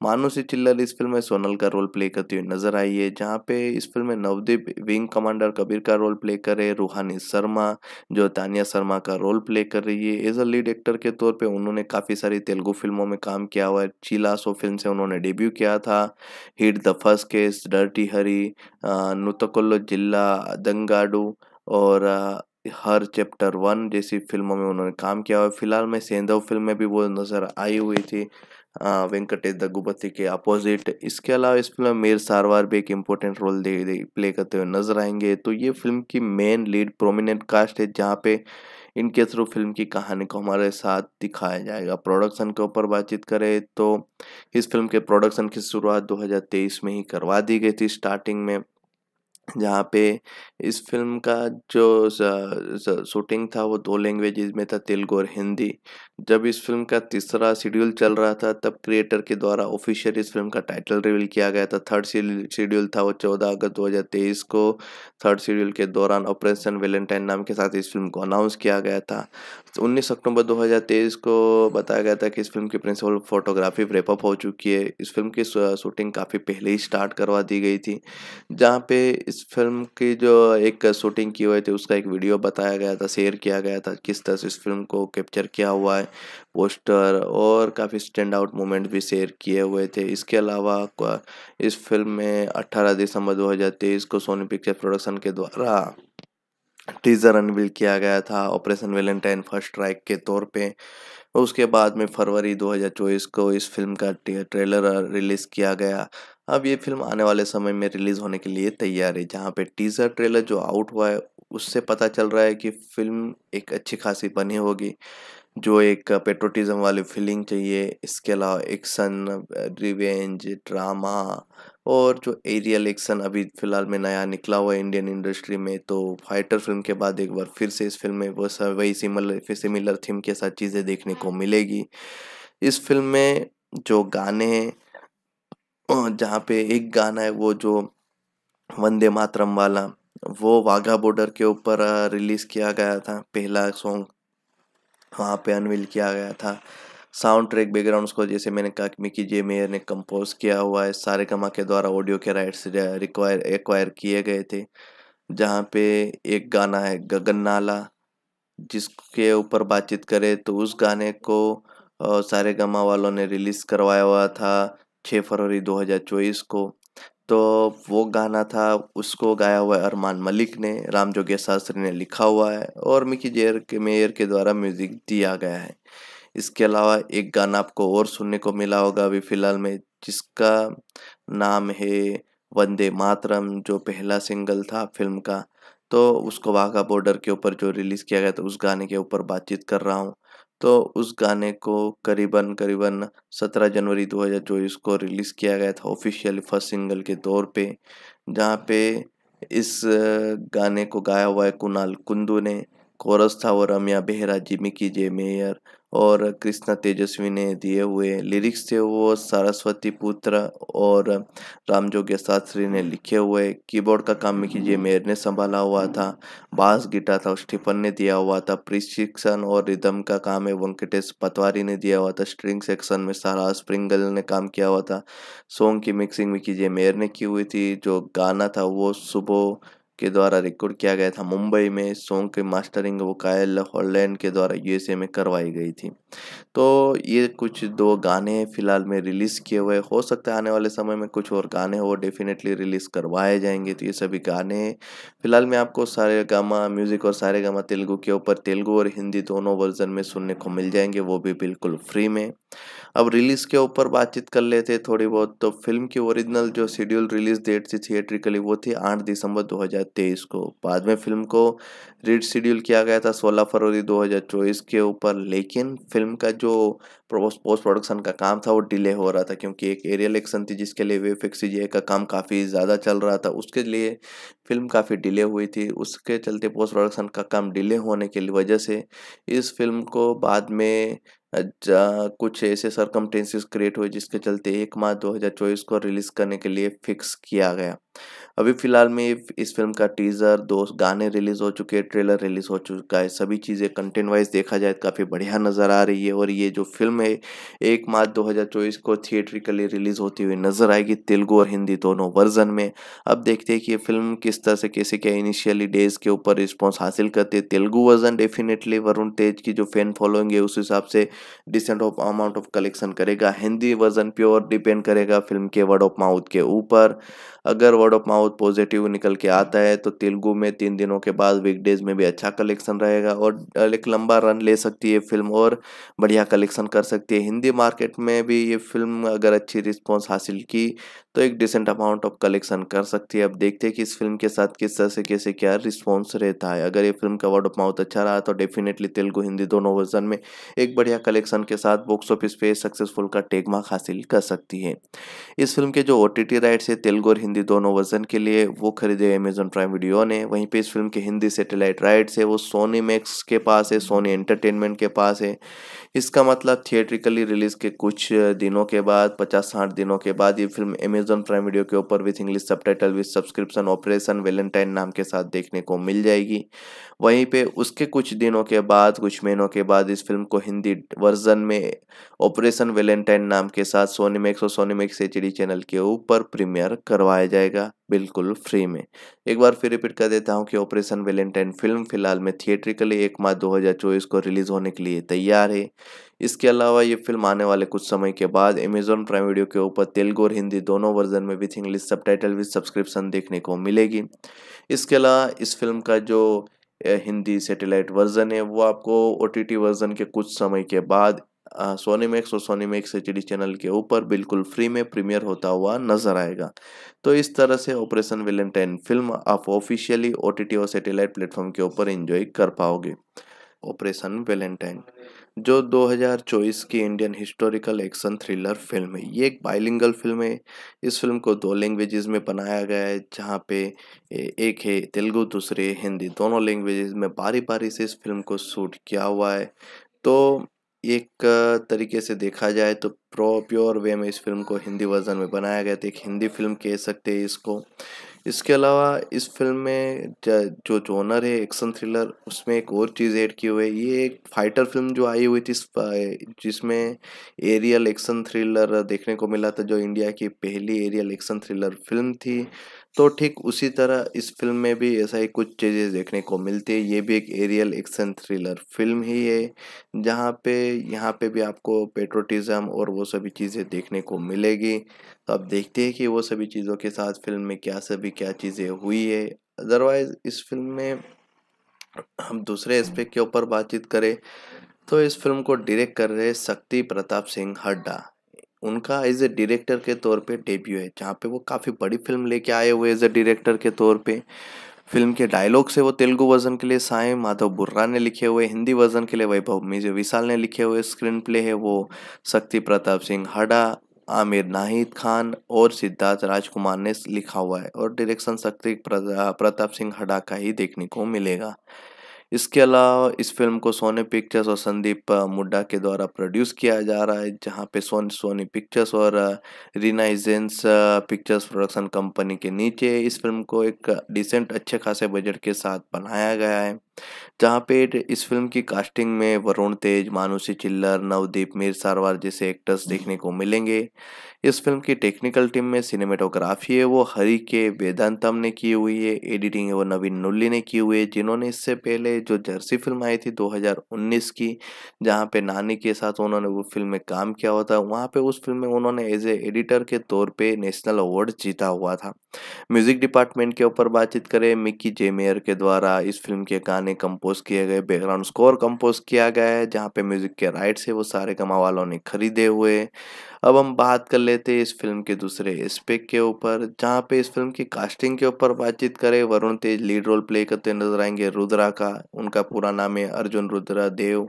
मानुषी चिल्लर इस फिल्म में सोनल का रोल प्ले करती हुई नजर आई है जहाँ पे इस फिल्म में नवदीप विंग कमांडर कबीर का रोल प्ले करे रूहानी शर्मा जो तानिया शर्मा का रोल प्ले कर रही है एज अ लीड एक्टर के तौर पे उन्होंने काफ़ी सारी तेलुगु फिल्मों में काम किया हुआ है चीला सो फिल्म से उन्होंने डेब्यू किया था hit the first case dirty Hari नुतकोल्लो जिला दंगाडू और हर चैप्टर वन जैसी फिल्मों में उन्होंने काम किया और फिलहाल में सेंधव फिल्म में भी वो नज़र आई हुई थी वेंकटेश दगुपति के अपोजिट इसके अलावा इस फिल्म में मेर सारवार भी एक इम्पोर्टेंट रोल दे, दे प्ले करते हुए नजर आएंगे तो ये फिल्म की मेन लीड प्रोमिनेंट कास्ट है जहाँ पे इनके थ्रू फिल्म की कहानी को हमारे साथ दिखाया जाएगा प्रोडक्शन के ऊपर बातचीत करें तो इस फिल्म के प्रोडक्शन की शुरुआत 2023 में ही करवा दी गई थी स्टार्टिंग में जहाँ पे इस फिल्म का जो शूटिंग था वो दो लैंग्वेज में था तेलुगु और हिंदी जब इस फिल्म का तीसरा शेड्यूल चल रहा था तब क्रिएटर के द्वारा ऑफिशियल इस फिल्म का टाइटल रिवील किया गया था थर्ड शेड्यूल था वो चौदह अगस्त तेईस को थर्ड शेड्यूल के दौरान ऑपरेशन वेलेंटाइन नाम के साथ इस फिल्म को अनाउंस किया गया था उन्नीस अक्टूबर तेईस को बताया गया था कि इस फिल्म की प्रिंसिपल फोटोग्राफी रेपअप हो चुकी है इस फिल्म की शूटिंग काफ़ी पहले ही स्टार्ट करवा दी गई थी जहाँ पे इस फिल्म की जो एक शूटिंग की हुई थी उसका एक वीडियो बताया गया था शेयर किया गया था किस तरह से इस फिल्म को कैप्चर किया हुआ है पोस्टर और काफ़ी स्टैंड आउट मोमेंट भी शेयर किए हुए थे इसके अलावा इस फिल्म में 18 दिसंबर 2023 को सोनी पिक्चर प्रोडक्शन के द्वारा टीजर अनवील किया गया था ऑपरेशन वेलेंटाइन फर्स्ट स्ट्राइक के तौर पे उसके बाद में फरवरी 2024 को इस फिल्म का ट्रेलर रिलीज़ किया गया अब ये फिल्म आने वाले समय में रिलीज होने के लिए तैयार है जहाँ पे टीजर ट्रेलर जो आउट हुआ है उससे पता चल रहा है कि फिल्म एक अच्छी खासी बनी होगी जो एक पेट्रोटिज्म वाली फीलिंग चाहिए इसके अलावा एक्शन रिवेंज ड्रामा और जो एरियल एक्शन अभी फ़िलहाल में नया निकला हुआ है इंडियन इंडस्ट्री में तो फाइटर फिल्म के बाद एक बार फिर से इस फिल्म में वो वही सिमिलर फिर सिमिलर थीम के साथ चीज़ें देखने को मिलेगी इस फिल्म में जो गाने हैं जहाँ पे एक गाना है वो जो वंदे मातरम वाला वो वाघा बॉर्डर के ऊपर रिलीज़ किया गया था पहला सॉन्ग वहाँ पे अनविल किया गया था साउंड ट्रैक बैकग्राउंड को जैसे मैंने कहा कि मिकी जे मेयर ने कंपोज किया हुआ है सारे कमा के द्वारा ऑडियो के राइट्स रिक्वायर एक्वायर किए गए थे जहाँ पे एक गाना है गगन नाला जिसके ऊपर बातचीत करें तो उस गाने को सारे गमा वालों ने रिलीज़ करवाया हुआ था छः फरवरी 2024 को तो वो गाना था उसको गाया हुआ है अरमान मलिक ने राम जोगे शास्त्री ने लिखा हुआ है और मिकी जेयर के मेयर के द्वारा म्यूज़िक दिया गया है इसके अलावा एक गाना आपको और सुनने को मिला होगा अभी फ़िलहाल में जिसका नाम है वंदे मातरम जो पहला सिंगल था फिल्म का तो उसको वाघा बॉर्डर के ऊपर जो रिलीज़ किया गया था उस गाने के ऊपर बातचीत कर रहा हूँ तो उस गाने को करीबन करीबन 17 जनवरी 2024 को रिलीज़ किया गया था ऑफिशियल फर्स्ट सिंगल के तौर पे जहाँ पे इस गाने को गाया हुआ है कुणाल कुंदू ने कोरस था वो रमिया बेहरा जिमी की जे मेयर और कृष्णा तेजस्वी ने दिए हुए लिरिक्स थे वो सरस्वती पुत्र और रामजोग्य शास्त्री ने लिखे हुए कीबोर्ड का काम कीजिए मेयर ने संभाला हुआ था बास गिटार था स्टीफन ने दिया हुआ था प्रशिक्षण और रिदम का काम है वेंकटेश पतवारी ने दिया हुआ था स्ट्रिंग सेक्शन में सारा स्प्रिंगल ने काम किया हुआ था सॉन्ग की मिक्सिंग भी कीजिए मेयर ने की हुई थी जो गाना था वो सुबह के द्वारा रिकॉर्ड किया गया था मुंबई में सॉन्ग की मास्टरिंग वो कायल हॉलैंड के द्वारा यूएसए में करवाई गई थी तो ये कुछ दो गाने फ़िलहाल में रिलीज़ किए हुए हो सकते हैं आने वाले समय में कुछ और गाने वो डेफिनेटली रिलीज़ करवाए जाएंगे तो ये सभी गाने फ़िलहाल में आपको सारे गामा म्यूज़िक और सारे गामा तेलुगु के ऊपर तेलुगु और हिंदी दोनों वर्जन में सुनने को मिल जाएंगे वो भी बिल्कुल फ्री में अब रिलीज़ के ऊपर बातचीत कर लेते थोड़ी बहुत तो फिल्म की ओरिजिनल जो शेड्यूल रिलीज़ डेट थी थिएट्रिकली वो थी आठ दिसंबर 2023 को बाद में फिल्म को रीड शेड्यूल किया गया था 16 फरवरी 2024 के ऊपर लेकिन फिल्म का जो पोस्ट प्रोडक्शन का काम था वो डिले हो रहा था क्योंकि एक एरियल एक्शन थी जिसके लिए वेफ एक्सीजे का काम काफ़ी ज़्यादा चल रहा था उसके लिए फिल्म काफ़ी डिले हुई थी उसके चलते पोस्ट प्रोडक्शन का काम डिले होने की वजह से इस फिल्म को बाद में कुछ ऐसे सरकमटेंसेस क्रिएट हुए जिसके चलते एक मार्च 2024 को रिलीज़ करने के लिए फिक्स किया गया अभी फ़िलहाल में इस फिल्म का टीज़र दो गाने रिलीज़ हो चुके हैं ट्रेलर रिलीज़ हो चुका है सभी चीज़ें कंटेंट वाइज देखा जाए तो काफ़ी बढ़िया नज़र आ रही है और ये जो फिल्म है एक मार्च चौबीस को थिएट्रिकली रिलीज़ होती हुई नज़र आएगी तेलुगु और हिंदी दोनों वर्जन में अब देखते हैं कि ये फिल्म किस तरह से कैसे क्या इनिशियली डेज के ऊपर रिस्पॉन्स हासिल करती है तेलुगु वर्जन डेफिनेटली वरुण तेज की जो फैन फॉलोइंग है उस हिसाब से decent of amount of collection करेगा हिंदी वर्जन प्योर डिपेंड करेगा फिल्म के वर्ड ऑफ माउथ के ऊपर अगर वर्ड ऑफ माउथ पॉजिटिव निकल के आता है तो तेलुगु में तीन दिनों के बाद वीकडेज में भी अच्छा कलेक्शन रहेगा और एक लंबा रन ले सकती है फिल्म और बढ़िया कलेक्शन कर सकती है हिंदी मार्केट में भी ये फिल्म अगर अच्छी रिस्पॉन्स हासिल की तो एक डिसेंट अमाउंट ऑफ कलेक्शन कर सकती है अब देखते हैं कि इस फिल्म के साथ किस तरह से कैसे क्या रिस्पॉन्स रहता है अगर ये फिल्म का वर्ड ऑफ माउथ अच्छा रहा तो डेफिनेटली तेलुगु हिंदी दोनों वर्जन में एक बढ़िया कलेक्शन के साथ बॉक्स ऑफिस पे सक्सेसफुल का टेगमार्क हासिल कर सकती है इस फिल्म के जो ओ टी राइट्स है तेलुगु और हिंदी दोनों वर्जन के लिए वो खरीदे अमेजोन प्राइम वीडियो ने वहीं पर इस फिल्म के हिंदी सेटेलाइट राइट्स है वो सोनी मैक्स के पास है सोनी एंटरटेनमेंट के पास है इसका मतलब थिएट्रिकली रिलीज के कुछ दिनों के बाद पचास साठ दिनों के बाद ये film Amazon Amazon Prime Video के ऊपर with English subtitle with subscription Operation Valentine नाम के साथ देखने को मिल जाएगी वहीं पे उसके कुछ दिनों के बाद कुछ महीनों के बाद इस फिल्म को हिंदी वर्जन में ऑपरेशन वेलेंटाइन नाम के साथ सोनीमैक्स और सोनीमैक्स एच चैनल के ऊपर प्रीमियर करवाया जाएगा बिल्कुल फ्री में एक बार फिर रिपीट कर देता हूँ कि ऑपरेशन वेलेंटाइन फिल्म फिलहाल में थिएट्रिकली एक मार्च दो को रिलीज होने के लिए तैयार है इसके अलावा ये फिल्म आने वाले कुछ समय के बाद अमेजोन प्राइम वीडियो के ऊपर तेलुगु और हिंदी दोनों वर्जन में with English subtitle with subscription देखने को मिलेगी इसके अलावा इस फिल्म का जो हिंदी सेटेलाइट वर्जन है वो आपको ओ वर्जन के कुछ समय के बाद सोनी मैक्स और सोनी मैक्स एच चैनल के ऊपर बिल्कुल फ्री में प्रीमियर होता हुआ नजर आएगा तो इस तरह से ऑपरेशन वेलेंटाइन फिल्म आप ऑफिशियली ओ और सेटेलाइट प्लेटफॉर्म के ऊपर एंजॉय कर पाओगे ऑपरेशन वेलेंटाइन जो 2024 की Indian historical action thriller film है ये एक बाइलिंगल फिल्म है इस फिल्म को दो लैंग्वेजेस में बनाया गया है जहाँ पे एक है तेलुगु दूसरे हिंदी दोनों लैंग्वेजेस में बारी बारी से इस फिल्म को शूट किया हुआ है तो एक तरीके से देखा जाए तो प्रो प्योर वे में इस फिल्म को हिंदी वर्जन में बनाया गया तो एक हिंदी फिल्म कह सकते हैं इसको इसके अलावा इस फिल्म में जो जोनर है एक्शन थ्रिलर उसमें एक और चीज़ ऐड की हुई है ये एक फाइटर फिल्म जो आई हुई थी जिसमें एरियल एक्शन थ्रिलर देखने को मिला था जो इंडिया की पहली एरियल एक्शन थ्रिलर फिल्म थी तो ठीक उसी तरह इस फिल्म में भी ऐसा ही कुछ चीज़ें देखने को मिलती है ये भी एक एरियल एक्शन थ्रिलर फिल्म ही है जहाँ पे यहाँ पे भी आपको पेट्रोटिज़म और वो सभी चीज़ें देखने को मिलेगी तो आप देखते हैं कि वो सभी चीज़ों के साथ फिल्म में क्या सभी क्या चीज़ें हुई है अदरवाइज़ इस फिल्म में हम दूसरे एस्पेक्ट के ऊपर बातचीत करें तो इस फिल्म को डायरेक्ट कर रहे शक्ति प्रताप सिंह हड्डा उनका एज ए डायरेक्टर के तौर पे डेब्यू है जहाँ पे वो काफ़ी बड़ी फिल्म लेके आए हुए एज ए डायरेक्टर के तौर पे फिल्म के डायलॉग से वो तेलुगु वर्जन के लिए साए माधव बुर्रा ने लिखे हुए हिंदी वर्जन के लिए वैभव मिजे विशाल ने लिखे हुए स्क्रीन प्ले है वो शक्ति प्रताप सिंह हडा आमिर नाहिद खान और सिद्धार्थ राजकुमार ने लिखा हुआ है और डायरेक्शन शक्ति प्रताप सिंह हडा का ही देखने को मिलेगा इसके अलावा इस फिल्म को सोनी पिक्चर्स और संदीप मुड्डा के द्वारा प्रोड्यूस किया जा रहा है जहाँ पे सोन सोनी पिक्चर्स और रिनाइजेंस पिक्चर्स प्रोडक्शन कंपनी के नीचे इस फिल्म को एक डिसेंट अच्छे खासे बजट के साथ बनाया गया है जहाँ पे इस फिल्म की कास्टिंग में वरुण तेज मानुषी चिल्लर नवदीप मीर सारवार जैसे एक्टर्स हम्म। देखने को मिलेंगे इस फिल्म की टेक्निकल टीम में सिनेमेटोग्राफी है वो हरी के वेदांतम ने की हुई है एडिटिंग है वो नवीन नुल्ली ने की हुई है जिन्होंने इससे पहले जो जर्सी फिल्म आई थी 2019 की जहाँ पे नानी के साथ उन्होंने वो फिल्म में काम किया हुआ था वहाँ पे उस फिल्म में उन्होंने एज ए एडिटर के तौर पर नेशनल अवार्ड जीता हुआ था म्यूजिक डिपार्टमेंट के ऊपर बातचीत करें मिक्की जेमेयर के द्वारा इस फिल्म के गाने गाने कंपोज किए गए बैकग्राउंड स्कोर कंपोज किया गया है जहाँ पे म्यूजिक के राइट्स है वो सारे कमा वालों ने खरीदे हुए अब हम बात कर लेते हैं इस फिल्म के दूसरे स्पेक के ऊपर जहाँ पे इस फिल्म की कास्टिंग के ऊपर बातचीत करें Varun Tej lead role play करते नजर आएंगे रुद्रा का उनका पूरा नाम है अर्जुन रुद्रा देव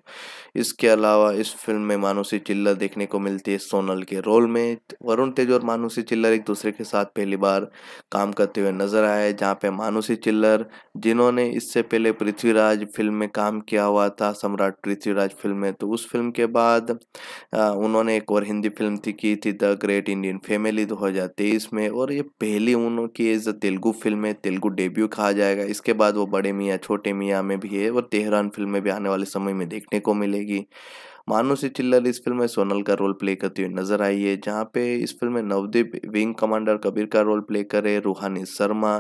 इसके अलावा इस फिल्म में मानुषी चिल्लर देखने को मिलती है सोनल के रोल में वरुण तेज और मानुषी चिल्लर एक दूसरे के साथ पहली बार काम करते हुए नजर आए जहाँ पे मानुषी चिल्लर जिन्होंने इससे पहले पृथ्वीराज फिल्म में काम किया हुआ था सम्राट पृथ्वीराज फिल्म में तो उस फिल्म के बाद उन्होंने एक और हिंदी फिल्म शांति की थी द ग्रेट इंडियन फैमिली 2023 में और ये पहली उनकी एज तेलुगु फिल्म है तेलुगु डेब्यू कहा जाएगा इसके बाद वो बड़े मियाँ छोटे मियाँ में भी है और तेहरान फिल्म में भी आने वाले समय में देखने को मिलेगी मानुषी चिल्लर इस फिल्म में सोनल का रोल प्ले करती हुई नजर आई है जहाँ पे इस फिल्म में नवदीप विंग कमांडर कबीर का रोल प्ले कर रहे रूहानी शर्मा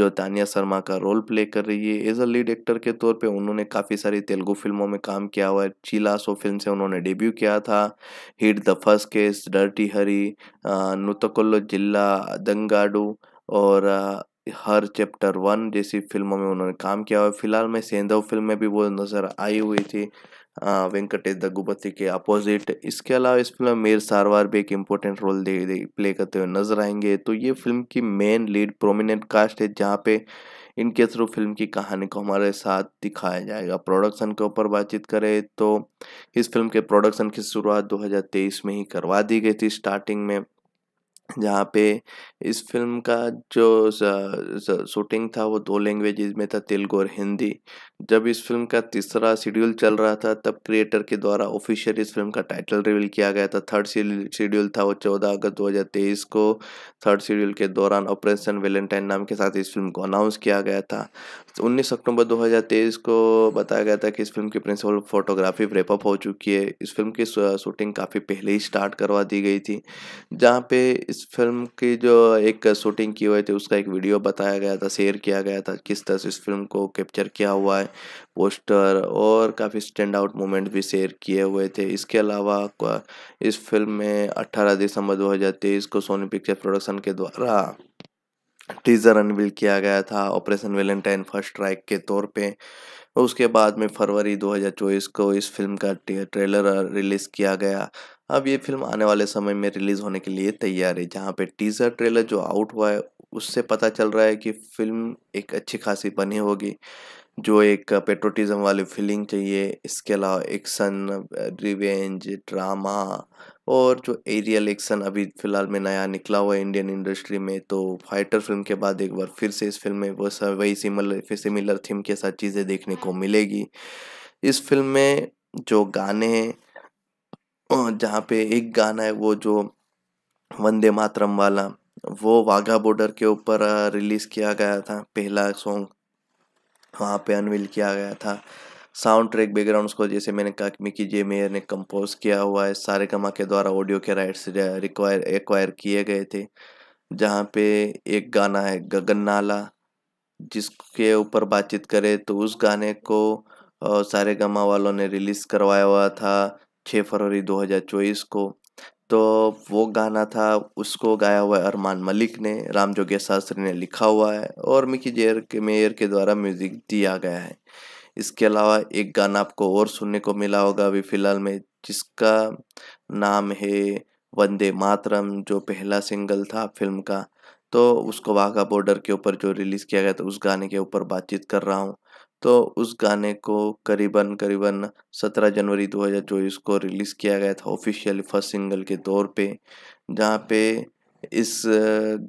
जो तानिया शर्मा का रोल प्ले कर रही है एज अ लीड एक्टर के तौर पे उन्होंने काफ़ी सारी तेलुगु फिल्मों में काम किया हुआ है चीला सो फिल्म से उन्होंने डेब्यू किया था hit the first case dirty Hari नुतकुल्लो जिला दंगाडू और हर चैप्टर वन जैसी फिल्मों में उन्होंने काम किया हुआ फिलहाल में सेंधव फिल्म में भी वो नज़र आई हुई थी हाँ, वेंकटेश दग्गुबत्ती के अपोजिट इसके अलावा इस फिल्म में मीर सारवार भी एक इम्पोर्टेंट रोल दे, दे प्ले करते हुए नजर आएंगे तो ये फिल्म की मेन लीड प्रोमिनेंट कास्ट है जहाँ पे इनके थ्रू फिल्म की कहानी को हमारे साथ दिखाया जाएगा प्रोडक्शन के ऊपर बातचीत करें तो इस फिल्म के प्रोडक्शन की शुरुआत 2023 में ही करवा दी गई थी स्टार्टिंग में जहाँ पे इस फिल्म का जो शूटिंग था वो दो लैंग्वेज में था तेलुगु और हिंदी जब इस फिल्म का तीसरा शेड्यूल चल रहा था तब क्रिएटर के द्वारा ऑफिशियल इस फिल्म का टाइटल रिवील किया गया था थर्ड शेड्यूल था वो चौदह अगस्त दो हज़ार तेईस को थर्ड शेड्यूल के दौरान ऑपरेशन वेलेंटाइन नाम के साथ इस फिल्म को अनाउंस किया गया था 19 अक्टूबर 2023 को बताया गया था कि इस फिल्म की प्रिंसिपल फोटोग्राफी रेपअप हो चुकी है इस फिल्म की शूटिंग काफ़ी पहले ही स्टार्ट करवा दी गई थी जहाँ पे इस फिल्म की जो एक शूटिंग की हुई थी उसका एक वीडियो बताया गया था शेयर किया गया था किस तरह से इस फिल्म को कैप्चर किया हुआ है पोस्टर और काफ़ी स्टैंड आउट मोमेंट भी शेयर किए हुए थे इसके अलावा इस फिल्म में अट्ठारह दिसंबर दो को सोनी पिक्चर प्रोडक्शन के द्वारा टीज़र अनवील किया गया था ऑपरेशन वेलेंटाइन फर्स्ट स्ट्राइक के तौर पे उसके बाद में फरवरी 2024 को इस फिल्म का ट्रेलर रिलीज़ किया गया अब ये फिल्म आने वाले समय में रिलीज़ होने के लिए तैयार है जहाँ पे टीज़र ट्रेलर जो आउट हुआ है उससे पता चल रहा है कि फिल्म एक अच्छी खासी बनी होगी जो एक पेट्रोटिज्म वाली फीलिंग चाहिए इसके अलावा एक्शन रिवेंज ड्रामा और जो एरियल एक्शन अभी फ़िलहाल में नया निकला हुआ है इंडियन इंडस्ट्री में तो फाइटर फिल्म के बाद एक बार फिर से इस फिल्म में वो सब वही सिमिलर सिमिलर थीम के साथ चीज़ें देखने को मिलेगी इस फिल्म में जो गाने हैं जहाँ पे एक गाना है वो जो वंदे मातरम वाला वो वाघा बॉर्डर के ऊपर रिलीज़ किया गया था पहला सॉन्ग वहाँ पे अनवील किया गया था साउंड ट्रैक बैकग्राउंड को जैसे मैंने कहा कि मिकी जे मेयर ने कंपोज किया हुआ है सारे कमा के द्वारा ऑडियो के राइट्स रिक्वायर एक्वायर किए गए थे जहाँ पे एक गाना है गगन नाला जिसके ऊपर बातचीत करें तो उस गाने को सारे गमा वालों ने रिलीज़ करवाया हुआ था छः फरवरी 2024 को तो वो गाना था उसको गाया हुआ है अरमान मलिक ने राम जोगे शास्त्री ने लिखा हुआ है और मिकी जेयर के मेयर के द्वारा म्यूज़िक दिया गया है इसके अलावा एक गाना आपको और सुनने को मिला होगा अभी फ़िलहाल में जिसका नाम है वंदे मातरम जो पहला सिंगल था फिल्म का तो उसको वाघा बॉर्डर के ऊपर जो रिलीज़ किया गया था उस गाने के ऊपर बातचीत कर रहा हूँ तो उस गाने को करीबन करीबन 17 जनवरी 2024 को रिलीज़ किया गया था ऑफिशियल फर्स्ट सिंगल के तौर पे जहाँ पे इस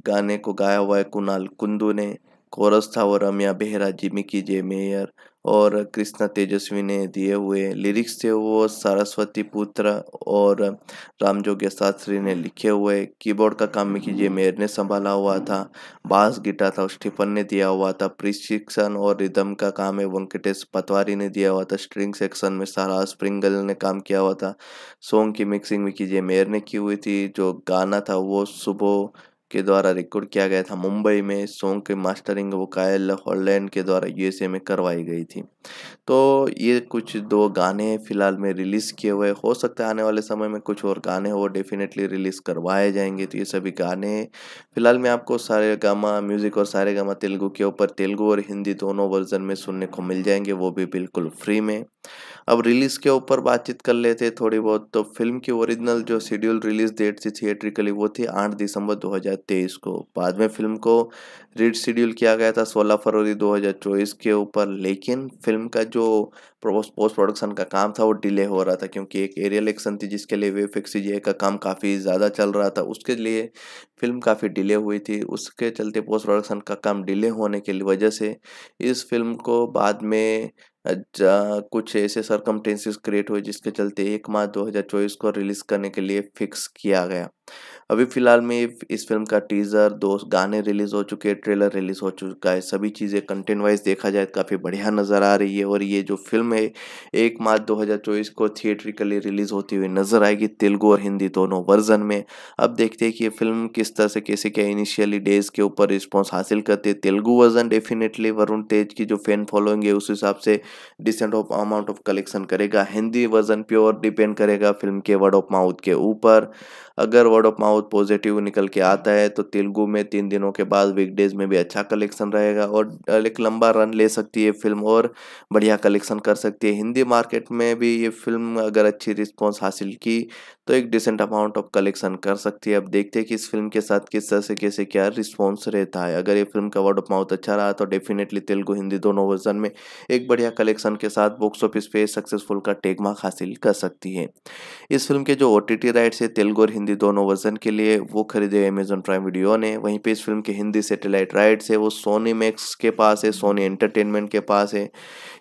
गाने को गाया हुआ है कुणाल कुंदू ने कोरस था वो रम्या बेहरा की जे मेयर और कृष्णा तेजस्वी ने दिए हुए लिरिक्स थे वो सरस्वती पुत्र और रामजोग्य शास्त्री ने लिखे हुए कीबोर्ड का काम की जे मेयर ने संभाला हुआ था बास गिटार था स्टीफन ने दिया हुआ था प्रशिक्षण और रिदम का काम है वेंकटेश पतवारी ने दिया हुआ था स्ट्रिंग सेक्शन में सारा स्प्रिंगल ने काम किया हुआ था सॉन्ग की मिक्सिंग मिकी जे मेयर ने की हुई थी जो गाना था वो सुबह के द्वारा रिकॉर्ड किया गया था मुंबई में सॉन्ग के मास्टरिंग वो कायल हॉलैंड के द्वारा यूएसए में करवाई गई थी तो ये कुछ दो गाने फ़िलहाल में रिलीज़ किए हुए हो सकता है आने वाले समय में कुछ और गाने वो डेफिनेटली रिलीज़ करवाए जाएंगे तो ये सभी गाने फ़िलहाल में आपको सारे गामा म्यूज़िक और सारे गामा तेलुगु के ऊपर तेलुगु और हिंदी दोनों वर्जन में सुनने को मिल जाएंगे वो भी बिल्कुल फ्री में अब रिलीज़ के ऊपर बातचीत कर लेते थोड़ी बहुत तो फिल्म की ओरिजिनल जो शेड्यूल रिलीज़ डेट थी थिएट्रिकली वो थी आठ दिसंबर 2023 को बाद में फिल्म को रीड शेड्यूल किया गया था 16 फरवरी 2024 के ऊपर लेकिन फिल्म का जो पोस्ट प्रोडक्शन का काम था वो डिले हो रहा था क्योंकि एक एरियल एक्शन थी जिसके लिए वे फिक्स का काम काफ़ी ज़्यादा चल रहा था उसके लिए फिल्म काफ़ी डिले हुई थी उसके चलते पोस्ट प्रोडक्शन का काम डिले होने की वजह से इस फिल्म को बाद में कुछ ऐसे सरकमटेंसेस क्रिएट हुए जिसके चलते एक मार्च 2024 को रिलीज़ करने के लिए फिक्स किया गया अभी फिलहाल में इस फिल्म का टीज़र दो गाने रिलीज़ हो चुके हैं ट्रेलर रिलीज़ हो चुका है सभी चीज़ें कंटेंट वाइज देखा जाए तो काफ़ी बढ़िया नज़र आ रही है और ये जो फिल्म है एक मार्च 2024 को थिएट्रिकली रिलीज़ होती हुई नज़र आएगी तेलुगु और हिंदी दोनों वर्जन में अब देखते हैं कि ये फिल्म किस तरह से कैसे क्या इनिशियली डेज के ऊपर रिस्पॉन्स हासिल करते हैं तेलुगु वर्जन डेफिनेटली वरुण तेज की जो फैन फॉलोइंग है उस हिसाब से decent of amount of collection करेगा हिंदी वर्जन प्योर डिपेंड करेगा फिल्म के वर्ड ऑफ माउथ के ऊपर अगर वर्ड ऑफ माउथ पॉजिटिव निकल के आता है तो तेलुगू में तीन दिनों के बाद वीकडेज में भी अच्छा कलेक्शन रहेगा और एक लंबा रन ले सकती है फिल्म और बढ़िया कलेक्शन कर सकती है हिंदी मार्केट में भी ये फिल्म अगर अच्छी रिस्पॉन्स हासिल की तो एक डिसेंट अमाउंट ऑफ कलेक्शन कर सकती है अब देखते हैं कि इस फिल्म के साथ किस तरह से कैसे क्या रिस्पॉन्स रहता है अगर ये फिल्म का वर्ड ऑफ माउथ अच्छा रहा तो डेफिनेटली तेलुगु हिंदी दोनों वर्जन में एक बढ़िया कलेक्शन के साथ बॉक्स ऑफिस पे सक्सेसफुल का टेगमार्क हासिल कर सकती है इस फिल्म के जो ओ राइट्स है तेलुगु और हिंदी दोनों वर्जन के लिए वो खरीदे अमेजन प्राइम वीडियो ने वहीं पर इस फिल्म के हिंदी सेटेलाइट राइट्स है वो सोनी मैक्स के पास है सोनी एंटरटेनमेंट के पास है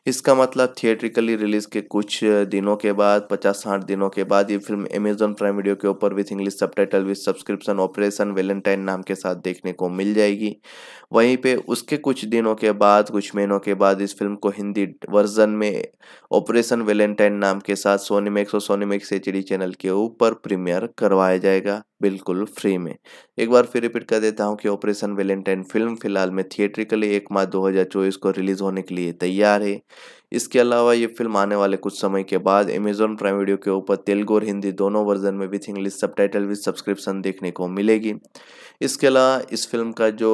इसका मतलब थिएट्रिकली रिलीज के कुछ दिनों के बाद पचास साठ दिनों के बाद ये film Amazon Amazon Prime Video के ऊपर with English subtitle with subscription Operation Valentine नाम के साथ देखने को मिल जाएगी वहीं पे उसके कुछ दिनों के बाद कुछ महीनों के बाद इस फिल्म को हिंदी वर्जन में ऑपरेशन वेलेंटाइन नाम के साथ सोनीमैक्स और सोनीमैक्स एच चैनल के ऊपर प्रीमियर करवाया जाएगा बिल्कुल फ्री में एक बार फिर रिपीट कर देता हूँ कि ऑपरेशन वेलेंटाइन फिल्म फिलहाल में थिएट्रिकली एक मार्च दो को रिलीज होने के लिए तैयार है इसके अलावा ये फिल्म आने वाले कुछ समय के बाद अमेजोन प्राइम वीडियो के ऊपर तेलुगु और हिंदी दोनों वर्जन में with English subtitle with subscription देखने को मिलेगी इसके अलावा इस फिल्म का जो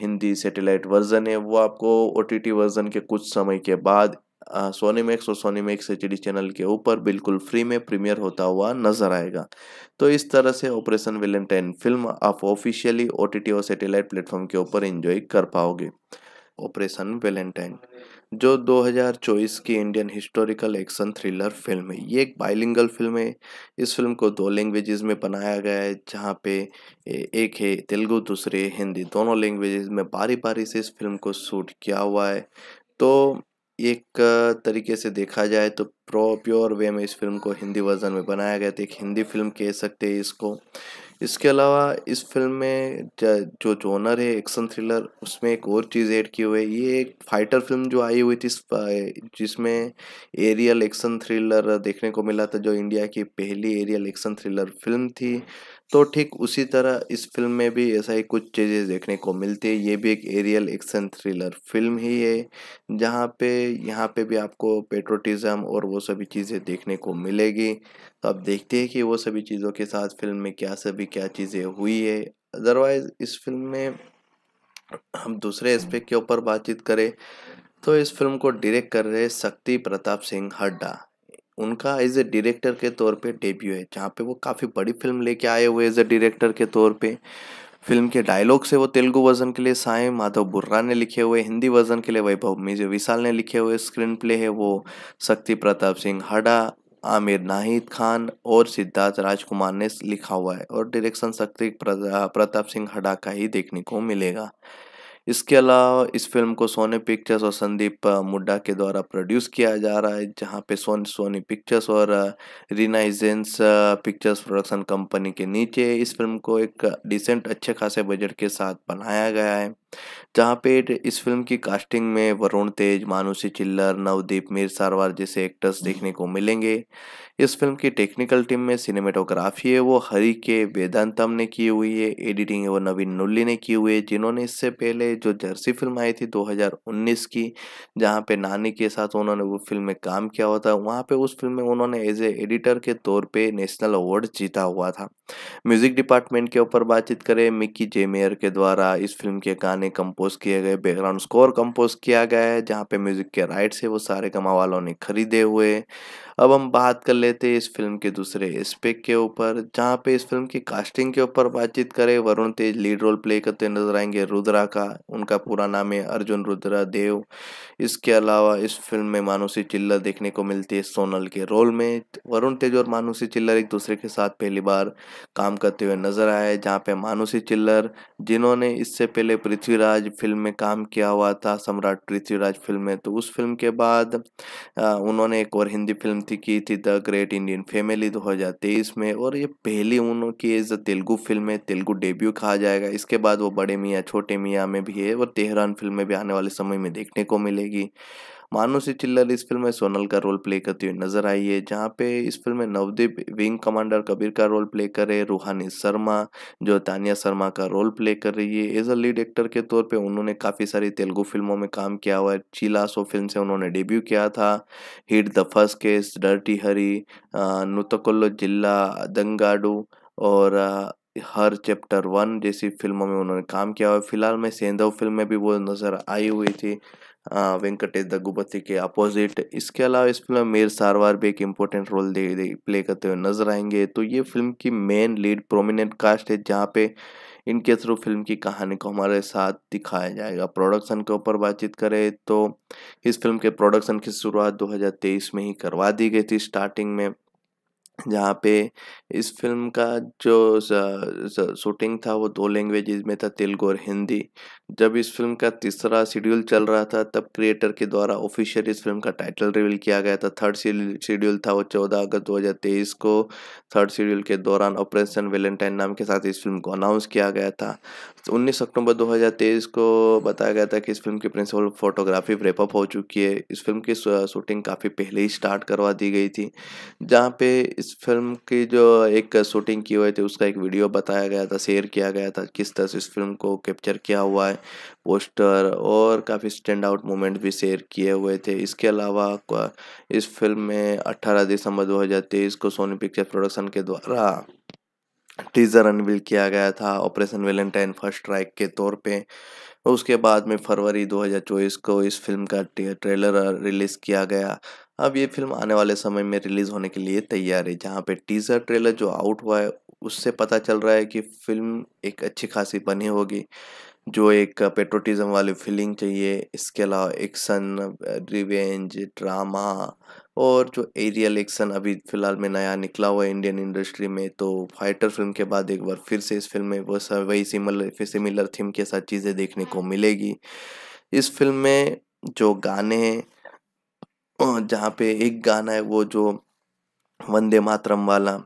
हिंदी सेटेलाइट वर्जन है वो आपको ओ वर्जन के कुछ समय के बाद सोनी मैक्स और सोनी मैक्स एच चैनल के ऊपर बिल्कुल फ्री में प्रीमियर होता हुआ नजर आएगा तो इस तरह से ऑपरेशन वेलेंटाइन फिल्म आप ऑफिशियली ओ और सेटेलाइट प्लेटफॉर्म के ऊपर एंजॉय कर पाओगे ऑपरेशन वेलेंटाइन जो 2024 की Indian historical action thriller film है ये एक बाइलिंगल फिल्म है इस फिल्म को दो लैंग्वेजेस में बनाया गया है जहाँ पे एक है तेलुगु दूसरे हिंदी दोनों लैंग्वेजेस में बारी बारी से इस फिल्म को शूट किया हुआ है तो एक तरीके से देखा जाए तो प्रो प्योर वे में इस फिल्म को हिंदी वर्जन में बनाया गया तो एक हिंदी फिल्म कह सकते हैं इसको इसके अलावा इस फिल्म में जो जोनर है एक्शन थ्रिलर उसमें एक और चीज़ ऐड की हुई है ये एक फाइटर फिल्म जो आई हुई थी जिसमें एरियल एक्शन थ्रिलर देखने को मिला था जो इंडिया की पहली एरियल एक्शन थ्रिलर फिल्म थी तो ठीक उसी तरह इस फिल्म में भी ऐसा ही कुछ चीज़ें देखने को मिलती है ये भी एक एरियल एक्शन थ्रिलर फिल्म ही है जहाँ पे यहाँ पे भी आपको पेट्रोटिज़म और वो सभी चीज़ें देखने को मिलेगी तो आप देखते हैं कि वो सभी चीज़ों के साथ फिल्म में क्या सभी क्या चीज़ें हुई है अदरवाइज़ इस फिल्म में हम दूसरे एस्पेक्ट के ऊपर बातचीत करें तो इस फिल्म को डायरेक्ट कर रहे शक्ति प्रताप सिंह हड्डा उनका एज ए डायरेक्टर के तौर पे डेब्यू है जहाँ पे वो काफ़ी बड़ी फिल्म लेके आए हुए एज ए डायरेक्टर के तौर पे फिल्म के डायलॉग से वो तेलुगु वर्जन के लिए साय माधव बुर्रा ने लिखे हुए हिंदी वर्जन के लिए वैभव मिजे विशाल ने लिखे हुए स्क्रीन प्ले है वो शक्ति प्रताप सिंह हडा आमिर नाहिद खान और सिद्धार्थ राजकुमार ने लिखा हुआ है और डायरेक्शन शक्ति प्रताप सिंह हडा का ही देखने को मिलेगा इसके अलावा इस फिल्म को सोनी पिक्चर्स और संदीप मुड्डा के द्वारा प्रोड्यूस किया जा रहा है जहां पे सोनी सोनी पिक्चर्स और रिनाइजेंस पिक्चर्स प्रोडक्शन कंपनी के नीचे इस फिल्म को एक डिसेंट अच्छे खासे बजट के साथ बनाया गया है जहाँ पे इस फिल्म की कास्टिंग में वरुण तेज मानुषी चिल्लर नवदीप मीर सारवार जैसे एक्टर्स देखने को मिलेंगे इस फिल्म की टेक्निकल टीम में सिनेमेटोग्राफी है वो हरी के वेदांतम ने की हुई है एडिटिंग है वो नवीन नुल्ली ने की हुई है जिन्होंने इससे पहले जो जर्सी फिल्म आई थी 2019 की जहाँ पे नानी के साथ उन्होंने वो फिल्म में काम किया हुआ था वहाँ पे उस फिल्म में उन्होंने एज ए एडिटर के तौर पे नेशनल अवार्ड जीता हुआ था म्यूजिक डिपार्टमेंट के ऊपर बातचीत करें मिक्की जेमेयर के द्वारा इस फिल्म के गाने गाने कंपोज किए गए बैकग्राउंड स्कोर कंपोज किया गया है जहाँ पे म्यूज़िक के राइट्स है वो सारे कमा वालों ने खरीदे हुए अब हम बात कर लेते हैं इस फिल्म के दूसरे एस्पेक्ट के ऊपर जहाँ पे इस फिल्म की कास्टिंग के ऊपर बातचीत करें Varun Tej lead role play करते नजर आएंगे रुद्रा का उनका पूरा नाम है अर्जुन रुद्रा देव इसके अलावा इस फिल्म में मानुषी चिल्लर देखने को मिलती है सोनल के रोल में वरुण तेज और मानुषी चिल्लर एक दूसरे के साथ पहली बार काम करते हुए नजर आए जहाँ पे मानुषी चिल्लर जिन्होंने इससे पहले पृथ्वीराज फिल्म में काम किया हुआ था सम्राट पृथ्वीराज फिल्म में तो उस फिल्म के बाद उन्होंने एक और हिंदी फिल्म शांति की थी द ग्रेट इंडियन फैमिली 2023 में और ये पहली उनकी एज तेलुगु फिल्म है तेलुगु डेब्यू कहा जाएगा इसके बाद वो बड़े मियाँ छोटे मियाँ में भी है और तेहरान फिल्म में भी आने वाले समय में देखने को मिलेगी मानुषी चिल्लर इस फिल्म में सोनल का रोल प्ले करती हुई नजर आई है जहाँ पे इस फिल्म में नवदीप विंग कमांडर कबीर का रोल प्ले करे रूहानी शर्मा जो तानिया शर्मा का रोल प्ले कर रही है एज अ लीड एक्टर के तौर पे उन्होंने काफ़ी सारी तेलुगु फिल्मों में काम किया हुआ है सो फिल्म से उन्होंने डेब्यू किया था hit the first case dirty Hari नुतकोल्लो जिला दंगाडू और हर चैप्टर वन जैसी फिल्मों में उन्होंने काम किया है फिलहाल में सेंधव फिल्म में भी वो नज़र आई हुई थी वेंकटेश दग्गुपति के अपोजिट इसके अलावा इस फिल्म में मेर सारवार भी एक इम्पोर्टेंट रोल दे, दे प्ले करते हुए नजर आएंगे तो ये फिल्म की मेन लीड प्रोमिनेंट कास्ट है जहाँ पे इनके थ्रू फिल्म की कहानी को हमारे साथ दिखाया जाएगा प्रोडक्शन के ऊपर बातचीत करें तो इस फिल्म के प्रोडक्शन की शुरुआत 2023 में ही करवा दी गई थी स्टार्टिंग में जहाँ पे इस फिल्म का जो शूटिंग था वो दो लैंग्वेज में था तेलुगु और हिंदी जब इस फिल्म का तीसरा शेड्यूल चल रहा था तब क्रिएटर के द्वारा ऑफिशियल इस फिल्म का टाइटल रिवील किया गया था थर्ड शेड्यूल था वो चौदह अगस्त तेईस को थर्ड शेड्यूल के दौरान ऑपरेशन वेलेंटाइन नाम के साथ इस फिल्म को अनाउंस किया गया था उन्नीस अक्टूबर 2023 को बताया गया था कि इस फिल्म की प्रिंसिपल फोटोग्राफी रेपअप हो चुकी है इस फिल्म की शूटिंग काफ़ी पहले ही स्टार्ट करवा दी गई थी जहाँ पे इस फिल्म की जो एक शूटिंग की हुई थी उसका एक वीडियो बताया गया था शेयर किया गया था किस तरह से इस फिल्म को कैप्चर किया हुआ है पोस्टर और काफ़ी स्टैंड आउट मोमेंट भी शेयर किए हुए थे इसके अलावा इस फिल्म में अट्ठारह दिसंबर दो को सोनी पिक्चर प्रोडक्शन के द्वारा टीज़र अनवील किया गया था ऑपरेशन वेलेंटाइन फर्स्ट स्ट्राइक के तौर पे उसके बाद में फरवरी 2024 को इस फिल्म का ट्रेलर रिलीज़ किया गया अब ये फिल्म आने वाले समय में रिलीज़ होने के लिए तैयार है जहाँ पे टीज़र ट्रेलर जो आउट हुआ है उससे पता चल रहा है कि फिल्म एक अच्छी खासी बनी होगी जो एक पेट्रोटिज्म वाली फीलिंग चाहिए इसके अलावा एक्शन रिवेंज ड्रामा और जो एरियल एक्शन अभी फ़िलहाल में नया निकला हुआ है इंडियन इंडस्ट्री में तो फाइटर फिल्म के बाद एक बार फिर से इस फिल्म में वो सब वही सिमिलर सिमिलर थीम के साथ चीज़ें देखने को मिलेगी इस फिल्म में जो गाने हैं जहाँ पे एक गाना है वो जो वंदे मातरम वाला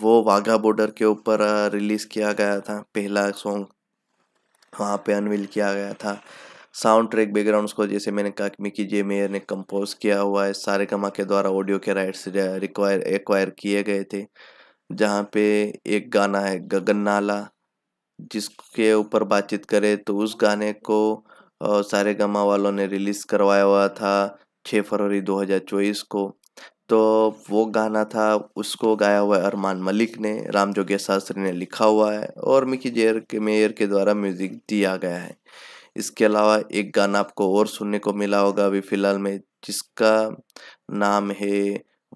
वो वाघा बॉर्डर के ऊपर रिलीज़ किया गया था पहला सॉन्ग वहाँ पे अनवील किया गया था साउंड ट्रैक बैकग्राउंड को जैसे मैंने कहा कि मिकी जे मेयर ने कंपोज किया हुआ है सारे कमा के द्वारा ऑडियो के राइट्स रिक्वायर एक्वायर किए गए थे जहाँ पे एक गाना है गगन नाला जिसके ऊपर बातचीत करें तो उस गाने को सारे गमा वालों ने रिलीज़ करवाया हुआ था छः फरवरी 2024 को तो वो गाना था उसको गाया हुआ है अरमान मलिक ने राम जोगे शास्त्री ने लिखा हुआ है और मिकी जेयर के मेयर के द्वारा म्यूज़िक दिया गया है इसके अलावा एक गाना आपको और सुनने को मिला होगा अभी फ़िलहाल में जिसका नाम है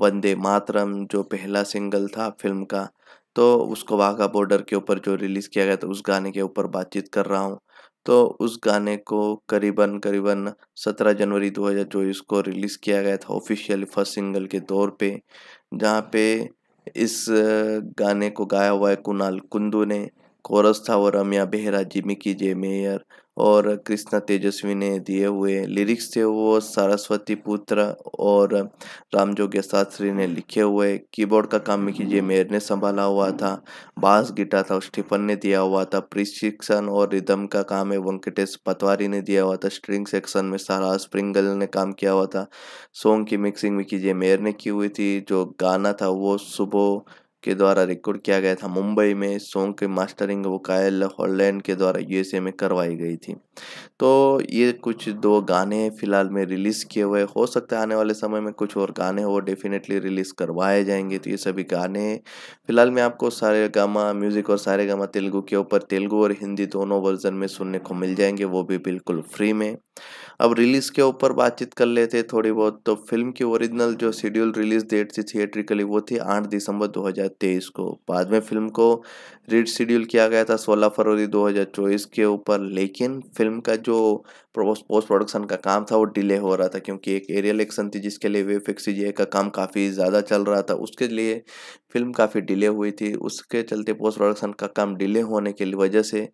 वंदे मातरम जो पहला सिंगल था फिल्म का तो उसको वाघा बॉर्डर के ऊपर जो रिलीज़ किया गया था उस गाने के ऊपर बातचीत कर रहा हूँ तो उस गाने को करीबन करीबन 17 जनवरी 2024 को रिलीज़ किया गया था ऑफिशियल फर्स्ट सिंगल के तौर पे जहाँ पे इस गाने को गाया हुआ है कुणाल कुंदू ने कोरस था वो रम्या बेहरा की जे मेयर और कृष्णा तेजस्वी ने दिए हुए लिरिक्स थे वो सरस्वती पुत्र और रामजोग्य शास्त्री ने लिखे हुए कीबोर्ड का काम मिकी जे मेयर ने संभाला हुआ था बास गिटार था स्टीफन ने दिया हुआ था प्रशिक्षण और रिदम का काम है वेंकटेश पतवारी ने दिया हुआ था स्ट्रिंग सेक्शन में सारा स्प्रिंगल ने काम किया हुआ था सॉन्ग की मिक्सिंग मिकी जे मेयर ने की हुई थी जो गाना था वो सुबह के द्वारा रिकॉर्ड किया गया था मुंबई में सॉन्ग के मास्टरिंग वो कायल हॉलैंड के द्वारा यूएसए में करवाई गई थी तो ये कुछ दो गाने फ़िलहाल में रिलीज़ किए हुए हो सकता है आने वाले समय में कुछ और गाने हो डेफिनेटली रिलीज़ करवाए जाएंगे तो ये सभी गाने फ़िलहाल में आपको सारे गामा म्यूज़िक और सारे गामा तेलुगु के ऊपर तेलुगु और हिंदी दोनों वर्जन में सुनने को मिल जाएंगे वो भी बिल्कुल फ्री में अब रिलीज़ के ऊपर बातचीत कर लेते थोड़ी बहुत तो फिल्म की ओरिजिनल जो शेड्यूल रिलीज़ डेट थी थिएट्रिकली वो थी आठ दिसंबर 2023 को बाद में फिल्म को रीड शेड्यूल किया गया था 16 फरवरी 2024 के ऊपर लेकिन फिल्म का जो पोस्ट प्रोडक्शन का काम था वो डिले हो रहा था क्योंकि एक एरियल एक्शन थी जिसके लिए वे फिक्स का, का काम काफ़ी ज़्यादा चल रहा था उसके लिए फिल्म काफ़ी डिले हुई थी उसके चलते पोस्ट प्रोडक्शन का काम डिले होने की वजह से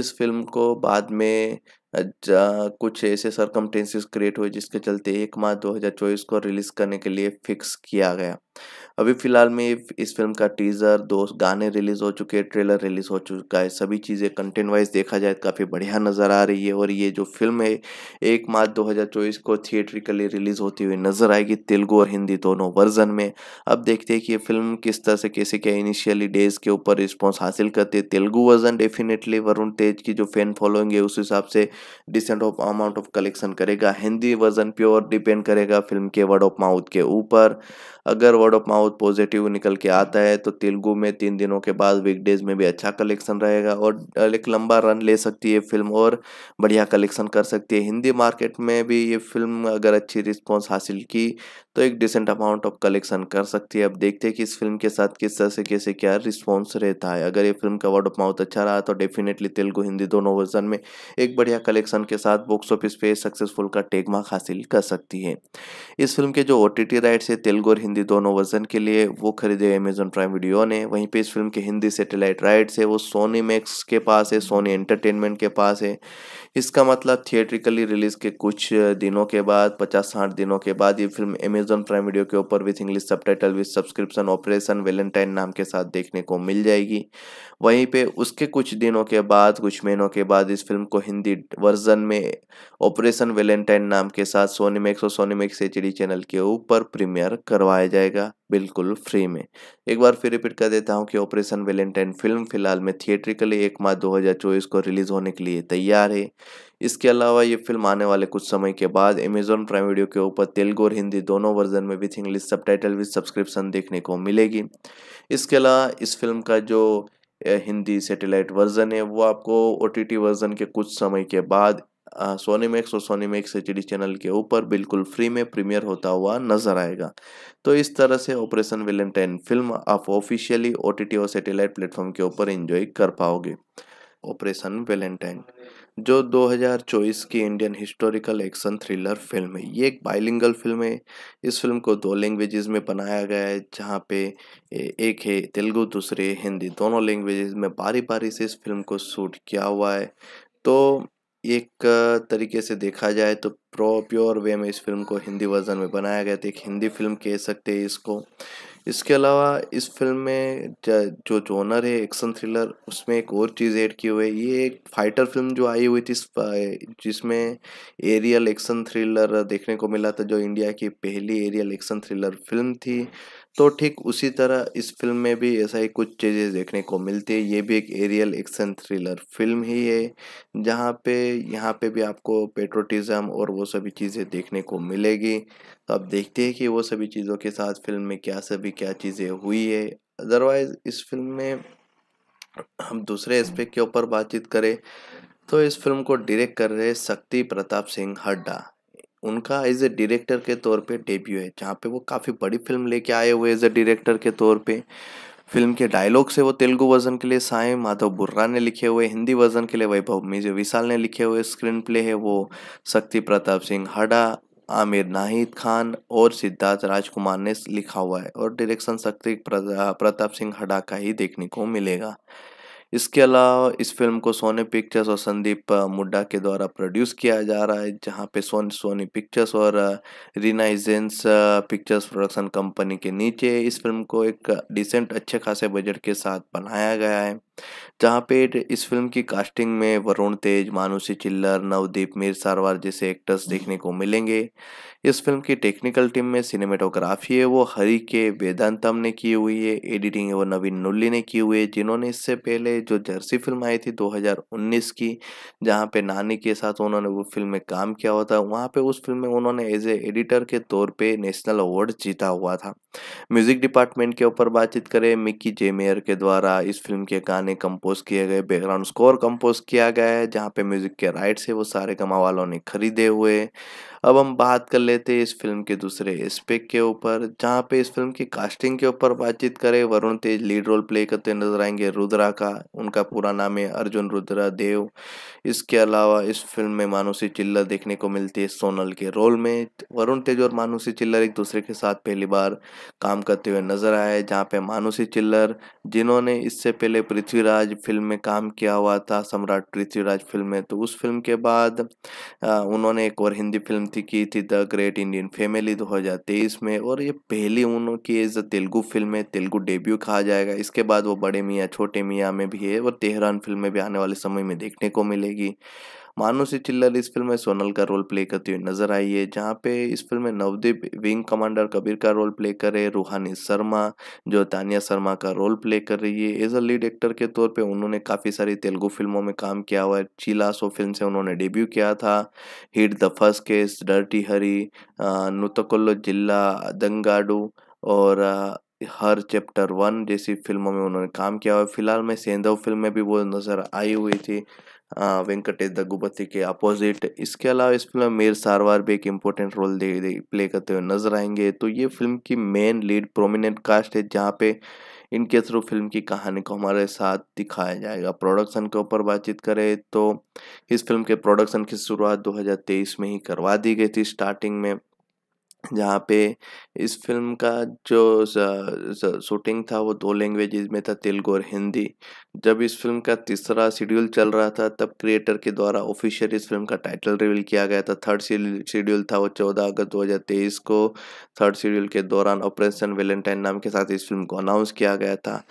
इस फिल्म को बाद में कुछ ऐसे सरकमटेंसेस क्रिएट हुए जिसके चलते एक मार्च 2024 को रिलीज करने के लिए फिक्स किया गया अभी फिलहाल में इस फिल्म का टीज़र दो गाने रिलीज़ हो चुके हैं ट्रेलर रिलीज़ हो चुका है सभी चीज़ें कंटेंट वाइज देखा जाए तो काफ़ी बढ़िया नज़र आ रही है और ये जो फिल्म है एक मार्च चौबीस को थिएट्रिकली रिलीज़ होती हुई नज़र आएगी तेलुगु और हिंदी दोनों वर्जन में अब देखते हैं कि ये फिल्म किस तरह से कैसे क्या इनिशियली डेज के ऊपर रिस्पॉन्स हासिल करते हैं तेलुगु वर्जन डेफिनेटली वरुण तेज की जो फैन फॉलोइंग है उस हिसाब से decent of amount of collection करेगा हिंदी वर्जन प्योर डिपेंड करेगा फिल्म के वर्ड ऑफ माउथ के ऊपर अगर वर्ड ऑफ माउथ पॉजिटिव निकल के आता है तो तेलुगु में तीन दिनों के बाद वीकडेज में भी अच्छा कलेक्शन रहेगा और एक लंबा रन ले सकती है फिल्म और बढ़िया कलेक्शन कर सकती है हिंदी मार्केट में भी ये फिल्म अगर अच्छी रिस्पॉन्स हासिल की तो एक डिसेंट अमाउंट ऑफ कलेक्शन कर सकती है अब देखते हैं कि इस फिल्म के साथ किस तरह से कैसे क्या रिस्पॉन्स रहता है अगर ये फिल्म का वर्ड ऑफ माउथ अच्छा रहा तो डेफिनेटली तेलुगु हिंदी दोनों वर्जन में एक बढ़िया कलेक्शन के साथ बॉक्स ऑफिस पे सक्सेसफुल का टेगमार्क हासिल कर सकती है इस फिल्म के जो ओ टी राइट्स है तेलुगु और हिंदी दोनों वर्जन के लिए वो खरीदे अमेजोन प्राइम वीडियो ने वहीं पर इस फिल्म के हिंदी सेटेलाइट राइट्स है वो सोनी मैक्स के पास है सोनी एंटरटेनमेंट के पास है इसका मतलब थिएट्रिकली रिलीज के कुछ दिनों के बाद पचास साठ दिनों के बाद ये फिल्म अमेजोन प्राइम वीडियो के ऊपर with English subtitle with subscription Operation Valentine नाम के साथ देखने को मिल जाएगी वहीं पे उसके कुछ दिनों के बाद कुछ महीनों के बाद इस फिल्म को हिंदी वर्जन में ऑपरेशन वेलेंटाइन नाम के साथ सोनीमैक्स और सोनीमैक्स एच चैनल के ऊपर प्रीमियर करवाया जाएगा बिल्कुल फ्री में एक बार फिर रिपीट कर देता हूँ कि ऑपरेशन वेलेंटाइन फिल्म फिलहाल में थिएट्रिकली एक मार्च दो को रिलीज होने के लिए तैयार है इसके अलावा ये फिल्म आने वाले कुछ समय के बाद अमेजोन प्राइम वीडियो के ऊपर तेलुगु और हिंदी दोनों वर्जन में with English subtitle with subscription देखने को मिलेगी इसके अलावा इस फिल्म का जो हिंदी सेटेलाइट वर्जन है वो आपको ओ वर्जन के कुछ समय के बाद सोनी मैक्स और सोनी मैक्स एच चैनल के ऊपर बिल्कुल फ्री में प्रीमियर होता हुआ नजर आएगा तो इस तरह से ऑपरेशन वेलेंटाइन फिल्म आप ऑफिशियली ओ और सैटेलाइट प्लेटफॉर्म के ऊपर एंजॉय कर पाओगे ऑपरेशन वेलेंटाइन जो 2024 की Indian historical action thriller film है ये एक बाइलिंगल फिल्म है इस फिल्म को दो लैंग्वेजेस में बनाया गया है जहाँ पे एक है तेलुगु दूसरे हिंदी दोनों लैंग्वेजेस में बारी बारी से इस फिल्म को शूट किया हुआ है तो एक तरीके से देखा जाए तो प्रो प्योर वे में इस फिल्म को हिंदी वर्जन में बनाया गया तो एक हिंदी फिल्म कह सकते हैं इसको इसके अलावा इस फिल्म में जो जोनर है एक्शन थ्रिलर उसमें एक और चीज़ ऐड की हुई है ये एक फाइटर फिल्म जो आई हुई थी जिसमें एरियल एक्शन थ्रिलर देखने को मिला था जो इंडिया की पहली एरियल एक्शन थ्रिलर फिल्म थी तो ठीक उसी तरह इस फिल्म में भी ऐसा ही कुछ चीज़ें देखने को मिलती है ये भी एक एरियल एक्शन थ्रिलर फिल्म ही है जहाँ पे यहाँ पे भी आपको पेट्रोटिज़म और वो सभी चीज़ें देखने को मिलेगी तो आप देखते हैं कि वो सभी चीज़ों के साथ फिल्म में क्या सभी क्या चीज़ें हुई है अदरवाइज़ इस फिल्म में हम दूसरे एस्पेक्ट के ऊपर बातचीत करें तो इस फिल्म को डायरेक्ट कर रहे शक्ति प्रताप सिंह हड्डा उनका एज ए डायरेक्टर के तौर पे डेब्यू है जहाँ पे वो काफ़ी बड़ी फिल्म लेके आए हुए एज ए डायरेक्टर के तौर पे फिल्म के डायलॉग से वो तेलुगु वर्जन के लिए साए माधव बुर्रा ने लिखे हुए हिंदी वर्जन के लिए वैभव मिजे विशाल ने लिखे हुए स्क्रीन प्ले है वो शक्ति प्रताप सिंह हडा आमिर नाहिद खान और सिद्धार्थ राजकुमार ने लिखा हुआ है और डायरेक्शन शक्ति प्रताप सिंह हडा का ही देखने को मिलेगा इसके अलावा इस फिल्म को सोनी पिक्चर्स और संदीप मुड्डा के द्वारा प्रोड्यूस किया जा रहा है जहाँ पे सोन सोनी पिक्चर्स और रिनाइजेंस पिक्चर्स प्रोडक्शन कंपनी के नीचे इस फिल्म को एक डिसेंट अच्छे खासे बजट के साथ बनाया गया है जहाँ पे इस फिल्म की कास्टिंग में वरुण तेज मानुषी चिल्लर नवदीप मीर सारवार जैसे एक्टर्स हम्म। देखने को मिलेंगे इस फिल्म की टेक्निकल टीम में सिनेमेटोग्राफी है वो हरी के वेदांतम ने की हुई है एडिटिंग है वो नवीन नुल्ली ने की हुई है जिन्होंने इससे पहले जो जर्सी फिल्म आई थी 2019 की जहाँ पे नानी के साथ उन्होंने वो फिल्म में काम किया हुआ था वहाँ पे उस फिल्म में उन्होंने एज ए एडिटर के तौर पे नेशनल अवार्ड जीता हुआ था म्यूजिक डिपार्टमेंट के ऊपर बातचीत करें मिक्की जेमेयर के द्वारा इस फिल्म के गाने गाने कंपोज किए गए बैकग्राउंड स्कोर कंपोज किया गया है जहाँ पे म्यूजिक के राइट्स है वो सारे कमा वालों ने खरीदे हुए अब हम बात कर लेते हैं इस फिल्म के दूसरे स्पेक के ऊपर जहाँ पे इस फिल्म की कास्टिंग के ऊपर बातचीत करें Varun Tej lead role play करते नजर आएंगे रुद्रा का उनका पूरा नाम है अर्जुन रुद्रा देव इसके अलावा इस फिल्म में मानुषी चिल्लर देखने को मिलती है सोनल के रोल में वरुण तेज और मानुषी चिल्लर एक दूसरे के साथ पहली बार काम करते हुए नजर आए जहाँ पे मानुषी चिल्लर जिन्होंने इससे पहले पृथ्वीराज फिल्म में काम किया हुआ था सम्राट पृथ्वीराज फिल्म में तो उस फिल्म के बाद उन्होंने एक और हिंदी फिल्म शांति की थी द ग्रेट इंडियन फैमिली 2023 में और ये पहली उनकी एज अ तेलुगु फिल्म है तेलुगु डेब्यू कहा जाएगा इसके बाद वो बड़े मियाँ छोटे मियाँ में भी है और तेहरान फिल्म में भी आने वाले समय में देखने को मिलेगी मानुषी चिल्लर इस फिल्म में सोनल का रोल प्ले करती हुई नजर आई है जहाँ पे इस फिल्म में नवदीप विंग कमांडर कबीर का रोल प्ले कर रहे रूहानी शर्मा जो तानिया शर्मा का रोल प्ले कर रही है एज अ लीड एक्टर के तौर पर उन्होंने काफ़ी सारी तेलुगु फिल्मों में काम किया हुआ है चीला सो फिल्म से उन्होंने डेब्यू किया था hit the first case dirty Hari नुतकुल्लो जिला दंगाडू और हर चैप्टर वन जैसी फिल्मों में उन्होंने काम किया हुआ फिलहाल में सेंधव फिल्म में भी वो नज़र आई हुई थी वेंकटेश दग्गुबत्ती के अपोजिट इसके अलावा इस फिल्म मेर सारवार भी एक इम्पोर्टेंट रोल दे, दे प्ले करते हुए नजर आएंगे तो ये फिल्म की मेन लीड प्रोमिनेंट कास्ट है जहाँ पे इनके थ्रू फिल्म की कहानी को हमारे साथ दिखाया जाएगा प्रोडक्शन के ऊपर बातचीत करें तो इस फिल्म के प्रोडक्शन की शुरुआत 2023 में ही करवा दी गई थी स्टार्टिंग में जहाँ पे इस फिल्म का जो शूटिंग था वो दो लैंग्वेजेस में था तेलुगु और हिंदी जब इस फिल्म का तीसरा शेड्यूल चल रहा था तब क्रिएटर के द्वारा ऑफिशियल इस फिल्म का टाइटल रिवील किया गया था थर्ड शेड्यूल था वो चौदह अगस्त दो हज़ार तेईस को थर्ड शेड्यूल के दौरान ऑपरेशन वेलेंटाइन नाम के साथ इस फिल्म को अनाउंस किया गया था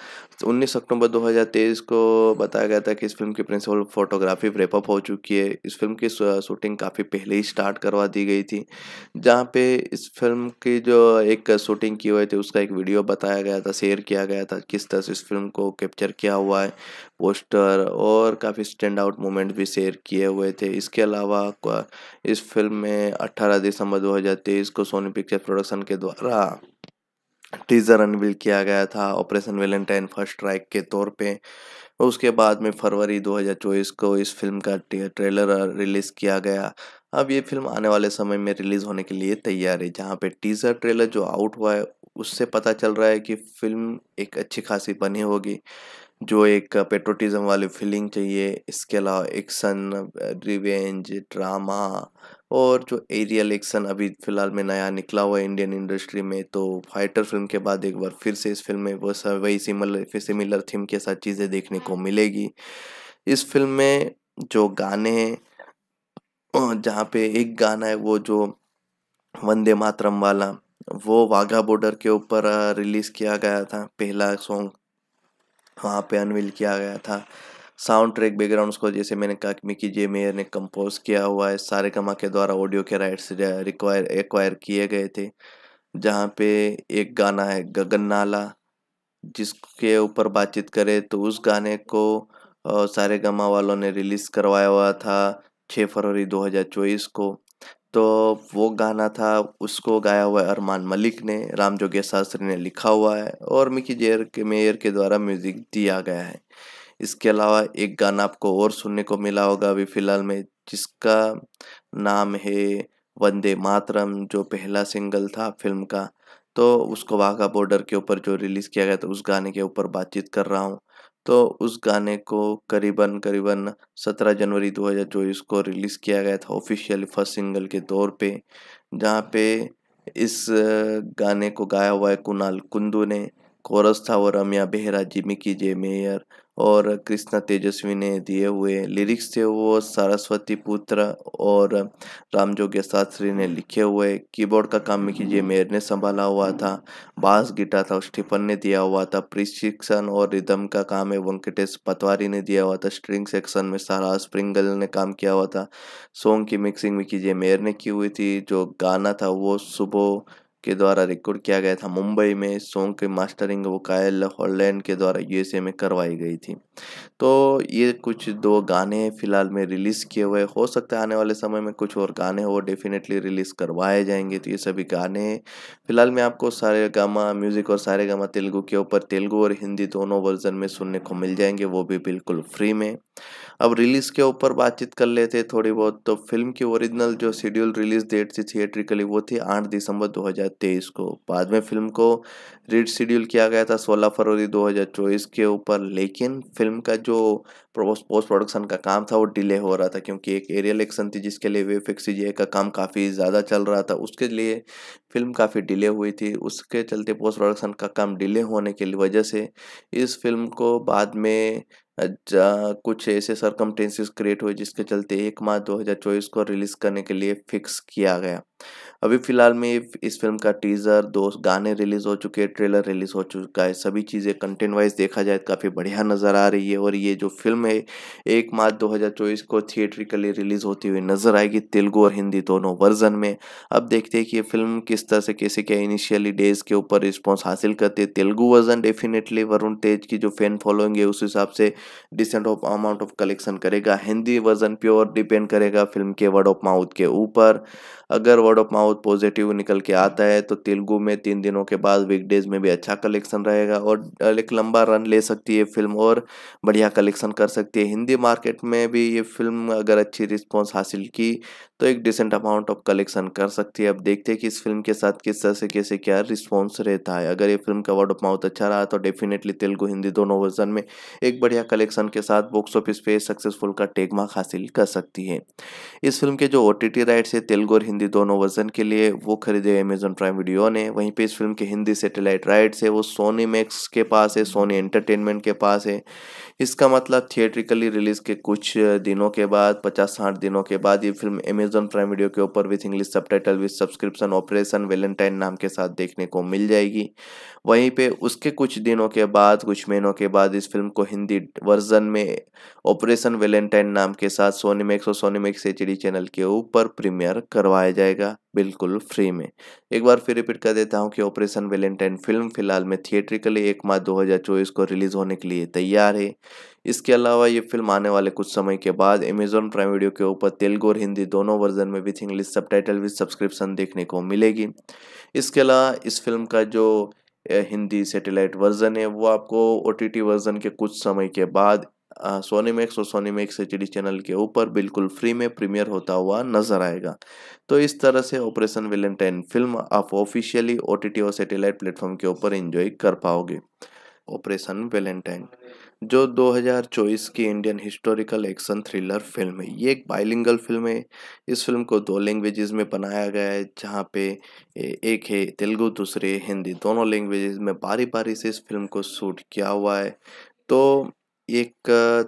19 अक्टूबर 2023 को बताया गया था कि इस फिल्म की प्रिंसिपल फोटोग्राफी रेपअप हो चुकी है इस फिल्म की शूटिंग काफ़ी पहले ही स्टार्ट करवा दी गई थी जहाँ पे इस फिल्म की जो एक शूटिंग की हुई थी उसका एक वीडियो बताया गया था शेयर किया गया था किस तरह से इस फिल्म को कैप्चर किया हुआ है पोस्टर और काफ़ी स्टैंड आउट मोमेंट भी शेयर किए हुए थे इसके अलावा इस फिल्म में अट्ठारह दिसंबर दो को सोनी पिक्चर प्रोडक्शन के द्वारा टीज़र अनवील किया गया था ऑपरेशन वेलेंटाइन फर्स्ट स्ट्राइक के तौर पे उसके बाद में फरवरी 2024 को इस फिल्म का ट्रेलर रिलीज़ किया गया अब ये फिल्म आने वाले समय में रिलीज़ होने के लिए तैयार है जहाँ पे टीज़र ट्रेलर जो आउट हुआ है उससे पता चल रहा है कि फिल्म एक अच्छी खासी बनी होगी जो एक पेट्रोटिज्म वाली फीलिंग चाहिए इसके अलावा एक्शन रिवेंज ड्रामा और जो एरियल एक्शन अभी फिलहाल में नया निकला हुआ है इंडियन इंडस्ट्री में तो फाइटर फिल्म के बाद एक बार फिर से इस फिल्म में वो सब वही सिमिलर फिर सिमिलर थीम के साथ चीज़ें देखने को मिलेगी इस फिल्म में जो गाने हैं जहाँ पे एक गाना है वो जो वंदे मातरम वाला वो वाघा बॉर्डर के ऊपर रिलीज़ किया गया था पहला सॉन्ग वहाँ पे अनवील किया गया था साउंड ट्रैक बैकग्राउंड को जैसे मैंने कहा कि मिकी जे मेयर ने कंपोज किया हुआ है सारे कमा के द्वारा ऑडियो के राइट्स रिक्वायर एक्वायर किए गए थे जहाँ पे एक गाना है गगन नाला जिसके ऊपर बातचीत करें तो उस गाने को सारे गमा वालों ने रिलीज़ करवाया हुआ था छः फरवरी 2024 को तो वो गाना था उसको गाया हुआ है अरमान मलिक ने राम जोगे शास्त्री ने लिखा हुआ है और मिकी जेयर के मेयर के द्वारा म्यूज़िक दिया गया है इसके अलावा एक गाना आपको और सुनने को मिला होगा अभी फिलहाल में जिसका नाम है वंदे मातरम जो पहला सिंगल था फिल्म का तो उसको वाघा बॉर्डर के ऊपर जो रिलीज़ किया गया था उस गाने के ऊपर बातचीत कर रहा हूँ तो उस गाने को करीबन करीबन 17 जनवरी 2024 को रिलीज़ किया गया था ऑफिशियल फर्स्ट सिंगल के तौर पे जहाँ पे इस गाने को गाया हुआ है कुणाल कुंदू ने कोरस था वो रमिया बेहरा जिमी की जे मेयर और कृष्णा तेजस्वी ने दिए हुए लिरिक्स थे वो सरस्वती पुत्र और रामजोग्य शास्त्री ने लिखे हुए कीबोर्ड का काम मिकी जे मेयर ने संभाला हुआ था बास गिटार था स्टीफन ने दिया हुआ था प्रशिक्षण और रिदम का काम है वेंकटेश पतवारी ने दिया हुआ था स्ट्रिंग सेक्शन में सारा स्प्रिंगल ने काम किया हुआ था सॉन्ग की मिक्सिंग मिकी कीजिए मेयर ने की हुई थी जो गाना था वो सुबह के द्वारा रिकॉर्ड किया गया था मुंबई में सॉन्ग के मास्टरिंग वो कायल हॉलैंड के द्वारा यूएसए में करवाई गई थी तो ये कुछ दो गाने फ़िलहाल में रिलीज़ किए हुए हो सकता है आने वाले समय में कुछ और गाने वो डेफिनेटली रिलीज़ करवाए जाएंगे तो ये सभी गाने फ़िलहाल में आपको सारे गामा म्यूज़िक और सारे गामा तेलुगु के ऊपर तेलुगु और हिंदी दोनों वर्जन में सुनने को मिल जाएंगे वो भी बिल्कुल फ्री में अब रिलीज के ऊपर बातचीत कर लेते थोड़ी बहुत तो फिल्म की ओरिजिनल जो शेड्यूल रिलीज डेट थी थिएट्रिकली वो थी आठ दिसंबर 2023 को बाद में फिल्म को रीड शेड्यूल किया गया था 16 फरवरी 2024 के ऊपर लेकिन फिल्म का जो पोस्ट प्रोडक्शन का काम था वो डिले हो रहा था क्योंकि एक एरियल एक्शन थी जिसके लिए वे फिक्स का, का काम काफ़ी ज़्यादा चल रहा था उसके लिए फिल्म काफ़ी डिले हुई थी उसके चलते पोस्ट प्रोडक्शन का काम डिले होने की वजह से इस फिल्म को बाद में कुछ ऐसे सरकमटेंसेस क्रिएट हुए जिसके चलते एक मार्च 2024 को रिलीज़ करने के लिए फिक्स किया गया अभी फिलहाल में इस फिल्म का टीज़र दो गाने रिलीज़ हो चुके हैं ट्रेलर रिलीज़ हो चुका है सभी चीज़ें कंटेंट वाइज देखा जाए तो काफ़ी बढ़िया नज़र आ रही है और ये जो फिल्म है एक मार्च 2024 को थिएट्रिकली रिलीज़ होती हुई नज़र आएगी तेलुगु और हिंदी दोनों वर्जन में अब देखते हैं कि ये फिल्म किस तरह से कैसे क्या इनिशियली डेज़ के ऊपर रिस्पॉन्स हासिल करते है तेलुगु वर्जन डेफिनेटली वरुण तेज की जो फैन फॉलोइंग है उस हिसाब से decent of amount of collection करेगा हिंदी वर्जन प्योर डिपेंड करेगा फिल्म के वर्ड ऑफ माउथ के ऊपर अगर वर्ड ऑफ माउथ पॉजिटिव निकल के आता है तो तेलुगू में तीन दिनों के बाद वीकडेज में भी अच्छा कलेक्शन रहेगा और एक लंबा रन ले सकती है फिल्म और बढ़िया कलेक्शन कर सकती है हिंदी मार्केट में भी ये फिल्म अगर अच्छी रिस्पॉन्स हासिल की तो एक डिसेंट अमाउंट ऑफ कलेक्शन कर सकती है अब देखते हैं कि इस फिल्म के साथ किस तरह से कैसे क्या रिस्पॉन्स रहता है अगर ये फिल्म का वर्ड ऑफ माउथ अच्छा रहा तो डेफिनेटली तेलुगु हिंदी दोनों वर्जन में एक बढ़िया कलेक्शन के साथ बॉक्स ऑफिस पे सक्सेसफुल का टेकमार्क हासिल कर सकती है इस फिल्म के जो ओ राइट्स है तेलुगु और हिंदी दोनों वर्जन के लिए वो खरीदे अमेजन प्राइम वीडियो ने वहीं पर इस फिल्म के हिंदी सेटेलाइट राइट्स है वो सोनी मैक्स के पास है सोनी एंटरटेनमेंट के पास है इसका मतलब थिएट्रिकली रिलीज के कुछ दिनों के बाद पचास साठ दिनों के बाद ये film Amazon Amazon Prime Video के ऊपर with English subtitle with subscription Operation Valentine नाम के साथ देखने को मिल जाएगी वहीं पे उसके कुछ दिनों के बाद कुछ महीनों के बाद इस फिल्म को हिंदी वर्जन में ऑपरेशन वेलेंटाइन नाम के साथ सोनीमैक्स और सोनीमैक्स एच चैनल के ऊपर प्रीमियर करवाया जाएगा बिल्कुल फ्री में एक बार फिर रिपीट कर देता हूँ कि ऑपरेशन वेलेंटाइन फिल्म फिलहाल में थिएट्रिकली एक मार्च 2024 को रिलीज़ होने के लिए तैयार है इसके अलावा ये फिल्म आने वाले कुछ समय के बाद अमेजोन प्राइम वीडियो के ऊपर तेलुगु और हिंदी दोनों वर्जन में with English subtitle with subscription देखने को मिलेगी इसके अलावा इस फिल्म का जो हिंदी सेटेलाइट वर्जन है वो आपको ओ वर्जन के कुछ समय के बाद सोनी मैक्स और सोनी मैक्स एच चैनल के ऊपर बिल्कुल फ्री में प्रीमियर होता हुआ नजर आएगा तो इस तरह से ऑपरेशन वेलेंटाइन फिल्म आप ऑफिशियली ओ और सेटेलाइट प्लेटफॉर्म के ऊपर इंजॉय कर पाओगे ऑपरेशन वेलेंटाइन जो 2024 की Indian historical action thriller film है ये एक बाइलिंगल फिल्म है इस फिल्म को दो लैंग्वेजेस में बनाया गया है जहाँ पे एक है तेलुगु दूसरे हिंदी दोनों लैंग्वेजेस में बारी बारी से इस फिल्म को शूट किया हुआ है तो एक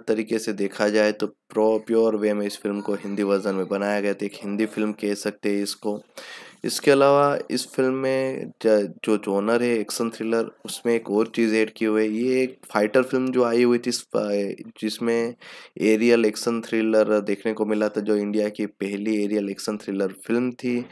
तरीके से देखा जाए तो प्रो प्योर वे में इस फिल्म को हिंदी वर्जन में बनाया गया था एक हिंदी फिल्म कह सकते हैं इसको इसके अलावा इस फिल्म में जो जोनर है एक्शन थ्रिलर उसमें एक और चीज़ ऐड की हुई है ये एक फाइटर फिल्म जो आई हुई थी जिसमें एरियल एक्शन थ्रिलर देखने को मिला था जो इंडिया की पहली एरियल एक्शन थ्रिलर फिल्म थी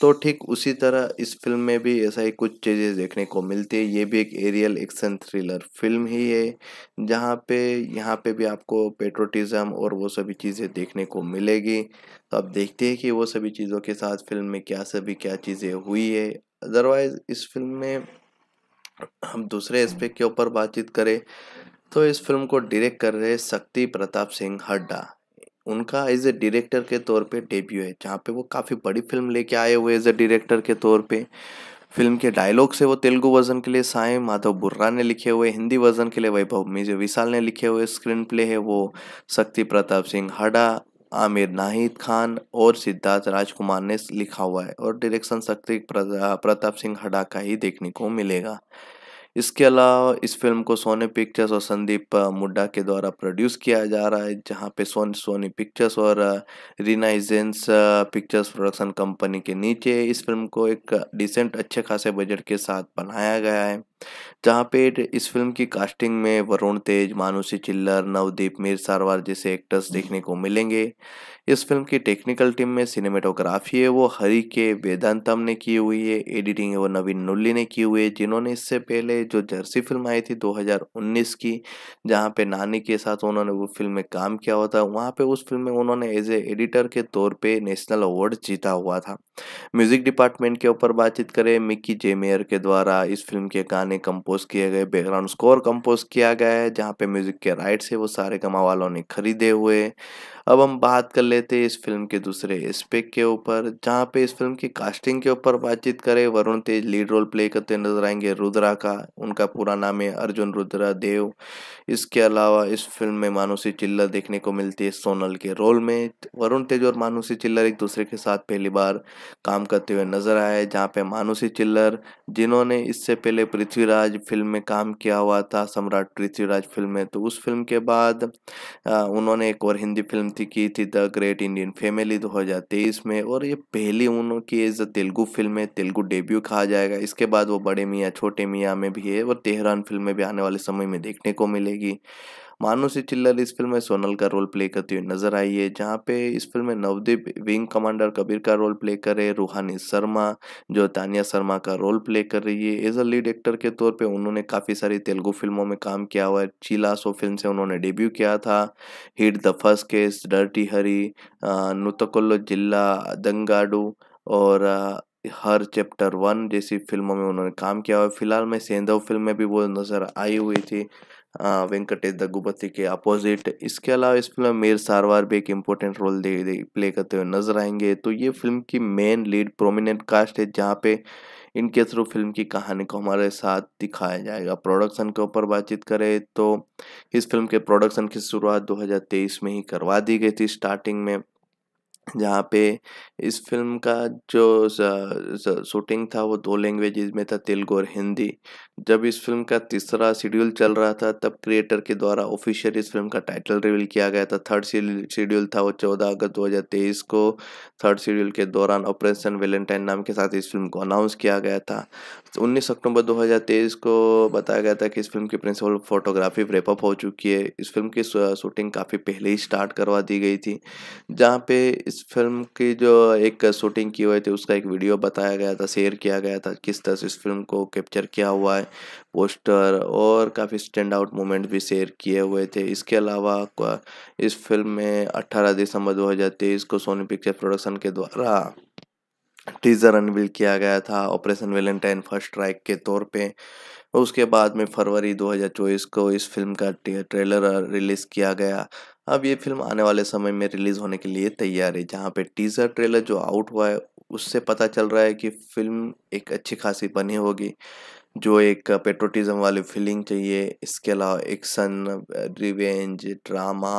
तो ठीक उसी तरह इस फिल्म में भी ऐसा ही कुछ चीज़ें देखने को मिलती है ये भी एक एरियल एक्शन थ्रिलर फिल्म ही है जहाँ पे यहाँ पे भी आपको पेट्रोटिज़म और वो सभी चीज़ें देखने को मिलेगी तो आप देखते हैं कि वो सभी चीज़ों के साथ फिल्म में क्या सभी क्या चीज़ें हुई है अदरवाइज़ इस फिल्म में हम दूसरे एस्पेक्ट के ऊपर बातचीत करें तो इस फिल्म को डायरेक्ट कर रहे शक्ति प्रताप सिंह हड्डा उनका एज ए डायरेक्टर के तौर पे डेब्यू है जहाँ पे वो काफ़ी बड़ी फिल्म लेके आए हुए एज ए डायरेक्टर के तौर पे फिल्म के डायलॉग से वो तेलुगु वर्जन के लिए साय माधव बुर्रा ने लिखे हुए हिंदी वर्जन के लिए वैभव मिजे विशाल ने लिखे हुए स्क्रीन प्ले है वो शक्ति प्रताप सिंह हडा आमिर नाहिद खान और सिद्धार्थ राजकुमार ने लिखा हुआ है और डायरेक्शन शक्ति प्रताप सिंह हडा का ही देखने को मिलेगा इसके अलावा इस फिल्म को सोनी पिक्चर्स और संदीप मुड्डा के द्वारा प्रोड्यूस किया जा रहा है जहाँ पे सोनी सोनी पिक्चर्स और रिनाइजेंस पिक्चर्स प्रोडक्शन कंपनी के नीचे इस फिल्म को एक डिसेंट अच्छे खासे बजट के साथ बनाया गया है जहाँ पे इस फिल्म की कास्टिंग में वरुण तेज मानुषी चिल्लर नवदीप मीर सारवार जैसे एक्टर्स देखने को मिलेंगे इस फिल्म की टेक्निकल टीम में सिनेमेटोग्राफी है वो हरी के वेदांतम ने की हुई है एडिटिंग है वो नवीन नुल्ली ने की हुई है जिन्होंने इससे पहले जो जर्सी फिल्म आई थी 2019 की जहाँ पे नानी के साथ उन्होंने वो फिल्म में काम किया हुआ था वहाँ पे उस फिल्म में उन्होंने एज ए एडिटर के तौर पर नेशनल अवार्ड जीता हुआ था म्यूजिक डिपार्टमेंट के ऊपर बातचीत करें मिक्की जेमेयर के द्वारा इस फिल्म के गाने गाने कंपोज किए गए बैकग्राउंड स्कोर कंपोज किया गया है जहाँ पे म्यूजिक के राइट्स है वो सारे गमा वालों ने खरीदे हुए अब हम बात कर लेते हैं इस फिल्म के दूसरे एस्पेक्ट के ऊपर जहाँ पे इस फिल्म की कास्टिंग के ऊपर बातचीत करें Varun Tej lead role play करते नजर आएंगे रुद्रा का उनका पूरा नाम है अर्जुन रुद्रा देव इसके अलावा इस फिल्म में मानुषी चिल्लर देखने को मिलती है सोनल के रोल में वरुण तेज और मानुषी चिल्लर एक दूसरे के साथ पहली बार काम करते हुए नजर आए जहाँ पे मानुषी चिल्लर जिन्होंने इससे पहले पृथ्वीराज फिल्म में काम किया हुआ था सम्राट पृथ्वीराज फिल्म में तो उस फिल्म के बाद उन्होंने एक और हिंदी फिल्म थी की थी द ग्रेट इंडियन फैमिली 2023 में और ये पहली उनकी एज तेलुगु फिल्म है तेलुगु डेब्यू कहा जाएगा इसके बाद वो बड़े मियाँ छोटे मियाँ में भी है और तेहरान फिल्म में भी आने वाले समय में देखने को मिलेगी मानुषी चिल्लर इस फिल्म में सोनल का रोल प्ले करती हुई नजर आई है जहाँ पे इस फिल्म में नवदीप विंग कमांडर कबीर का रोल प्ले करे रूहानी शर्मा जो तानिया शर्मा का रोल प्ले कर रही है एज अ लीड एक्टर के तौर पर उन्होंने काफ़ी सारी तेलुगु फिल्मों में काम किया हुआ है चीला सो फिल्म से उन्होंने डेब्यू किया था hit the first case dirty Hari नुतकुल्लो जिला दंगाडू और हर चैप्टर वन जैसी फिल्मों में उन्होंने काम किया हुआ फिलहाल में सेंधव फिल्म में भी वो नज़र आई हुई थी हाँ, वेंकटेश दग्गुबत्ती के अपोजिट इसके अलावा इस फिल्म में मीर सारवार भी एक इम्पोर्टेंट रोल दे, दे प्ले करते हुए नजर आएंगे तो ये फिल्म की मेन लीड प्रोमिनेंट कास्ट है जहाँ पे इनके थ्रू फिल्म की कहानी को हमारे साथ दिखाया जाएगा प्रोडक्शन के ऊपर बातचीत करें तो इस फिल्म के प्रोडक्शन की शुरुआत 2023 में ही करवा दी गई थी स्टार्टिंग में जहाँ पे इस फिल्म का जो शूटिंग था वो दो लैंग्वेज में था तेलुगु और हिंदी जब इस फिल्म का तीसरा शेड्यूल चल रहा था तब क्रिएटर के द्वारा ऑफिशियल इस फिल्म का टाइटल रिवील किया गया था थर्ड शेड्यूल था वो चौदह अगस्त 2023 को थर्ड शेड्यूल के दौरान ऑपरेशन वेलेंटाइन नाम के साथ इस फिल्म को अनाउंस किया गया था तो उन्नीस अक्टूबर 2023 को बताया गया था कि इस फिल्म की प्रिंसिपल फोटोग्राफी रेपअप हो चुकी है इस फिल्म की शूटिंग काफ़ी पहले ही स्टार्ट करवा दी गई थी जहाँ पे इस फिल्म की जो एक शूटिंग की हुई थी उसका एक वीडियो बताया गया था शेयर किया गया था किस तरह से इस फिल्म को कैप्चर किया हुआ है पोस्टर और काफ़ी स्टैंड आउट मोमेंट भी शेयर किए हुए थे इसके अलावा इस फिल्म में 18 दिसंबर 2023 को सोनी पिक्चर प्रोडक्शन के द्वारा टीजर अनवील किया गया था ऑपरेशन वेलेंटाइन फर्स्ट स्ट्राइक के तौर पे उसके बाद में फरवरी 2024 को इस फिल्म का ट्रेलर रिलीज़ किया गया अब ये फिल्म आने वाले समय में रिलीज़ होने के लिए तैयार है जहाँ पे टीज़र ट्रेलर जो आउट हुआ है उससे पता चल रहा है कि फिल्म एक अच्छी खासी बनी होगी जो एक पेट्रोटिज़म वाली फीलिंग चाहिए इसके अलावा एक्शन रिवेंज ड्रामा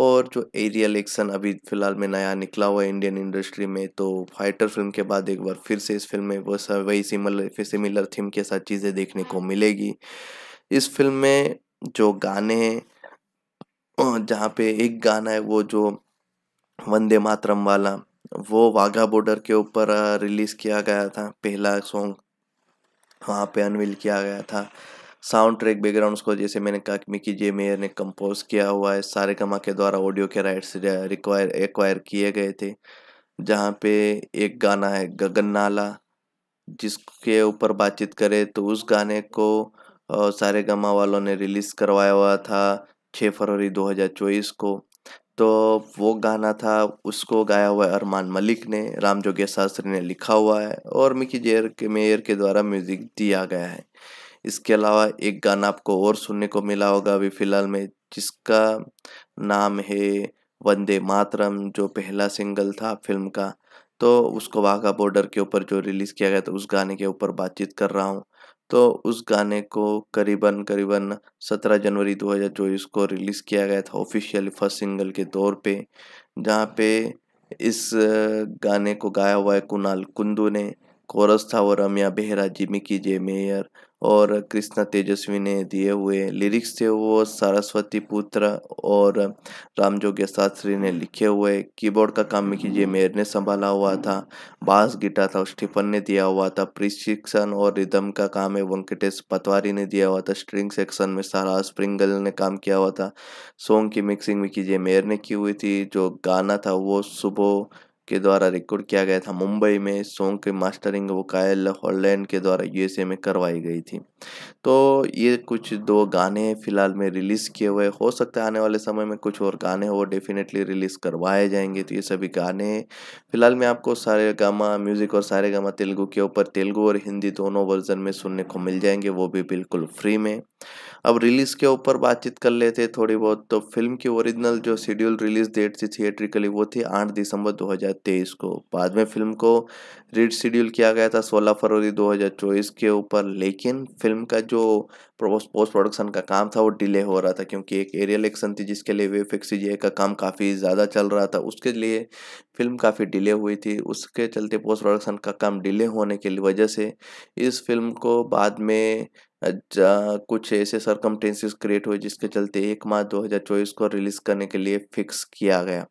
और जो एरियल एक्शन अभी फ़िलहाल में नया निकला हुआ है इंडियन इंडस्ट्री में तो फाइटर फिल्म के बाद एक बार फिर से इस फिल्म में वो सब वही सिमिलर सिमिलर थीम के साथ चीज़ें देखने को मिलेगी इस फिल्म में जो गाने हैं जहाँ पे एक गाना है वो जो वंदे मातरम वाला वो वाघा बॉर्डर के ऊपर रिलीज़ किया गया था पहला सॉन्ग वहाँ पे अनवील किया गया था साउंड ट्रैक बैकग्राउंड को जैसे मैंने कहा कि मिकी जे मेयर ने कंपोज किया हुआ है सारे कमा के द्वारा ऑडियो के राइट्स रिक्वायर एक्वायर किए गए थे जहाँ पे एक गाना है गगन नाला जिसके ऊपर बातचीत करें तो उस गाने को सारे गमा वालों ने रिलीज़ करवाया हुआ था छः फरवरी 2024 को तो वो गाना था उसको गाया हुआ है अरमान मलिक ने राम जोगे शास्त्री ने लिखा हुआ है और मिकी जेयर के मेयर के द्वारा म्यूज़िक दिया गया है इसके अलावा एक गाना आपको और सुनने को मिला होगा अभी फ़िलहाल में जिसका नाम है वंदे मातरम जो पहला सिंगल था फिल्म का तो उसको वाघा बॉर्डर के ऊपर जो रिलीज़ किया गया तो उस गाने के ऊपर बातचीत कर रहा हूँ तो उस गाने को करीबन करीबन 17 जनवरी 2024 को रिलीज़ किया गया था ऑफिशियल फर्स्ट सिंगल के तौर पे जहाँ पे इस गाने को गाया हुआ है कुणाल कुंदू ने कोरस था वो रम्या बेहरा जिमी की जे मेयर और कृष्णा तेजस्वी ने दिए हुए लिरिक्स थे वो सरस्वती पुत्र और राम जोग्य शास्त्री ने लिखे हुए कीबोर्ड का काम कीजिए मेयर ने संभाला हुआ था बास गिटार था स्टीफन ने दिया हुआ था प्रशिक्षण और रिदम का काम है वेंकटेश पतवारी ने दिया हुआ था स्ट्रिंग सेक्शन में सारा स्प्रिंगल ने काम किया हुआ था सॉन्ग की मिक्सिंग भी कीजिए मेयर ने की हुई थी जो गाना था वो सुबह के द्वारा रिकॉर्ड किया गया था मुंबई में सॉन्ग के मास्टरिंग वो कायल हॉलैंड के द्वारा यूएसए में करवाई गई थी तो ये कुछ दो गाने फ़िलहाल में रिलीज़ किए हुए हो सकता है आने वाले समय में कुछ और गाने वो डेफिनेटली रिलीज़ करवाए जाएंगे तो ये सभी गाने फ़िलहाल में आपको सारे गामा म्यूज़िक और सारे गामा तेलुगु के ऊपर तेलुगू और हिंदी दोनों वर्जन में सुनने को मिल जाएंगे वो भी बिल्कुल फ्री में अब रिलीज़ के ऊपर बातचीत कर लेते थोड़ी बहुत तो फिल्म की ओरिजिनल जो शेड्यूल रिलीज़ डेट थी थिएट्रिकली वो थी आठ दिसंबर 2023 को बाद में फिल्म को रीड शेड्यूल किया गया था 16 फरवरी 2024 के ऊपर लेकिन फिल्म का जो पोस्ट प्रोडक्शन का काम था वो डिले हो रहा था क्योंकि एक एरियल एक्शन थी जिसके लिए वे फिक्स का काम काफ़ी ज़्यादा चल रहा था उसके लिए फिल्म काफ़ी डिले हुई थी उसके चलते पोस्ट प्रोडक्शन का काम डिले होने की वजह से इस फिल्म को बाद में कुछ ऐसे सरकमटेंसेस क्रिएट हुए जिसके चलते एक मार्च 2024 को रिलीज़ करने के लिए फिक्स किया गया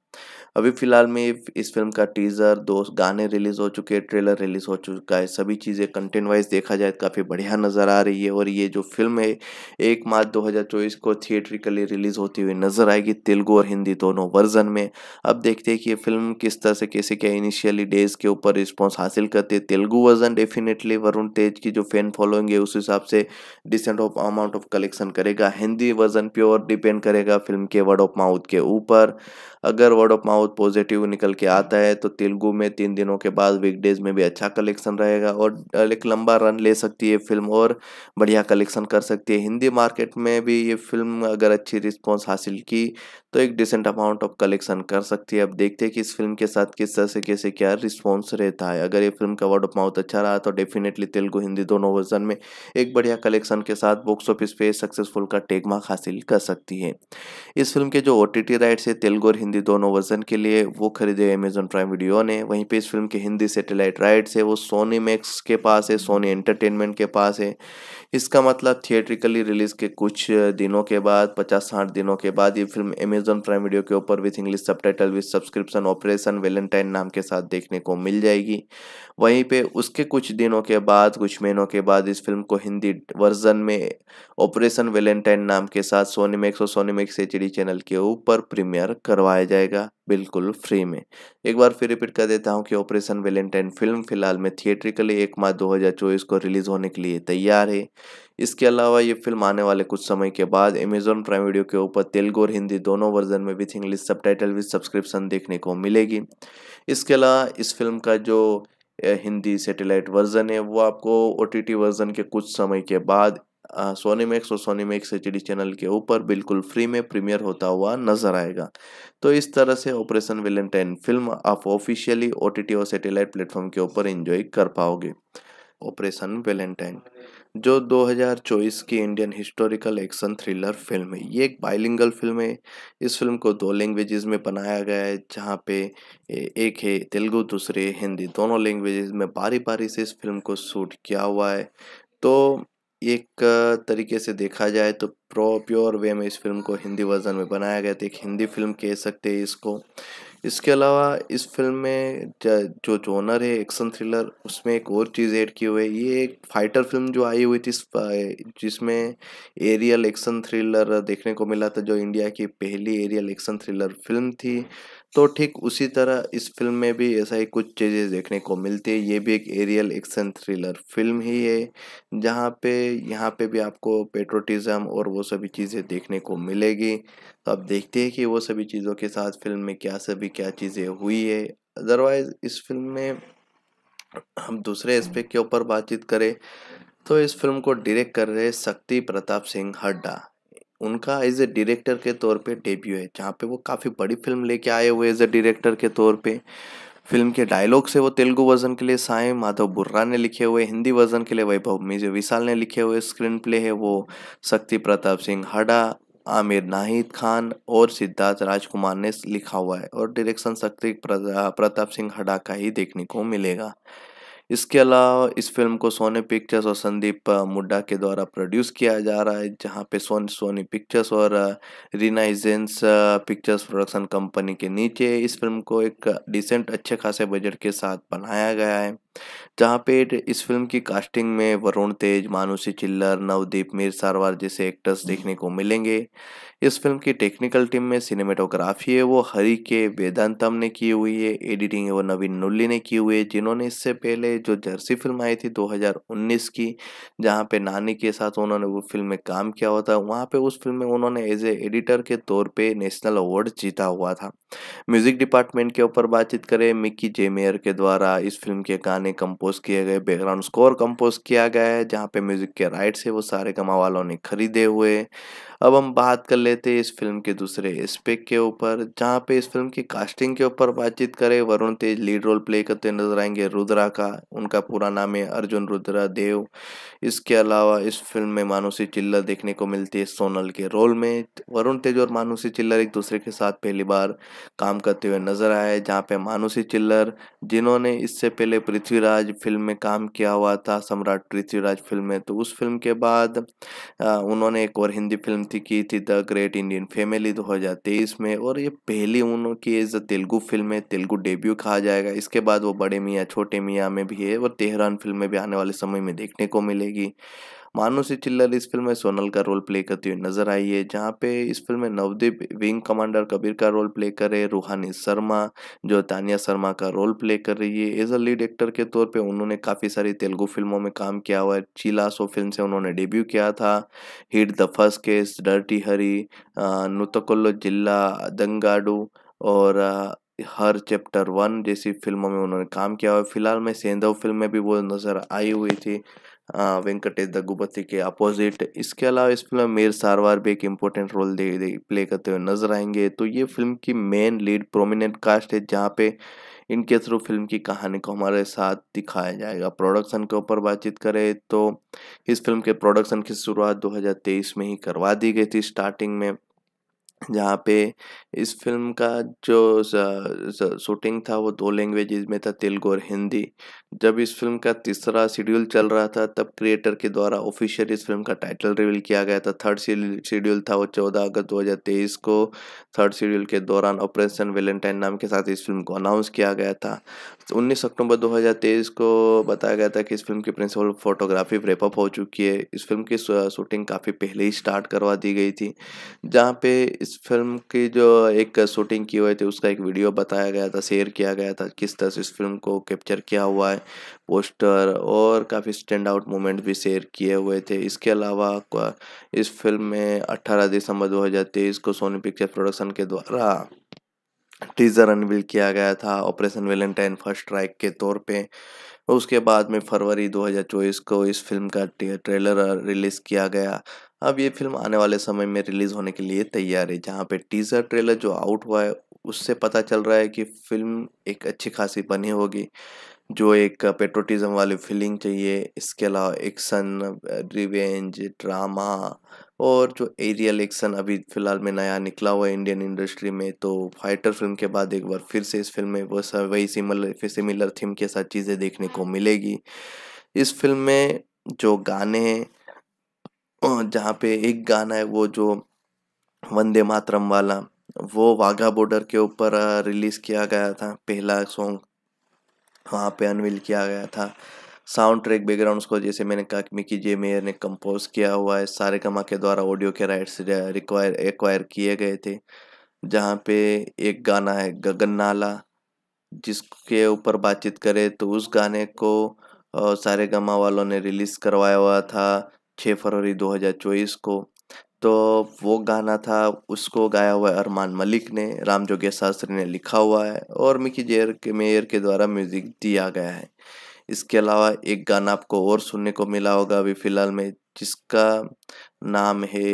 अभी फ़िलहाल में इस फिल्म का टीज़र दो गाने रिलीज़ हो चुके हैं ट्रेलर रिलीज़ हो चुका है सभी चीज़ें कंटेंट वाइज देखा जाए तो काफ़ी बढ़िया नज़र आ रही है और ये जो फिल्म है एक मार्च चौबीस को थिएट्रिकली रिलीज़ होती हुई नज़र आएगी तेलुगु और हिंदी दोनों वर्जन में अब देखते हैं कि ये फिल्म किस तरह से कैसे क्या इनिशियली डेज के ऊपर रिस्पॉन्स हासिल करती है तेलुगु वर्जन डेफिनेटली वरुण तेज की जो फैन फॉलोइंग है उस हिसाब से decent of amount of collection करेगा हिंदी वर्जन प्योर डिपेंड करेगा फिल्म के वर्ड ऑफ माउथ के ऊपर अगर वर्ड ऑफ माउथ पॉजिटिव निकल के आता है तो तेलुगु में तीन दिनों के बाद वीकडेज में भी अच्छा कलेक्शन रहेगा और एक लंबा रन ले सकती है फिल्म और बढ़िया कलेक्शन कर सकती है हिंदी मार्केट में भी ये फिल्म अगर अच्छी रिस्पॉन्स हासिल की तो एक डिसेंट अमाउंट ऑफ कलेक्शन कर सकती है अब देखते हैं कि इस फिल्म के साथ किस तरह से कैसे क्या रिस्पॉन्स रहता है अगर ये फिल्म का वर्ड ऑफ माउथ अच्छा रहा तो डेफिनेटली तेलुगु हिंदी दोनों वर्जन में एक बढ़िया कलेक्शन के साथ बॉक्स ऑफिस पे सक्सेसफुल का टेगमार्क हासिल कर सकती है इस फिल्म के जो ओ टी टी राइट्स है तेलुगु और हिंदी दोनों वर्जन के लिए वो खरीदे अमेजोन प्राइम वीडियो ने वहीं पर इस फिल्म के हिंदी सेटेलाइट राइट्स है वो सोनी मैक्स के पास है सोनी एंटरटेनमेंट के पास है इसका मतलब थिएट्रिकली रिलीज के कुछ दिनों के बाद पचास साठ दिनों के बाद ये फिल्म अमेजोन प्राइम वीडियो के ऊपर with English subtitle with subscription Operation Valentine नाम के साथ देखने को मिल जाएगी वहीं पे उसके कुछ दिनों के बाद कुछ महीनों के बाद इस फिल्म को हिंदी वर्जन में ऑपरेशन वेलेंटाइन नाम के साथ सोनीमैक्स और सोनीमैक्स एच चैनल के ऊपर प्रीमियर करवाया जाएगा बिल्कुल फ्री में एक बार फिर रिपीट कर देता हूँ कि ऑपरेशन वेलेंटाइन फिल्म फिलहाल में थिएट्रिकली एक मार्च दो को रिलीज होने के लिए तैयार है इसके अलावा ये फिल्म आने वाले कुछ समय के बाद अमेजोन प्राइम वीडियो के ऊपर तेलुगु और हिंदी दोनों वर्जन में with English subtitle with subscription देखने को मिलेगी इसके अलावा इस फिल्म का जो हिंदी सेटेलाइट वर्जन है वो आपको ओ वर्जन के कुछ समय के बाद सोनीमैक्स और सोनीमैक्स एच डी चैनल के ऊपर बिल्कुल फ्री में प्रीमियर होता हुआ नजर आएगा तो इस तरह से ऑपरेशन विलेंटाइन फिल्म आप ऑफिशियली ओ टी और सैटेलाइट प्लेटफॉर्म के ऊपर इंजॉय कर पाओगे ऑपरेशन वेलेंटाइन जो 2024 की Indian historical action thriller film है ये एक बाइलिंगल फिल्म है इस फिल्म को दो लैंग्वेजेस में बनाया गया है जहाँ पे एक है तेलुगु दूसरे हिंदी दोनों लैंग्वेजेस में बारी बारी से इस फिल्म को शूट किया हुआ है तो एक तरीके से देखा जाए तो प्रो प्योर वे में इस फिल्म को हिंदी वर्जन में बनाया गया था एक हिंदी फिल्म कह सकते हैं इसको इसके अलावा इस फिल्म में जो जोनर है एक्शन थ्रिलर उसमें एक और चीज़ ऐड की हुई है ये एक फाइटर फिल्म जो आई हुई थी जिसमें एरियल एक्शन थ्रिलर देखने को मिला था जो इंडिया की पहली एरियल एक्शन थ्रिलर फिल्म थी तो ठीक उसी तरह इस फिल्म में भी ऐसा ही कुछ चीज़ें देखने को मिलती है ये भी एक एरियल एक्शन थ्रिलर फिल्म ही है जहाँ पे यहाँ पे भी आपको पेट्रोटिज़म और वो सभी चीज़ें देखने को मिलेगी तो आप देखते हैं कि वो सभी चीज़ों के साथ फिल्म में क्या सभी क्या चीज़ें हुई है अदरवाइज़ इस फिल्म में हम दूसरे एस्पेक्ट के ऊपर बातचीत करें तो इस फिल्म को डायरेक्ट कर रहे शक्ति प्रताप सिंह हड्डा उनका एज ए डायरेक्टर के तौर पे डेब्यू है जहाँ पे वो काफ़ी बड़ी फिल्म लेके आए हुए एज ए डायरेक्टर के तौर पे फिल्म के डायलॉग से वो तेलुगु वर्जन के लिए साय माधव बुर्रा ने लिखे हुए हिंदी वर्जन के लिए वैभव मिज विशाल ने लिखे हुए स्क्रीन प्ले है वो शक्ति प्रताप सिंह हडा आमिर नाहिद खान और सिद्धार्थ राजकुमार ने लिखा हुआ है और डायरेक्शन शक्ति प्रताप सिंह हडा का ही देखने को मिलेगा इसके अलावा इस फिल्म को सोनी पिक्चर्स और संदीप मुड्डा के द्वारा प्रोड्यूस किया जा रहा है जहाँ पे सोन सोनी पिक्चर्स और रिनाइजेंस पिक्चर्स प्रोडक्शन कंपनी के नीचे इस फिल्म को एक डिसेंट अच्छे खासे बजट के साथ बनाया गया है जहाँ पे इस फिल्म की कास्टिंग में वरुण तेज मानुषी चिल्लर नवदीप मीर सारवार जैसे एक्टर्स हम्म। देखने को मिलेंगे इस फिल्म की टेक्निकल टीम में सिनेमेटोग्राफी है वो हरी के वेदांतम ने की हुई है एडिटिंग है वो नवीन नुल्ली ने की हुई है जिन्होंने इससे पहले जो जर्सी फिल्म आई थी 2019 की जहाँ पे नानी के साथ उन्होंने वो फिल्म में काम किया हुआ था वहाँ पे उस फिल्म में उन्होंने एज ए एडिटर के तौर पे नेशनल अवार्ड जीता हुआ था म्यूजिक डिपार्टमेंट के ऊपर बातचीत करें मिक्की जेमेयर के द्वारा इस फिल्म के गाने ने कंपोज किए गए बैकग्राउंड स्कोर कंपोज किया गया है जहाँ पे म्यूजिक के राइट्स है वो सारे कमा वालों ने खरीदे हुए अब हम बात कर लेते हैं इस फिल्म के दूसरे स्पेक के ऊपर जहाँ पे इस फिल्म की कास्टिंग के ऊपर बातचीत करें Varun Tej lead role play करते नजर आएंगे रुद्रा का उनका पूरा नाम है अर्जुन रुद्रा देव इसके अलावा इस फिल्म में मानुषी चिल्लर देखने को मिलती है सोनल के रोल में वरुण तेज और मानुषी चिल्लर एक दूसरे के साथ पहली बार काम करते हुए नजर आए जहाँ पे मानुषी चिल्लर जिन्होंने इससे पहले पृथ्वीराज फिल्म में काम किया हुआ था सम्राट पृथ्वीराज फिल्म में तो उस फिल्म के बाद उन्होंने एक और हिंदी फिल्म शांति की थी द ग्रेट इंडियन फैमिली 2023 में और ये पहली उनकी एज अ तेलुगु फिल्म है तेलुगु डेब्यू कहा जाएगा इसके बाद वो बड़े मियाँ छोटे मियाँ में भी है और तेहरान फिल्म में भी आने वाले समय में देखने को मिलेगी मानुषी चिल्लर इस फिल्म में सोनल का रोल प्ले करती हुई नजर आई है जहाँ पे इस फिल्म में नवदीप विंग कमांडर कबीर का रोल प्ले कर रहे रूहानी शर्मा जो तानिया शर्मा का रोल प्ले कर रही है एज अ लीड एक्टर के तौर पर उन्होंने काफ़ी सारी तेलुगु फिल्मों में काम किया हुआ है सो फिल्म से उन्होंने डेब्यू किया था hit the first case dirty Hari नुतकुल्लो जिला दंगाडू और हर चैप्टर वन जैसी फिल्मों में उन्होंने काम किया हुआ फिलहाल में सेंधव फिल्म में भी वो नज़र आई हुई थी वेंकटेश दग्गुबत्ती के अपोजिट इसके अलावा इस फिल्म में मेर सारवार भी एक इम्पोर्टेंट रोल दे, दे प्ले करते हुए नजर आएंगे तो ये फिल्म की मेन लीड प्रोमिनेंट कास्ट है जहाँ पे इनके थ्रू फिल्म की कहानी को हमारे साथ दिखाया जाएगा प्रोडक्शन के ऊपर बातचीत करें तो इस फिल्म के प्रोडक्शन की शुरुआत 2023 में ही करवा दी गई थी स्टार्टिंग में जहाँ पे इस फिल्म का जो शूटिंग था वो दो लैंग्वेजेस में था तेलुगु और हिंदी जब इस फिल्म का तीसरा शेड्यूल चल रहा था तब क्रिएटर के द्वारा ऑफिशियल इस फिल्म का टाइटल रिवील किया गया था थर्ड शेड्यूल था वो चौदह अगस्त दो हज़ार तेईस को थर्ड शेड्यूल के दौरान ऑपरेशन वेलेंटाइन नाम के साथ इस फिल्म को अनाउंस किया गया था उन्नीस अक्टूबर दो हज़ार तेईस को बताया गया था कि इस फिल्म की प्रिंसिपल फोटोग्राफी रेपअप हो चुकी है इस फिल्म की शूटिंग काफ़ी पहले ही स्टार्ट करवा दी गई थी जहाँ पे इस फिल्म की जो एक शूटिंग की हुई थी उसका एक वीडियो बताया गया था शेयर किया गया था किस तरह से इस फिल्म को कैप्चर किया हुआ है पोस्टर और काफ़ी स्टैंड आउट मोमेंट भी शेयर किए हुए थे इसके अलावा इस फिल्म में 18 दिसंबर 2023 को सोनी पिक्चर प्रोडक्शन के द्वारा टीजर अनवील किया गया था ऑपरेशन वेलेंटाइन फर्स्ट स्ट्राइक के तौर पे उसके बाद में फरवरी 2024 को इस फिल्म का ट्रेलर रिलीज़ किया गया अब ये फिल्म आने वाले समय में रिलीज़ होने के लिए तैयार है जहाँ पे टीज़र ट्रेलर जो आउट हुआ है उससे पता चल रहा है कि फिल्म एक अच्छी खासी बनी होगी जो एक पेट्रोटिज्म वाली फीलिंग चाहिए इसके अलावा एक्शन रिवेंज ड्रामा और जो एरियल एक्शन अभी फ़िलहाल में नया निकला हुआ है इंडियन इंडस्ट्री में तो फाइटर फिल्म के बाद एक बार फिर से इस फिल्म में वो सब वही सिमिलर सिमिलर थीम के साथ चीज़ें देखने को मिलेगी इस फिल्म में जो गाने हैं जहाँ पे एक गाना है वो जो वंदे मातरम वाला वो वाघा बॉर्डर के ऊपर रिलीज़ किया गया था पहला सॉन्ग वहाँ पे अनवील किया गया था साउंड ट्रैक बैकग्राउंड को जैसे मैंने कहा कि मिकी जे मेयर ने कंपोज किया हुआ है सारे कमा के द्वारा ऑडियो के राइट्स रिक्वायर एक्वायर किए गए थे जहाँ पे एक गाना है गगन नाला जिसके ऊपर बातचीत करें तो उस गाने को सारे गमा वालों ने रिलीज़ करवाया हुआ था छः फरवरी 2024 को तो वो गाना था उसको गाया हुआ है अरमान मलिक ने राम जोगे शास्त्री ने लिखा हुआ है और मिकी जेयर के मेयर के द्वारा म्यूज़िक दिया गया है इसके अलावा एक गाना आपको और सुनने को मिला होगा अभी फ़िलहाल में जिसका नाम है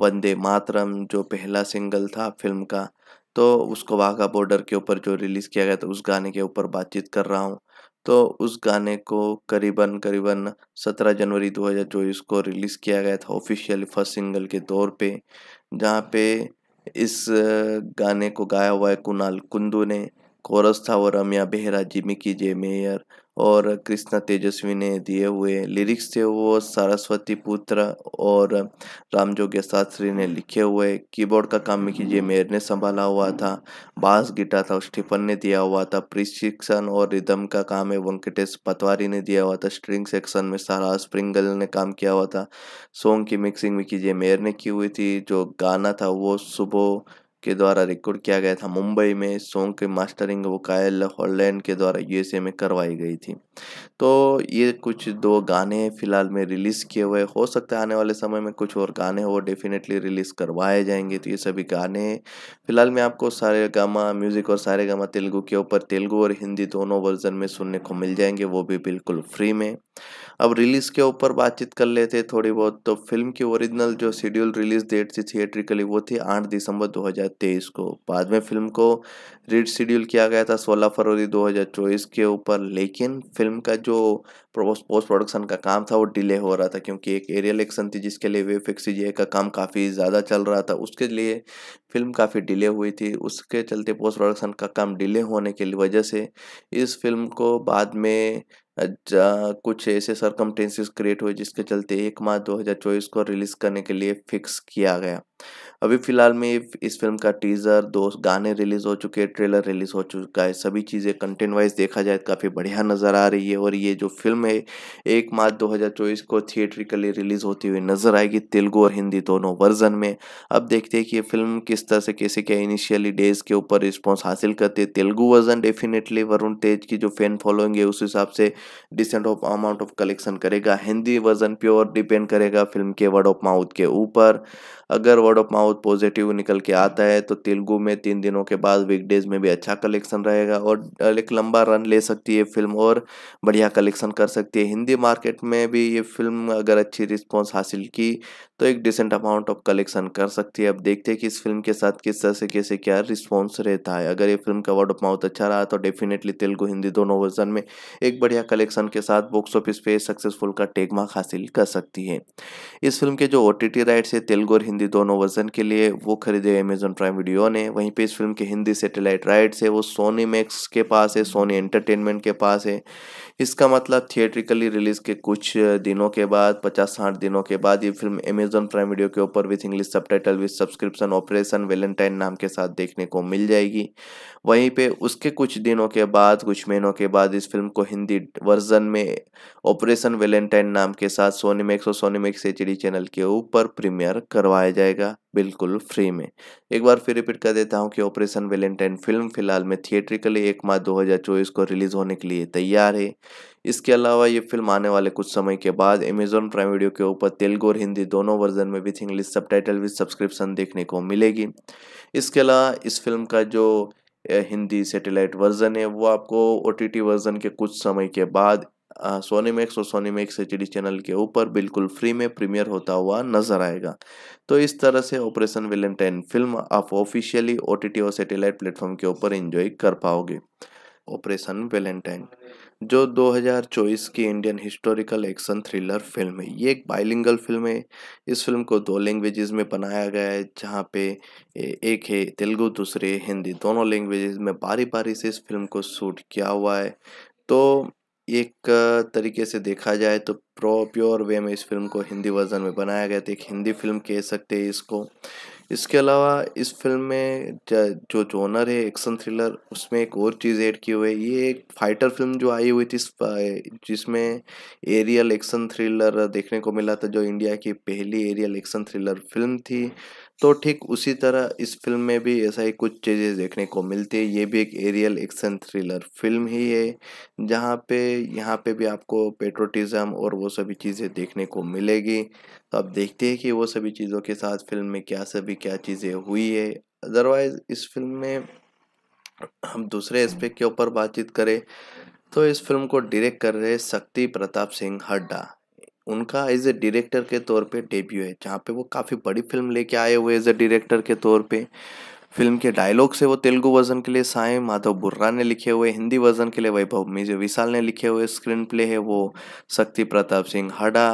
वंदे मातरम जो पहला सिंगल था फिल्म का तो उसको वाघा बॉर्डर के ऊपर जो रिलीज़ किया गया था उस गाने के ऊपर बातचीत कर रहा हूँ तो उस गाने को करीबन करीबन 17 जनवरी 2024 को रिलीज़ किया गया था ऑफिशियल फर्स्ट सिंगल के तौर पे जहाँ पे इस गाने को गाया हुआ है कुणाल कुंदू ने कोरस था वो रमिया बेहरा जिमिकी जे मेयर और कृष्णा तेजस्वी ने दिए हुए लिरिक्स थे वो सरस्वती पुत्र और रामजोग्य शास्त्री ने लिखे हुए कीबोर्ड का काम मिकी जे मेयर ने संभाला हुआ था बास गिटार था स्टीफन ने दिया हुआ था प्रशिक्षण और रिदम का काम है वेंकटेश पतवारी ने दिया हुआ था स्ट्रिंग सेक्शन में सारा स्प्रिंगल ने काम किया हुआ था सॉन्ग की मिक्सिंग मिकी जे मेयर ने की हुई थी जो गाना था वो सुबह के द्वारा रिकॉर्ड किया गया था मुंबई में सॉन्ग के मास्टरिंग वो कायल हॉलैंड के द्वारा यूएसए में करवाई गई थी तो ये कुछ दो गाने फिलहाल में रिलीज़ किए हुए हो सकता है आने वाले समय में कुछ और गाने वो डेफिनेटली रिलीज़ करवाए जाएंगे तो ये सभी गाने फिलहाल में आपको सारे गामा म्यूज़िक और सारे गामा तेलुगु के ऊपर तेलुगु और हिंदी दोनों वर्जन में सुनने को मिल जाएंगे वो भी बिल्कुल फ्री में अब रिलीज़ के ऊपर बातचीत कर लेते थोड़ी बहुत तो फिल्म की ओरिजिनल जो शेड्यूल रिलीज़ डेट थी थिएट्रिकली वो थी आठ दिसंबर 2023 को बाद में फिल्म को रीड शेड्यूल किया गया था 16 फरवरी 2024 के ऊपर लेकिन फिल्म का जो पोस्ट प्रोडक्शन का काम था वो डिले हो रहा था क्योंकि एक एरियल एक्शन थी जिसके लिए वेफ एक्सीजे का काम काफ़ी ज़्यादा चल रहा था उसके लिए फिल्म काफ़ी डिले हुई थी उसके चलते पोस्ट प्रोडक्शन का काम डिले होने की वजह से इस फिल्म को बाद में कुछ ऐसे सरकमटेंसेस क्रिएट हुए जिसके चलते एक मार्च 2024 को रिलीज़ करने के लिए फिक्स किया गया अभी फिलहाल में इस फिल्म का टीज़र दो गाने रिलीज़ हो चुके हैं ट्रेलर रिलीज़ हो चुका है सभी चीज़ें कंटेंट वाइज देखा जाए तो काफ़ी बढ़िया नज़र आ रही है और ये जो फिल्म है एक मार्च 2024 को थिएट्रिकली रिलीज़ होती हुई नज़र आएगी तेलुगु और हिंदी दोनों वर्जन में अब देखते हैं कि ये फिल्म किस तरह से कैसे क्या इनिशियली डेज के ऊपर रिस्पॉन्स हासिल करते है तेलुगु वर्जन डेफिनेटली वरुण तेज की जो फैन फॉलोइंग है उस हिसाब से decent of amount of collection करेगा हिंदी वर्जन प्योर डिपेंड करेगा फिल्म के वर्ड ऑफ माउथ के ऊपर अगर वर्ड ऑफ माउथ पॉजिटिव निकल के आता है तो तेलुगु में तीन दिनों के बाद वीकडेज में भी अच्छा कलेक्शन रहेगा और एक लंबा रन ले सकती है फिल्म और बढ़िया कलेक्शन कर सकती है हिंदी मार्केट में भी ये फिल्म अगर अच्छी रिस्पॉन्स हासिल की तो एक डिसेंट अमाउंट ऑफ कलेक्शन कर सकती है अब देखते हैं कि इस फिल्म के साथ किस तरह से कैसे क्या रिस्पॉन्स रहता है अगर ये फिल्म का वर्ड ऑफ माउथ अच्छा रहा तो डेफिनेटली तेलुगु हिंदी दोनों वर्जन में एक बढ़िया कलेक्शन के साथ बॉक्स ऑफिस पे सक्सेसफुल का टेगमार्क हासिल कर सकती है इस फिल्म के जो ओ राइट्स है तेलुगु और हिंदी दोनों वर्जन के लिए वो खरीदे अमेजोन प्राइम वीडियो ने वहीं पर इस फिल्म के हिंदी सेटेलाइट राइट्स है वो सोनी मैक्स के पास है सोनी एंटरटेनमेंट के पास है इसका मतलब थिएट्रिकली रिलीज के कुछ दिनों के बाद पचास साठ दिनों के बाद ये फिल्म अमेजोन प्राइम वीडियो के ऊपर with English subtitle with subscription Operation Valentine नाम के साथ देखने को मिल जाएगी वहीं पे उसके कुछ दिनों के बाद कुछ महीनों के बाद इस फिल्म को हिंदी वर्जन में ऑपरेशन वेलेंटाइन नाम के साथ सोनीमैक्स और सोनीमैक्स एच चैनल के ऊपर प्रीमियर करवाया जाएगा बिल्कुल फ्री में एक बार फिर रिपीट कर देता हूँ कि ऑपरेशन वेलेंटाइन फिल्म फिलहाल में थिएट्रिकली एक मार्च 2024 को रिलीज़ होने के लिए तैयार है इसके अलावा ये फिल्म आने वाले कुछ समय के बाद अमेजोन प्राइम वीडियो के ऊपर तेलुगु और हिंदी दोनों वर्जन में with English subtitle with subscription देखने को मिलेगी इसके अलावा इस फिल्म का जो हिंदी सेटेलाइट वर्जन है वो आपको ओ वर्जन के कुछ समय के बाद सोनी मैक्स और सोनी मैक्स एच चैनल के ऊपर बिल्कुल फ्री में प्रीमियर होता हुआ नजर आएगा तो इस तरह से ऑपरेशन विलियम टेन फिल्म आप ऑफिशियली ओ और सेटेलाइट प्लेटफॉर्म के ऊपर इंजॉय कर पाओगे ऑपरेशन वेलेंटाइन जो 2024 की Indian historical action thriller film है ये एक बाइलिंगल फिल्म है इस फिल्म को दो लैंग्वेजेस में बनाया गया है जहाँ पे एक है तेलुगु दूसरे हिंदी दोनों लैंग्वेजेस में बारी बारी से इस फिल्म को शूट किया हुआ है तो एक तरीके से देखा जाए तो प्रो प्योर वे में इस फिल्म को हिंदी वर्जन में बनाया गया था एक हिंदी फिल्म कह सकते हैं इसको इसके अलावा इस फिल्म में जो जोनर है एक्शन थ्रिलर उसमें एक और चीज़ ऐड की हुई है ये एक फाइटर फिल्म जो आई हुई थी जिसमें एरियल एक्शन थ्रिलर देखने को मिला था जो इंडिया की पहली एरियल एक्शन थ्रिलर फिल्म थी तो ठीक उसी तरह इस फिल्म में भी ऐसा ही कुछ चीज़ें देखने को मिलती है ये भी एक एरियल एक्शन थ्रिलर फिल्म ही है जहाँ पे यहाँ पे भी आपको पेट्रोटिज़म और वो सभी चीज़ें देखने को मिलेगी तो आप देखते हैं कि वो सभी चीज़ों के साथ फिल्म में क्या सभी क्या चीज़ें हुई है अदरवाइज़ इस फिल्म में हम दूसरे एस्पेक्ट के ऊपर बातचीत करें तो इस फिल्म को डायरेक्ट कर रहे शक्ति प्रताप सिंह हड्डा उनका एज ए डायरेक्टर के तौर पे डेब्यू है जहाँ पे वो काफ़ी बड़ी फिल्म लेके आए हुए एज ए डायरेक्टर के तौर पे फिल्म के डायलॉग से वो तेलुगु वर्जन के लिए साय माधव बुर्रा ने लिखे हुए हिंदी वर्जन के लिए वैभव मिज विशाल ने लिखे हुए स्क्रीन प्ले है वो शक्ति प्रताप सिंह हडा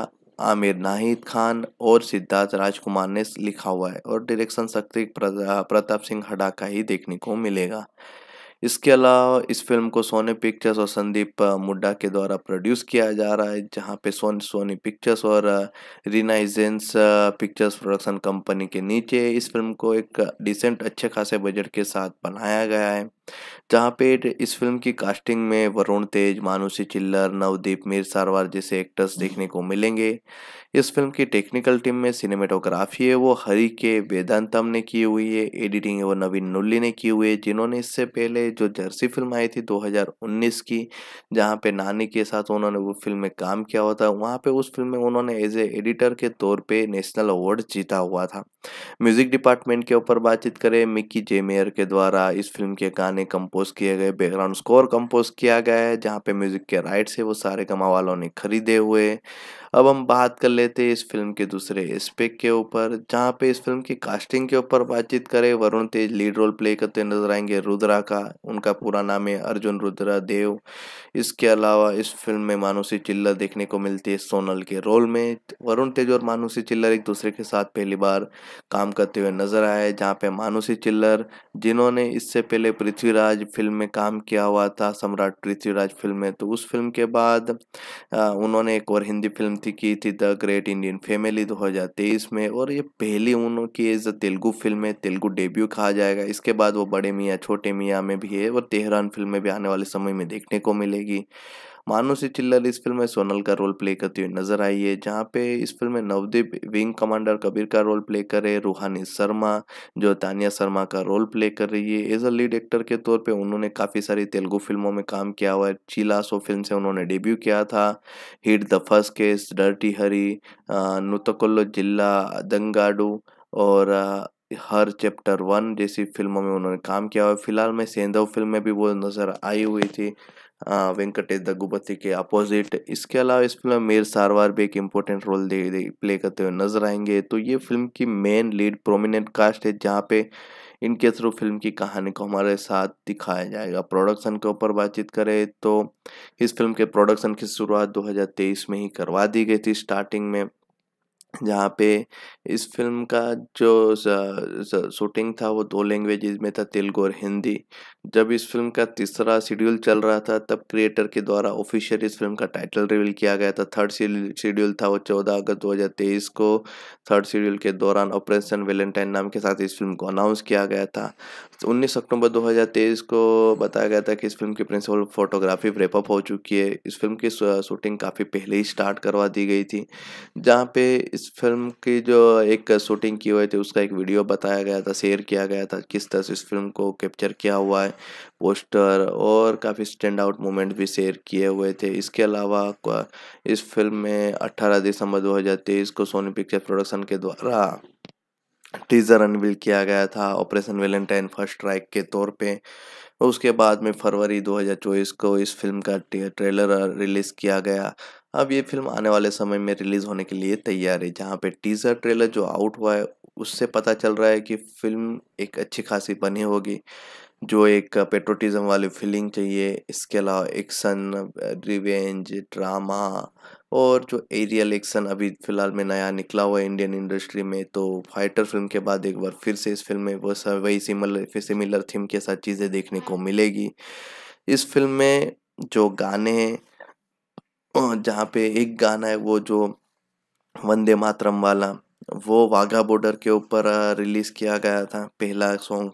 आमिर नाहिद खान और सिद्धार्थ राजकुमार ने लिखा हुआ है और डायरेक्शन शक्ति प्रताप सिंह हडा का ही देखने को मिलेगा इसके अलावा इस फिल्म को सोनी पिक्चर्स और संदीप मुड्डा के द्वारा प्रोड्यूस किया जा रहा है जहाँ पे सोनी सोनी पिक्चर्स और रिनाइजेंस पिक्चर्स प्रोडक्शन कंपनी के नीचे इस फिल्म को एक डिसेंट अच्छे खासे बजट के साथ बनाया गया है जहाँ पे इस फिल्म की कास्टिंग में वरुण तेज मानुषी चिल्लर नवदीप मीर सारवार जैसे एक्टर्स देखने को मिलेंगे इस फिल्म की टेक्निकल टीम में सिनेमेटोग्राफी है वो हरी के वेदांतम ने की हुई है एडिटिंग है वो नवीन नुल्ली ने की हुई है जिन्होंने इससे पहले जो जर्सी फिल्म आई थी 2019 की जहाँ पे नानी के साथ उन्होंने वो फिल्म में काम किया हुआ था वहाँ पे उस फिल्म में उन्होंने एज ए एडिटर के तौर पर नेशनल अवार्ड जीता हुआ था म्यूजिक डिपार्टमेंट के ऊपर बातचीत करें मिक्की जेमेयर के द्वारा इस फिल्म के गाने गाने कंपोज किए गए बैकग्राउंड स्कोर कंपोज किया गया है जहाँ पे म्यूज़िक के राइट्स है वो सारे कमा वालों ने खरीदे हुए अब हम बात कर लेते हैं इस फिल्म के दूसरे एस्पेक्ट के ऊपर जहाँ पे इस फिल्म की कास्टिंग के ऊपर बातचीत करें Varun Tej lead role play करते नजर आएंगे रुद्रा का उनका पूरा नाम है अर्जुन रुद्रा देव इसके अलावा इस फिल्म में मानुषी चिल्लर देखने को मिलती है सोनल के रोल में वरुण तेज और मानुषी चिल्लर एक दूसरे के साथ पहली बार काम करते हुए नजर आए जहाँ पे मानुषी चिल्लर जिन्होंने इससे पहले पृथ्वीराज फिल्म में काम किया हुआ था सम्राट पृथ्वीराज फिल्म में तो उस फिल्म के बाद उन्होंने एक और हिंदी फिल्म थी की थी द ग्रेट इंडियन फैमिली 2023 में और ये पहली उनकी एज तेलुगु फिल्म है तेलुगु डेब्यू कहा जाएगा इसके बाद वो बड़े मियाँ छोटे मियाँ में भी है और तेहरान फिल्म में भी आने वाले समय में देखने को मिलेगी मानुषी चिल्लर इस फिल्म में सोनल का रोल प्ले करती हुई नजर आई है जहाँ पे इस फिल्म में नवदीप विंग कमांडर कबीर का रोल प्ले करे रूहानी शर्मा जो तानिया शर्मा का रोल प्ले कर रही है एज अ लीड एक्टर के तौर पे उन्होंने काफ़ी सारी तेलुगु फिल्मों में काम किया हुआ है चीला सो फिल्म से उन्होंने डेब्यू किया था hit the first case dirty Hari नुतकोल्लो जिला दंगाडू और हर चैप्टर वन जैसी फिल्मों में उन्होंने काम किया हुआ फिलहाल में सेंधव फिल्म में भी वो नज़र आई हुई थी वेंकटेश दग्गुपति के अपोजिट इसके अलावा इस फिल्म में मीर सारवार भी एक इम्पोर्टेंट रोल दे, दे प्ले करते हुए नजर आएंगे तो ये फिल्म की मेन लीड प्रोमिनेंट कास्ट है जहाँ पे इनके थ्रू फिल्म की कहानी को हमारे साथ दिखाया जाएगा प्रोडक्शन के ऊपर बातचीत करें तो इस फिल्म के प्रोडक्शन की शुरुआत 2023 में ही करवा दी गई थी स्टार्टिंग में जहाँ पे इस फिल्म का जो शूटिंग था वो दो लैंग्वेज में था तेलुगु और हिंदी जब इस फिल्म का तीसरा शेड्यूल चल रहा था तब क्रिएटर के द्वारा ऑफिशियल इस फिल्म का टाइटल रिवील किया गया था थर्ड शेड्यूल था वो चौदह अगस्त 2023 को थर्ड शेड्यूल के दौरान ऑपरेशन वेलेंटाइन नाम के साथ इस फिल्म को अनाउंस किया गया था तो 19 अक्टूबर 2023 को बताया गया था कि इस फिल्म की प्रिंसिपल फोटोग्राफी रेपअप हो चुकी है इस फिल्म की शूटिंग काफ़ी पहले ही स्टार्ट करवा दी गई थी जहाँ पे इस फिल्म की जो एक शूटिंग की हुई थी उसका एक वीडियो बताया गया था शेयर किया गया था किस तरह से इस फिल्म को कैप्चर किया हुआ है पोस्टर और काफ़ी स्टैंड आउट मोमेंट भी शेयर किए हुए थे इसके अलावा इस फिल्म में 18 दिसंबर 2023 को सोनी पिक्चर प्रोडक्शन के द्वारा टीजर अनवील किया गया था ऑपरेशन वेलेंटाइन फर्स्ट स्ट्राइक के तौर पे उसके बाद में फरवरी 2024 को इस फिल्म का ट्रेलर रिलीज़ किया गया अब ये फिल्म आने वाले समय में रिलीज़ होने के लिए तैयार है जहाँ पे टीज़र ट्रेलर जो आउट हुआ है उससे पता चल रहा है कि फिल्म एक अच्छी खासी बनी होगी जो एक पेट्रोटिज्म वाली फीलिंग चाहिए इसके अलावा एक्शन रिवेंज ड्रामा और जो एरियल एक्शन अभी फ़िलहाल में नया निकला हुआ है इंडियन इंडस्ट्री में तो फाइटर फिल्म के बाद एक बार फिर से इस फिल्म में वो सब वही सिमिलर सिमिलर थीम के साथ चीज़ें देखने को मिलेगी इस फिल्म में जो गाने हैं जहाँ पे एक गाना है वो जो वंदे मातरम वाला वो वाघा बॉर्डर के ऊपर रिलीज़ किया गया था पहला सॉन्ग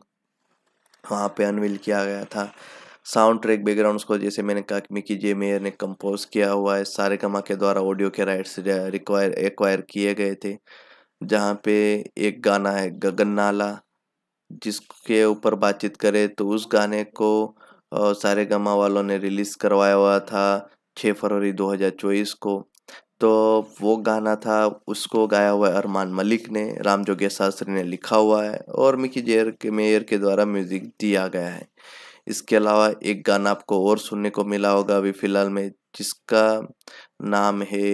वहाँ पे अनवील किया गया था साउंड ट्रैक बैकग्राउंड को जैसे मैंने कहा कि मिकी जे मेयर ने कंपोज किया हुआ है सारे कमा के द्वारा ऑडियो के राइट्स रिक्वायर एक्वायर किए गए थे जहाँ पे एक गाना है गगन नाला जिसके ऊपर बातचीत करें तो उस गाने को सारे गमा वालों ने रिलीज़ करवाया हुआ था छः फरवरी 2024 को तो वो गाना था उसको गाया हुआ है अरमान मलिक ने राम जोगे शास्त्री ने लिखा हुआ है और मिकी जेयर के मेयर के द्वारा म्यूज़िक दिया गया है इसके अलावा एक गाना आपको और सुनने को मिला होगा अभी फ़िलहाल में जिसका नाम है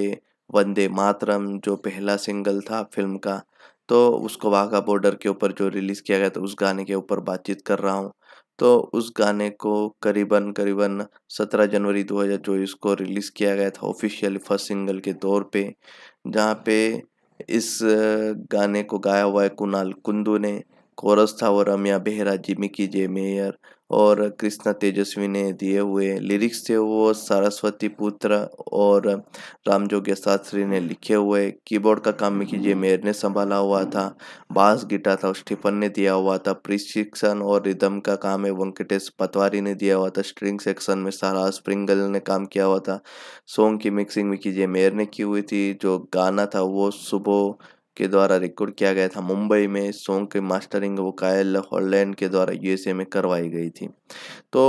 वंदे मातरम जो पहला सिंगल था फिल्म का तो उसको वाघा बॉर्डर के ऊपर जो रिलीज़ किया गया था उस गाने के ऊपर बातचीत कर रहा हूँ तो उस गाने को करीबन करीबन 17 जनवरी 2024 को रिलीज़ किया गया था ऑफिशियल फर्स्ट सिंगल के तौर पे जहाँ पे इस गाने को गाया हुआ है कुणाल कुंदू ने कोरस था वो रम्या बेहरा जिमी की जे मेयर और कृष्णा तेजस्वी ने दिए हुए लिरिक्स थे वो सारस्वती पुत्र और रामजोग्य शास्त्री ने लिखे हुए कीबोर्ड का काम कीजिए मेयर ने संभाला हुआ था बास गिटार था स्टीफन ने दिया हुआ था प्रशिक्षण और रिदम का काम है वेंकटेश पतवारी ने दिया हुआ था स्ट्रिंग सेक्शन में सारा स्प्रिंगल ने काम किया हुआ था सॉन्ग की मिक्सिंग भी जे मेयर ने की हुई थी जो गाना था वो सुबह के द्वारा रिकॉर्ड किया गया था मुंबई में सॉन्ग के मास्टरिंग वो कायल हॉलैंड के द्वारा यूएसए में करवाई गई थी तो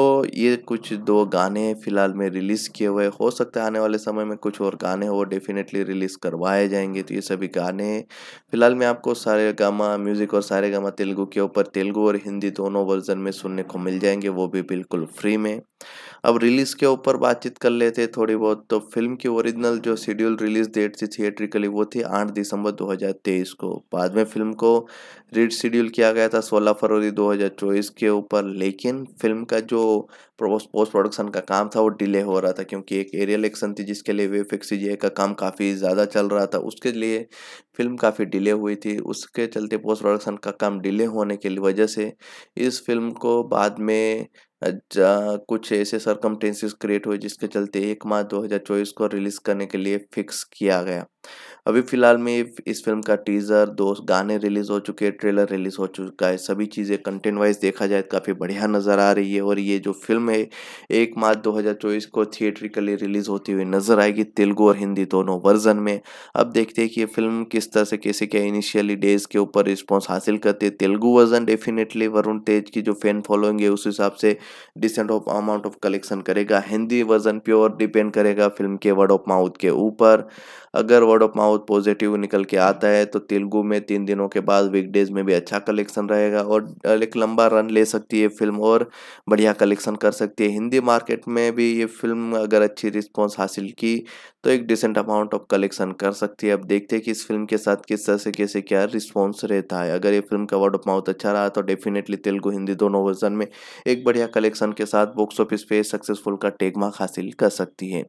ये कुछ दो गाने फ़िलहाल में रिलीज़ किए हुए हो सकता है आने वाले समय में कुछ और गाने हो डेफिनेटली रिलीज़ करवाए जाएंगे तो ये सभी गाने फ़िलहाल में आपको सारे गामा म्यूज़िक और सारे गामा तेलुगु के ऊपर तेलुगु और हिंदी दोनों वर्जन में सुनने को मिल जाएंगे वो भी बिल्कुल फ्री में अब रिलीज़ के ऊपर बातचीत कर लेते थोड़ी बहुत तो फिल्म की ओरिजिनल जो शेड्यूल रिलीज़ डेट थी थिएट्रिकली वो थी आठ दिसंबर 2023 को बाद में फिल्म को रीड शेड्यूल किया गया था 16 फरवरी 2024 के ऊपर लेकिन फिल्म का जो पोस्ट प्रोडक्शन का काम था वो डिले हो रहा था क्योंकि एक एरियल एक्शन थी जिसके लिए वे फिक्स का काम काफ़ी ज़्यादा चल रहा था उसके लिए फिल्म काफ़ी डिले हुई थी उसके चलते पोस्ट प्रोडक्शन का काम डिले होने की वजह से इस फिल्म को बाद में कुछ ऐसे सरकमटेंसेस क्रिएट हुए जिसके चलते एक मार्च 2024 को रिलीज़ करने के लिए फिक्स किया गया अभी फिलहाल में इस फिल्म का टीज़र दो गाने रिलीज़ हो चुके हैं ट्रेलर रिलीज़ हो चुका है सभी चीज़ें कंटेंट वाइज देखा जाए तो काफ़ी बढ़िया नज़र आ रही है और ये जो फिल्म है एक मार्च चौबीस को थिएट्रिकली रिलीज़ होती हुई नज़र आएगी तेलुगु और हिंदी दोनों वर्जन में अब देखते हैं कि ये फिल्म किस तरह से कैसे क्या इनिशियली डेज के ऊपर रिस्पॉन्स हासिल करती है तेलुगु वर्जन डेफिनेटली वरुण तेज की जो फैन फॉलोइंग है उस हिसाब से decent of amount of collection करेगा हिंदी वर्जन प्योर डिपेंड करेगा फिल्म के वर्ड ऑफ माउथ के ऊपर अगर वर्ड ऑफ माउथ पॉजिटिव निकल के आता है तो तेलुगू में तीन दिनों के बाद वीकडेज में भी अच्छा कलेक्शन रहेगा और एक लंबा रन ले सकती है फिल्म और बढ़िया कलेक्शन कर सकती है हिंदी मार्केट में भी ये फिल्म अगर अच्छी रिस्पॉन्स हासिल की तो एक डिसेंट अमाउंट ऑफ कलेक्शन कर सकती है अब देखते हैं कि इस फिल्म के साथ किस तरह से कैसे क्या रिस्पॉन्स रहता है अगर ये फिल्म का वर्ड ऑफ माउथ अच्छा रहा तो डेफिनेटली तेलुगु हिंदी दोनों वर्जन में एक बढ़िया कलेक्शन के साथ बॉक्स ऑफिस पे सक्सेसफुल का टेगमार्क हासिल कर सकती है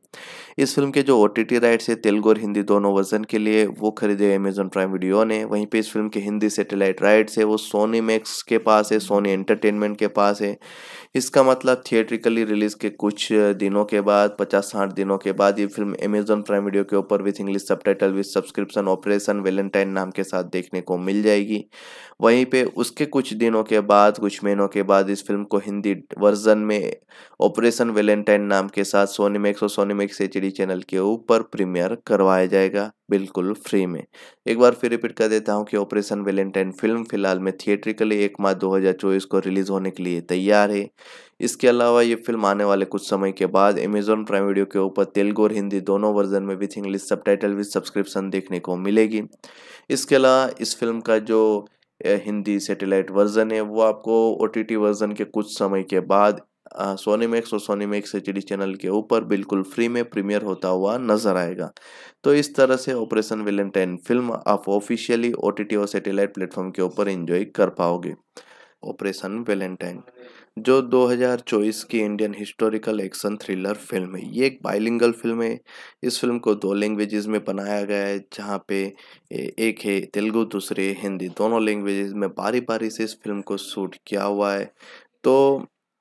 इस फिल्म के जो ओ टी टी राइट्स है तेलुगु और हिंदी दोनों वर्जन के लिए वो खरीदे अमेजन प्राइम वीडियो ने वहीं पर इस फिल्म के हिंदी सेटेलाइट राइट्स है वो सोनी मैक्स के पास है सोनी एंटरटेनमेंट के पास है इसका मतलब थिएट्रिकली रिलीज के कुछ दिनों के बाद पचास साठ दिनों के बाद ये फिल्म अमेजोन प्राइम वीडियो के ऊपर with English subtitle with subscription Operation Valentine नाम के साथ देखने को मिल जाएगी वहीं पे उसके कुछ दिनों के बाद कुछ महीनों के बाद इस फिल्म को हिंदी वर्जन में ऑपरेशन वेलेंटाइन नाम के साथ मैक्स और सोनीमैक्स एच चैनल के ऊपर प्रीमियर करवाया जाएगा बिल्कुल फ्री में एक बार फिर रिपीट कर देता हूँ कि ऑपरेशन वेलेंटाइन फिल्म फिलहाल में थिएट्रिकली एक मार्च 2024 को रिलीज़ होने के लिए तैयार है इसके अलावा ये फिल्म आने वाले कुछ समय के बाद अमेजोन प्राइम वीडियो के ऊपर तेलुगु और हिंदी दोनों वर्जन में with English subtitle with subscription देखने को मिलेगी इसके अलावा इस फिल्म का जो हिंदी सेटेलाइट वर्जन है वो आपको ओ वर्जन के कुछ समय के बाद सोनी मैक्स और सोनी मैक्स एच चैनल के ऊपर बिल्कुल फ्री में प्रीमियर होता हुआ नजर आएगा तो इस तरह से ऑपरेशन वेलेंटाइन फिल्म आप ऑफिशियली ओ और सेटेलाइट प्लेटफॉर्म के ऊपर इंजॉय कर पाओगे ऑपरेशन वेलेंटाइन जो 2024 की Indian historical action thriller film है ये एक बाइलिंगल फिल्म है इस फिल्म को दो लैंग्वेजेस में बनाया गया है जहाँ पे एक है तेलुगु दूसरे हिंदी दोनों लैंग्वेजेस में बारी बारी से इस फिल्म को शूट किया हुआ है तो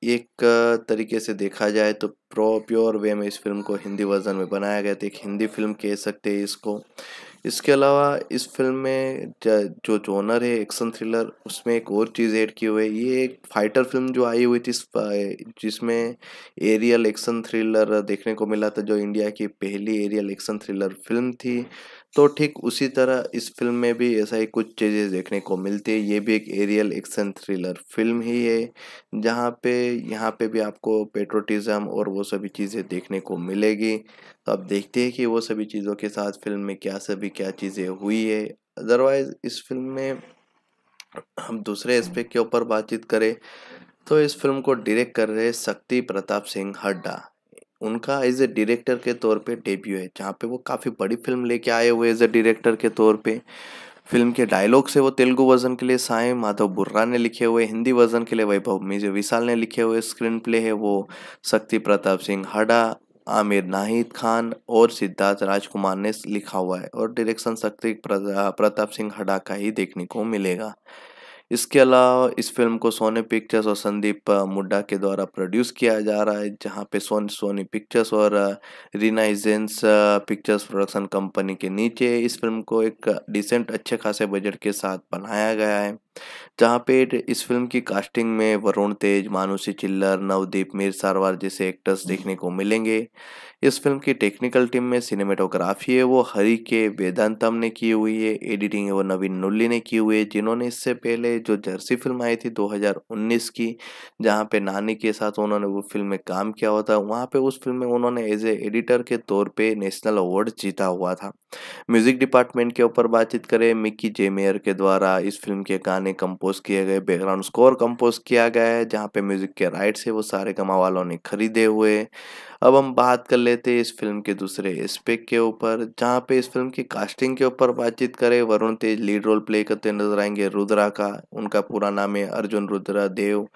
एक तरीके से देखा जाए तो प्रोप्योर वे में इस फिल्म को हिंदी वर्जन में बनाया गया था एक हिंदी फिल्म कह सकते हैं इसको इसके अलावा इस फिल्म में जो जोनर है एक्शन थ्रिलर उसमें एक और चीज़ ऐड की हुई है ये एक फाइटर फिल्म जो आई हुई थी जिसमें एरियल एक्शन थ्रिलर देखने को मिला था जो इंडिया की पहली एरियल एक्शन थ्रिलर फिल्म थी तो ठीक उसी तरह इस फिल्म में भी ऐसा ही कुछ चीज़ें देखने को मिलती है ये भी एक एरियल एक्शन थ्रिलर फिल्म ही है जहाँ पे यहाँ पे भी आपको पेट्रोटिज़म और वो सभी चीज़ें देखने को मिलेगी तो आप देखते हैं कि वो सभी चीज़ों के साथ फिल्म में क्या सभी क्या चीज़ें हुई है अदरवाइज़ इस फिल्म में हम दूसरे एस्पेक्ट के ऊपर बातचीत करें तो इस फिल्म को डायरेक्ट कर रहे शक्ति प्रताप सिंह हड्डा उनका एज ए डायरेक्टर के तौर पे डेब्यू है जहाँ पे वो काफ़ी बड़ी फिल्म लेके आए हुए एज ए डायरेक्टर के तौर पे फिल्म के डायलॉग से वो तेलुगु वर्जन के लिए साए माधव बुर्रा ने लिखे हुए हिंदी वर्जन के लिए वैभव मिजो विशाल ने लिखे हुए स्क्रीन प्ले है वो शक्ति प्रताप सिंह हडा आमिर नाहिद खान और सिद्धार्थ राजकुमार ने लिखा हुआ है और डायरेक्शन शक्ति प्रताप सिंह हडा का ही देखने को मिलेगा इसके अलावा इस फिल्म को सोनी पिक्चर्स और संदीप मुड्डा के द्वारा प्रोड्यूस किया जा रहा है जहाँ पे सोन सोनी पिक्चर्स और रिनाइजेंस पिक्चर्स प्रोडक्शन कंपनी के नीचे इस फिल्म को एक डिसेंट अच्छे खासे बजट के साथ बनाया गया है जहाँ पे इस फिल्म की कास्टिंग में वरुण तेज मानुषी चिल्लर नवदीप मीर सारवार जैसे एक्टर्स हम्म। देखने को मिलेंगे इस फिल्म की टेक्निकल टीम में सिनेमेटोग्राफी है वो हरी के वेदांतम ने की हुई है एडिटिंग है वो नवीन नुल्ली ने की हुई है जिन्होंने इससे पहले जो जर्सी फिल्म आई थी 2019 की जहाँ पे नानी के साथ उन्होंने वो फिल्म में काम किया हुआ था वहाँ पे उस फिल्म में उन्होंने एज ए एडिटर के तौर पर नेशनल अवार्ड जीता हुआ था म्यूजिक डिपार्टमेंट के ऊपर बातचीत करें मिक्की जेमेयर के द्वारा इस फिल्म के गाने ने कंपोज किए गए बैकग्राउंड स्कोर कंपोज किया गया है जहाँ पे म्यूजिक के राइट्स है वो सारे कमा वालों ने खरीदे हुए अब हम बात कर लेते हैं इस फिल्म के दूसरे एस्पेक्ट के ऊपर जहाँ पे इस फिल्म की कास्टिंग के ऊपर बातचीत करें Varun Tej lead role play करते नजर आएंगे रुद्रा का उनका पूरा नाम है अर्जुन रुद्रा देव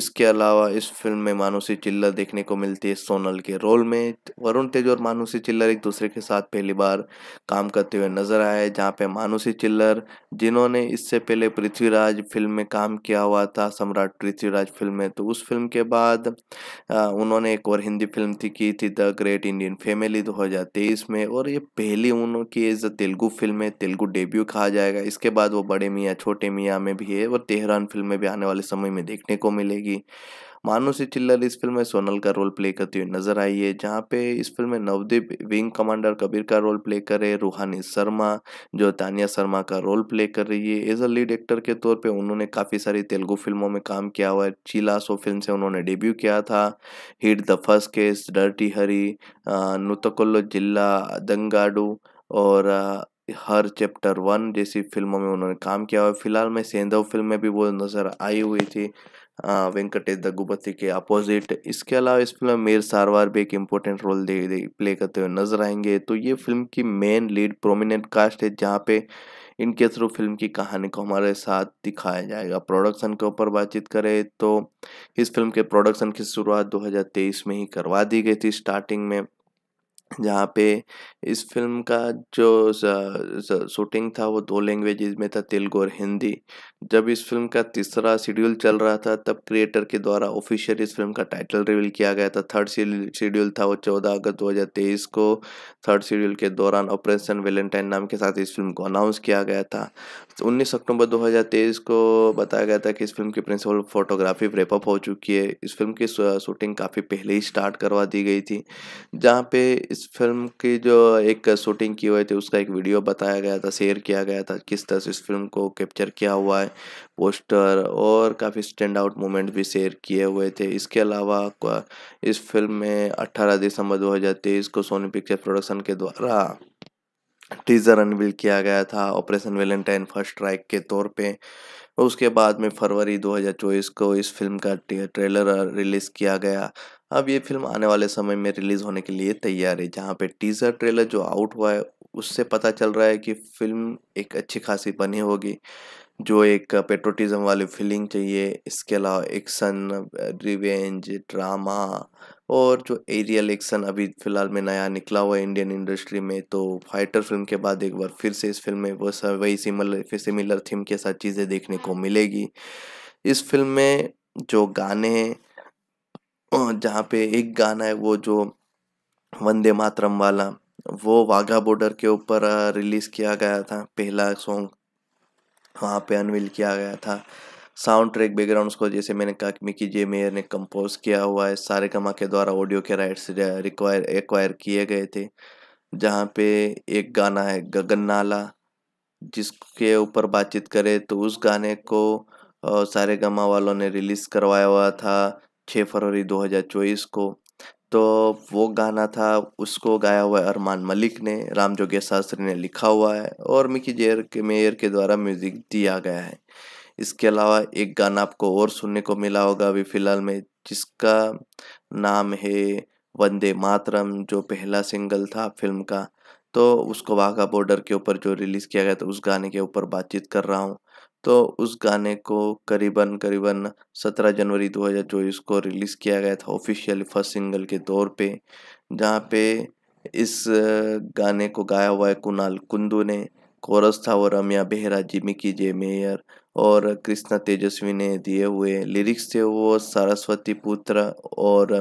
इसके अलावा इस फिल्म में मानुषी चिल्लर देखने को मिलती है सोनल के रोल में वरुण तेज और मानुषी चिल्लर एक दूसरे के साथ पहली बार काम करते हुए नजर आए जहाँ पे मानुषी चिल्लर जिन्होंने इससे पहले पृथ्वीराज फिल्म में काम किया हुआ था सम्राट पृथ्वीराज फिल्म में तो उस फिल्म के बाद उन्होंने एक और हिंदी फिल्म शांति की थी द ग्रेट इंडियन फैमिली 2023 में और ये पहली उनकी एज अ तेलुगु फिल्म है तेलुगु डेब्यू कहा जाएगा इसके बाद वो बड़े मियाँ छोटे मियाँ में भी है और तेहरान फिल्म में भी आने वाले समय में देखने को मिलेगी मानुषी चिल्लर इस फिल्म में सोनल का रोल प्ले करती हुई नजर आई है जहाँ पे इस फिल्म में नवदीप विंग कमांडर कबीर का रोल प्ले कर रहे रूहानी शर्मा जो तानिया शर्मा का रोल प्ले कर रही है एज अ लीड एक्टर के तौर पे उन्होंने काफ़ी सारी तेलुगु फिल्मों में काम किया हुआ है चीला सो फिल्म से उन्होंने डेब्यू किया था hit the first case dirty Hari नुतकुल्लो जिला दंगाडू और हर चैप्टर वन जैसी फिल्मों में उन्होंने काम किया हुआ फिलहाल में सेंधव फिल्म में भी वो नज़र आई हुई थी वेंकटेश दग्गुबत्ती के अपोजिट इसके अलावा इस फिल्म में मेर सारवार भी एक इम्पोर्टेंट रोल दे, दे प्ले करते हुए नजर आएंगे तो ये फिल्म की मेन लीड प्रोमिनेंट कास्ट है जहाँ पे इनके थ्रू फिल्म की कहानी को हमारे साथ दिखाया जाएगा प्रोडक्शन के ऊपर बातचीत करें तो इस फिल्म के प्रोडक्शन की शुरुआत 2023 में ही करवा दी गई थी स्टार्टिंग में जहाँ पे इस फिल्म का जो शूटिंग था वो दो लैंग्वेज में था तेलुगु और हिंदी जब इस फिल्म का तीसरा शेड्यूल चल रहा था तब क्रिएटर के द्वारा ऑफिशियल इस फिल्म का टाइटल रिवील किया गया था थर्ड शेड्यूल था वो चौदह अगस्त तेईस को थर्ड शेड्यूल के दौरान ऑपरेशन वेलेंटाइन नाम के साथ इस फिल्म को अनाउंस किया गया था 19 अक्टूबर 2023 को बताया गया था कि इस फिल्म की प्रिंसिपल फोटोग्राफी रेपअप हो चुकी है इस फिल्म की शूटिंग काफ़ी पहले ही स्टार्ट करवा दी गई थी जहाँ पे इस फिल्म की जो एक शूटिंग की हुई थी उसका एक वीडियो बताया गया था शेयर किया गया था किस तरह से इस फिल्म को कैप्चर किया हुआ है पोस्टर और काफ़ी स्टैंड आउट मोमेंट भी शेयर किए हुए थे इसके अलावा इस फिल्म में अट्ठारह दिसंबर दो को सोनी पिक्चर प्रोडक्शन के द्वारा टीज़र अनवील किया गया था ऑपरेशन वेलेंटाइन फर्स्ट स्ट्राइक के तौर पे उसके बाद में फरवरी 2024 को इस फिल्म का ट्रेलर रिलीज़ किया गया अब ये फिल्म आने वाले समय में रिलीज़ होने के लिए तैयार है जहाँ पे टीज़र ट्रेलर जो आउट हुआ है उससे पता चल रहा है कि फिल्म एक अच्छी खासी बनी होगी जो एक पेट्रोटिज़म वाली फीलिंग चाहिए इसके अलावा एक्शन रिवेंज ड्रामा और जो एरियल एक्शन अभी फिलहाल में नया निकला हुआ है इंडियन इंडस्ट्री में तो फाइटर फिल्म के बाद एक बार फिर से इस फिल्म में वो सब वही सिमिलर सिमिलर थीम के साथ चीज़ें देखने को मिलेगी इस फिल्म में जो गाने हैं जहाँ पे एक गाना है वो जो वंदे मातरम वाला वो वाघा बॉर्डर के ऊपर रिलीज़ किया गया था पहला सॉन्ग वहाँ पे अनवील किया गया था साउंड ट्रैक बैकग्राउंड उसको जैसे मैंने कहा कि मिकी जे मेयर ने कंपोज किया हुआ है सारे कमा के द्वारा ऑडियो के राइट्स रिक्वायर एक्वायर किए गए थे जहाँ पे एक गाना है गगन नाला जिसके ऊपर बातचीत करें तो उस गाने को सारे गमा वालों ने रिलीज़ करवाया हुआ था छः फरवरी 2024 को तो वो गाना था उसको गाया हुआ है अरमान मलिक ने राम जोगे शास्त्री ने लिखा हुआ है और मिकी जेयर के मेयर के द्वारा म्यूज़िक दिया गया है इसके अलावा एक गाना आपको और सुनने को मिला होगा अभी फिलहाल में जिसका नाम है वंदे मातरम जो पहला सिंगल था फिल्म का तो उसको वाघा बॉर्डर के ऊपर जो रिलीज़ किया गया था उस गाने के ऊपर बातचीत कर रहा हूँ तो उस गाने को करीबन करीबन 17 जनवरी 2024 को रिलीज़ किया गया था ऑफिशियल फर्स्ट सिंगल के तौर पे जहाँ पे इस गाने को गाया हुआ है कुणाल कुंदू ने कोरस था वो रमिया बेहरा जिमी की जे मेयर और कृष्णा तेजस्वी ने दिए हुए लिरिक्स थे वो सरस्वती पुत्र और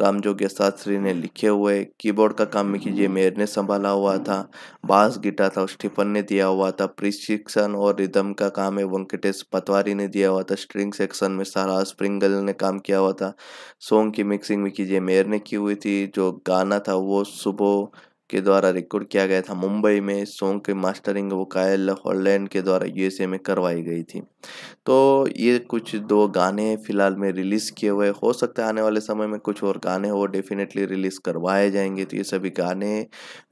रामजोग्य शास्त्री ने लिखे हुए कीबोर्ड का काम मिकी जे मेयर ने संभाला हुआ था बास गिटार था स्टीफन ने दिया हुआ था प्रशिक्षण और रिदम का काम है वेंकटेश पतवारी ने दिया हुआ था स्ट्रिंग सेक्शन में सारा स्प्रिंगल ने काम किया हुआ था सॉन्ग की मिक्सिंग मिकी कीजिए मेयर ने की हुई थी जो गाना था वो सुबह के द्वारा रिकॉर्ड किया गया था मुंबई में सॉन्ग के मास्टरिंग वो कायल हॉलैंड के द्वारा यूएसए में करवाई गई थी तो ये कुछ दो गाने फ़िलहाल में रिलीज़ किए हुए हो सकते हैं आने वाले समय में कुछ और गाने वो डेफिनेटली रिलीज़ करवाए जाएंगे तो ये सभी गाने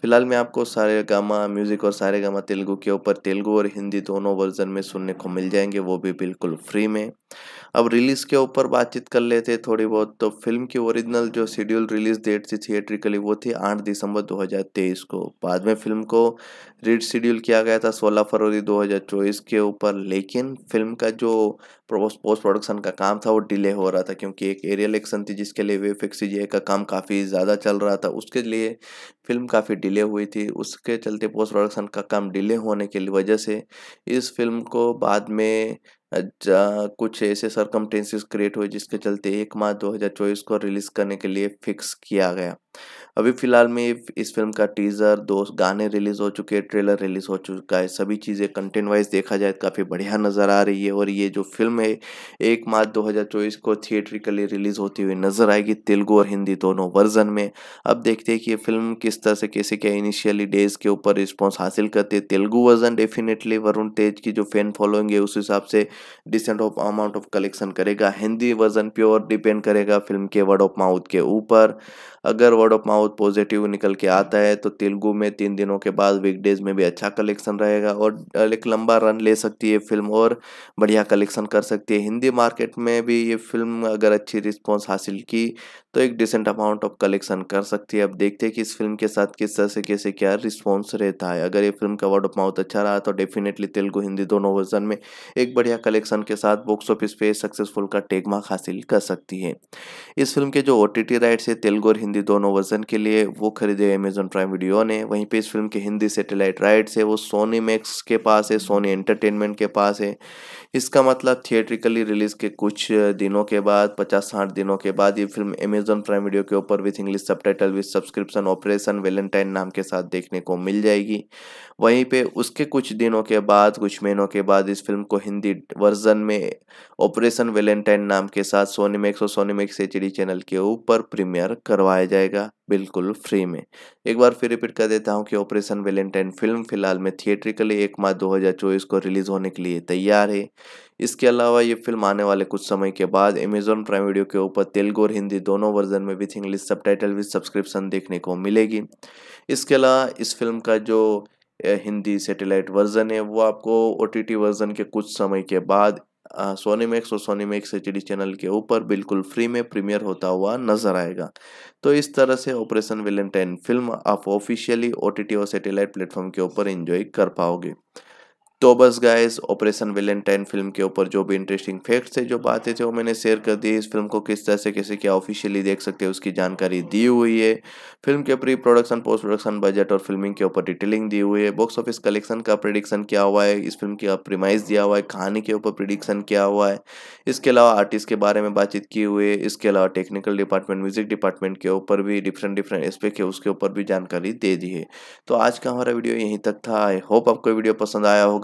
फ़िलहाल में आपको सारे गामा म्यूज़िक और सारे गामा तेलुगु के ऊपर तेलुगु और हिंदी दोनों वर्जन में सुनने को मिल जाएंगे वो भी बिल्कुल फ्री में अब रिलीज़ के ऊपर बातचीत कर लेते थोड़ी बहुत तो फिल्म की ओरिजिनल जो शेड्यूल रिलीज़ डेट थी थिएट्रिकली वो थी आठ दिसंबर 2023 को बाद में फिल्म को रीड शेड्यूल किया गया था 16 फरवरी 2024 के ऊपर लेकिन फिल्म का जो पोस्ट प्रोडक्शन का काम था वो डिले हो रहा था क्योंकि एक एरियल एक्शन थी जिसके लिए वेफ एक्स का काम काफ़ी ज़्यादा चल रहा था उसके लिए फिल्म काफ़ी डिले हुई थी उसके चलते पोस्ट प्रोडक्शन का काम डिले होने की वजह से इस फिल्म को बाद में कुछ ऐसे सरकमटेंसेस क्रिएट हुए जिसके चलते एक मार्च 2024 को रिलीज़ करने के लिए फिक्स किया गया अभी फिलहाल में इस फिल्म का टीज़र दो गाने रिलीज़ हो चुके हैं ट्रेलर रिलीज़ हो चुका है सभी चीज़ें कंटेंट वाइज देखा जाए तो काफ़ी बढ़िया नज़र आ रही है और ये जो फिल्म है एक मार्च 2024 को थिएट्रिकली रिलीज़ होती हुई नज़र आएगी तेलुगु और हिंदी दोनों वर्जन में अब देखते हैं कि ये फिल्म किस तरह से कैसे क्या इनिशियली डेज के ऊपर रिस्पॉन्स हासिल करते है तेलुगु वर्जन डेफिनेटली वरुण तेज की जो फैन फॉलोइंग है उस हिसाब से decent of amount of collection करेगा हिंदी वर्जन प्योर डिपेंड करेगा फिल्म के वर्ड ऑफ माउथ के ऊपर अगर वर्ड ऑफ माउथ पॉजिटिव निकल के आता है तो तेलुगु में तीन दिनों के बाद वीकडेज में भी अच्छा कलेक्शन रहेगा और एक लंबा रन ले सकती है फिल्म और बढ़िया कलेक्शन कर सकती है हिंदी मार्केट में भी ये फिल्म अगर अच्छी रिस्पॉन्स हासिल की तो एक डिसेंट अमाउंट ऑफ कलेक्शन कर सकती है अब देखते हैं कि इस फिल्म के साथ किस तरह से कैसे क्या रिस्पॉन्स रहता है अगर ये फिल्म का वर्ड ऑफ माउथ अच्छा रहा तो डेफिनेटली तेलुगु हिंदी दोनों वर्जन में एक बढ़िया कलेक्शन के साथ बॉक्स ऑफिस पे सक्सेसफुल का टेकमार्क हासिल कर सकती है इस फिल्म के जो ओ राइट्स है तेलुगु और हिंदी दोनों वर्जन के लिए वो खरीदे अमेजन प्राइम वीडियो ने वहीं पर इस फिल्म के हिंदी सेटेलाइट राइट्स है वो सोनी मैक्स के पास है सोनी एंटरटेनमेंट के पास है इसका मतलब थिएट्रिकली रिलीज़ के कुछ दिनों के बाद पचास साठ दिनों के बाद ये फिल्म अमेजोन प्राइम वीडियो के ऊपर with English subtitle with subscription Operation Valentine नाम के साथ देखने को मिल जाएगी वहीं पे उसके कुछ दिनों के बाद कुछ महीनों के बाद इस फिल्म को हिंदी वर्जन में ऑपरेशन वेलेंटाइन नाम के साथ सोनीमैक्स और सोनीमैक्स एच चैनल के ऊपर प्रीमियर करवाया जाएगा बिल्कुल फ्री में एक बार फिर रिपीट कर देता हूँ कि ऑपरेशन वेलेंटाइन फिल्म फिलहाल में थिएट्रिकली एक मार्च 2024 को रिलीज़ होने के लिए तैयार है इसके अलावा ये फिल्म आने वाले कुछ समय के बाद अमेजोन प्राइम वीडियो के ऊपर तेलुगु और हिंदी दोनों वर्जन में with English subtitle with subscription देखने को मिलेगी इसके अलावा इस फिल्म का जो हिंदी सेटेलाइट वर्जन है वो आपको ओ वर्जन के कुछ समय के बाद सोनी मैक्स और सोनी मैक्स एच चैनल के ऊपर बिल्कुल फ्री में प्रीमियर होता हुआ नजर आएगा तो इस तरह से ऑपरेशन विलेंटाइन फिल्म आप ऑफिशियली ओ और सैटेलाइट प्लेटफॉर्म के ऊपर इंजॉय कर पाओगे तो बस गाइज ऑपरेशन वेलेंटाइन फिल्म के ऊपर जो भी इंटरेस्टिंग फैक्ट्स थे जो बातें थे वो मैंने शेयर कर दी इस फिल्म को किस तरह से कैसे क्या ऑफिशियली देख सकते हैं उसकी जानकारी दी हुई है फिल्म के pre production post production budget और फिल्मिंग के ऊपर डिटेलिंग दी हुई है बॉक्स ऑफिस कलेक्शन का प्रिडिक्शन क्या हुआ है इस फिल्म का प्रीमाइज दिया हुआ है कहानी के ऊपर प्रिडिक्शन क्या हुआ है इसके अलावा आर्टिस्ट के बारे में बातचीत की हुई है इसके अलावा टेक्निकल डिपार्टमेंट म्यूजिक डिपार्टमेंट के ऊपर भी डिफरेंट डिफरेंट एस्पेक्ट है उसके ऊपर भी जानकारी दे दी है तो आज का हमारा वीडियो यहीं तक था आई होप आपको वीडियो पसंद आया होगा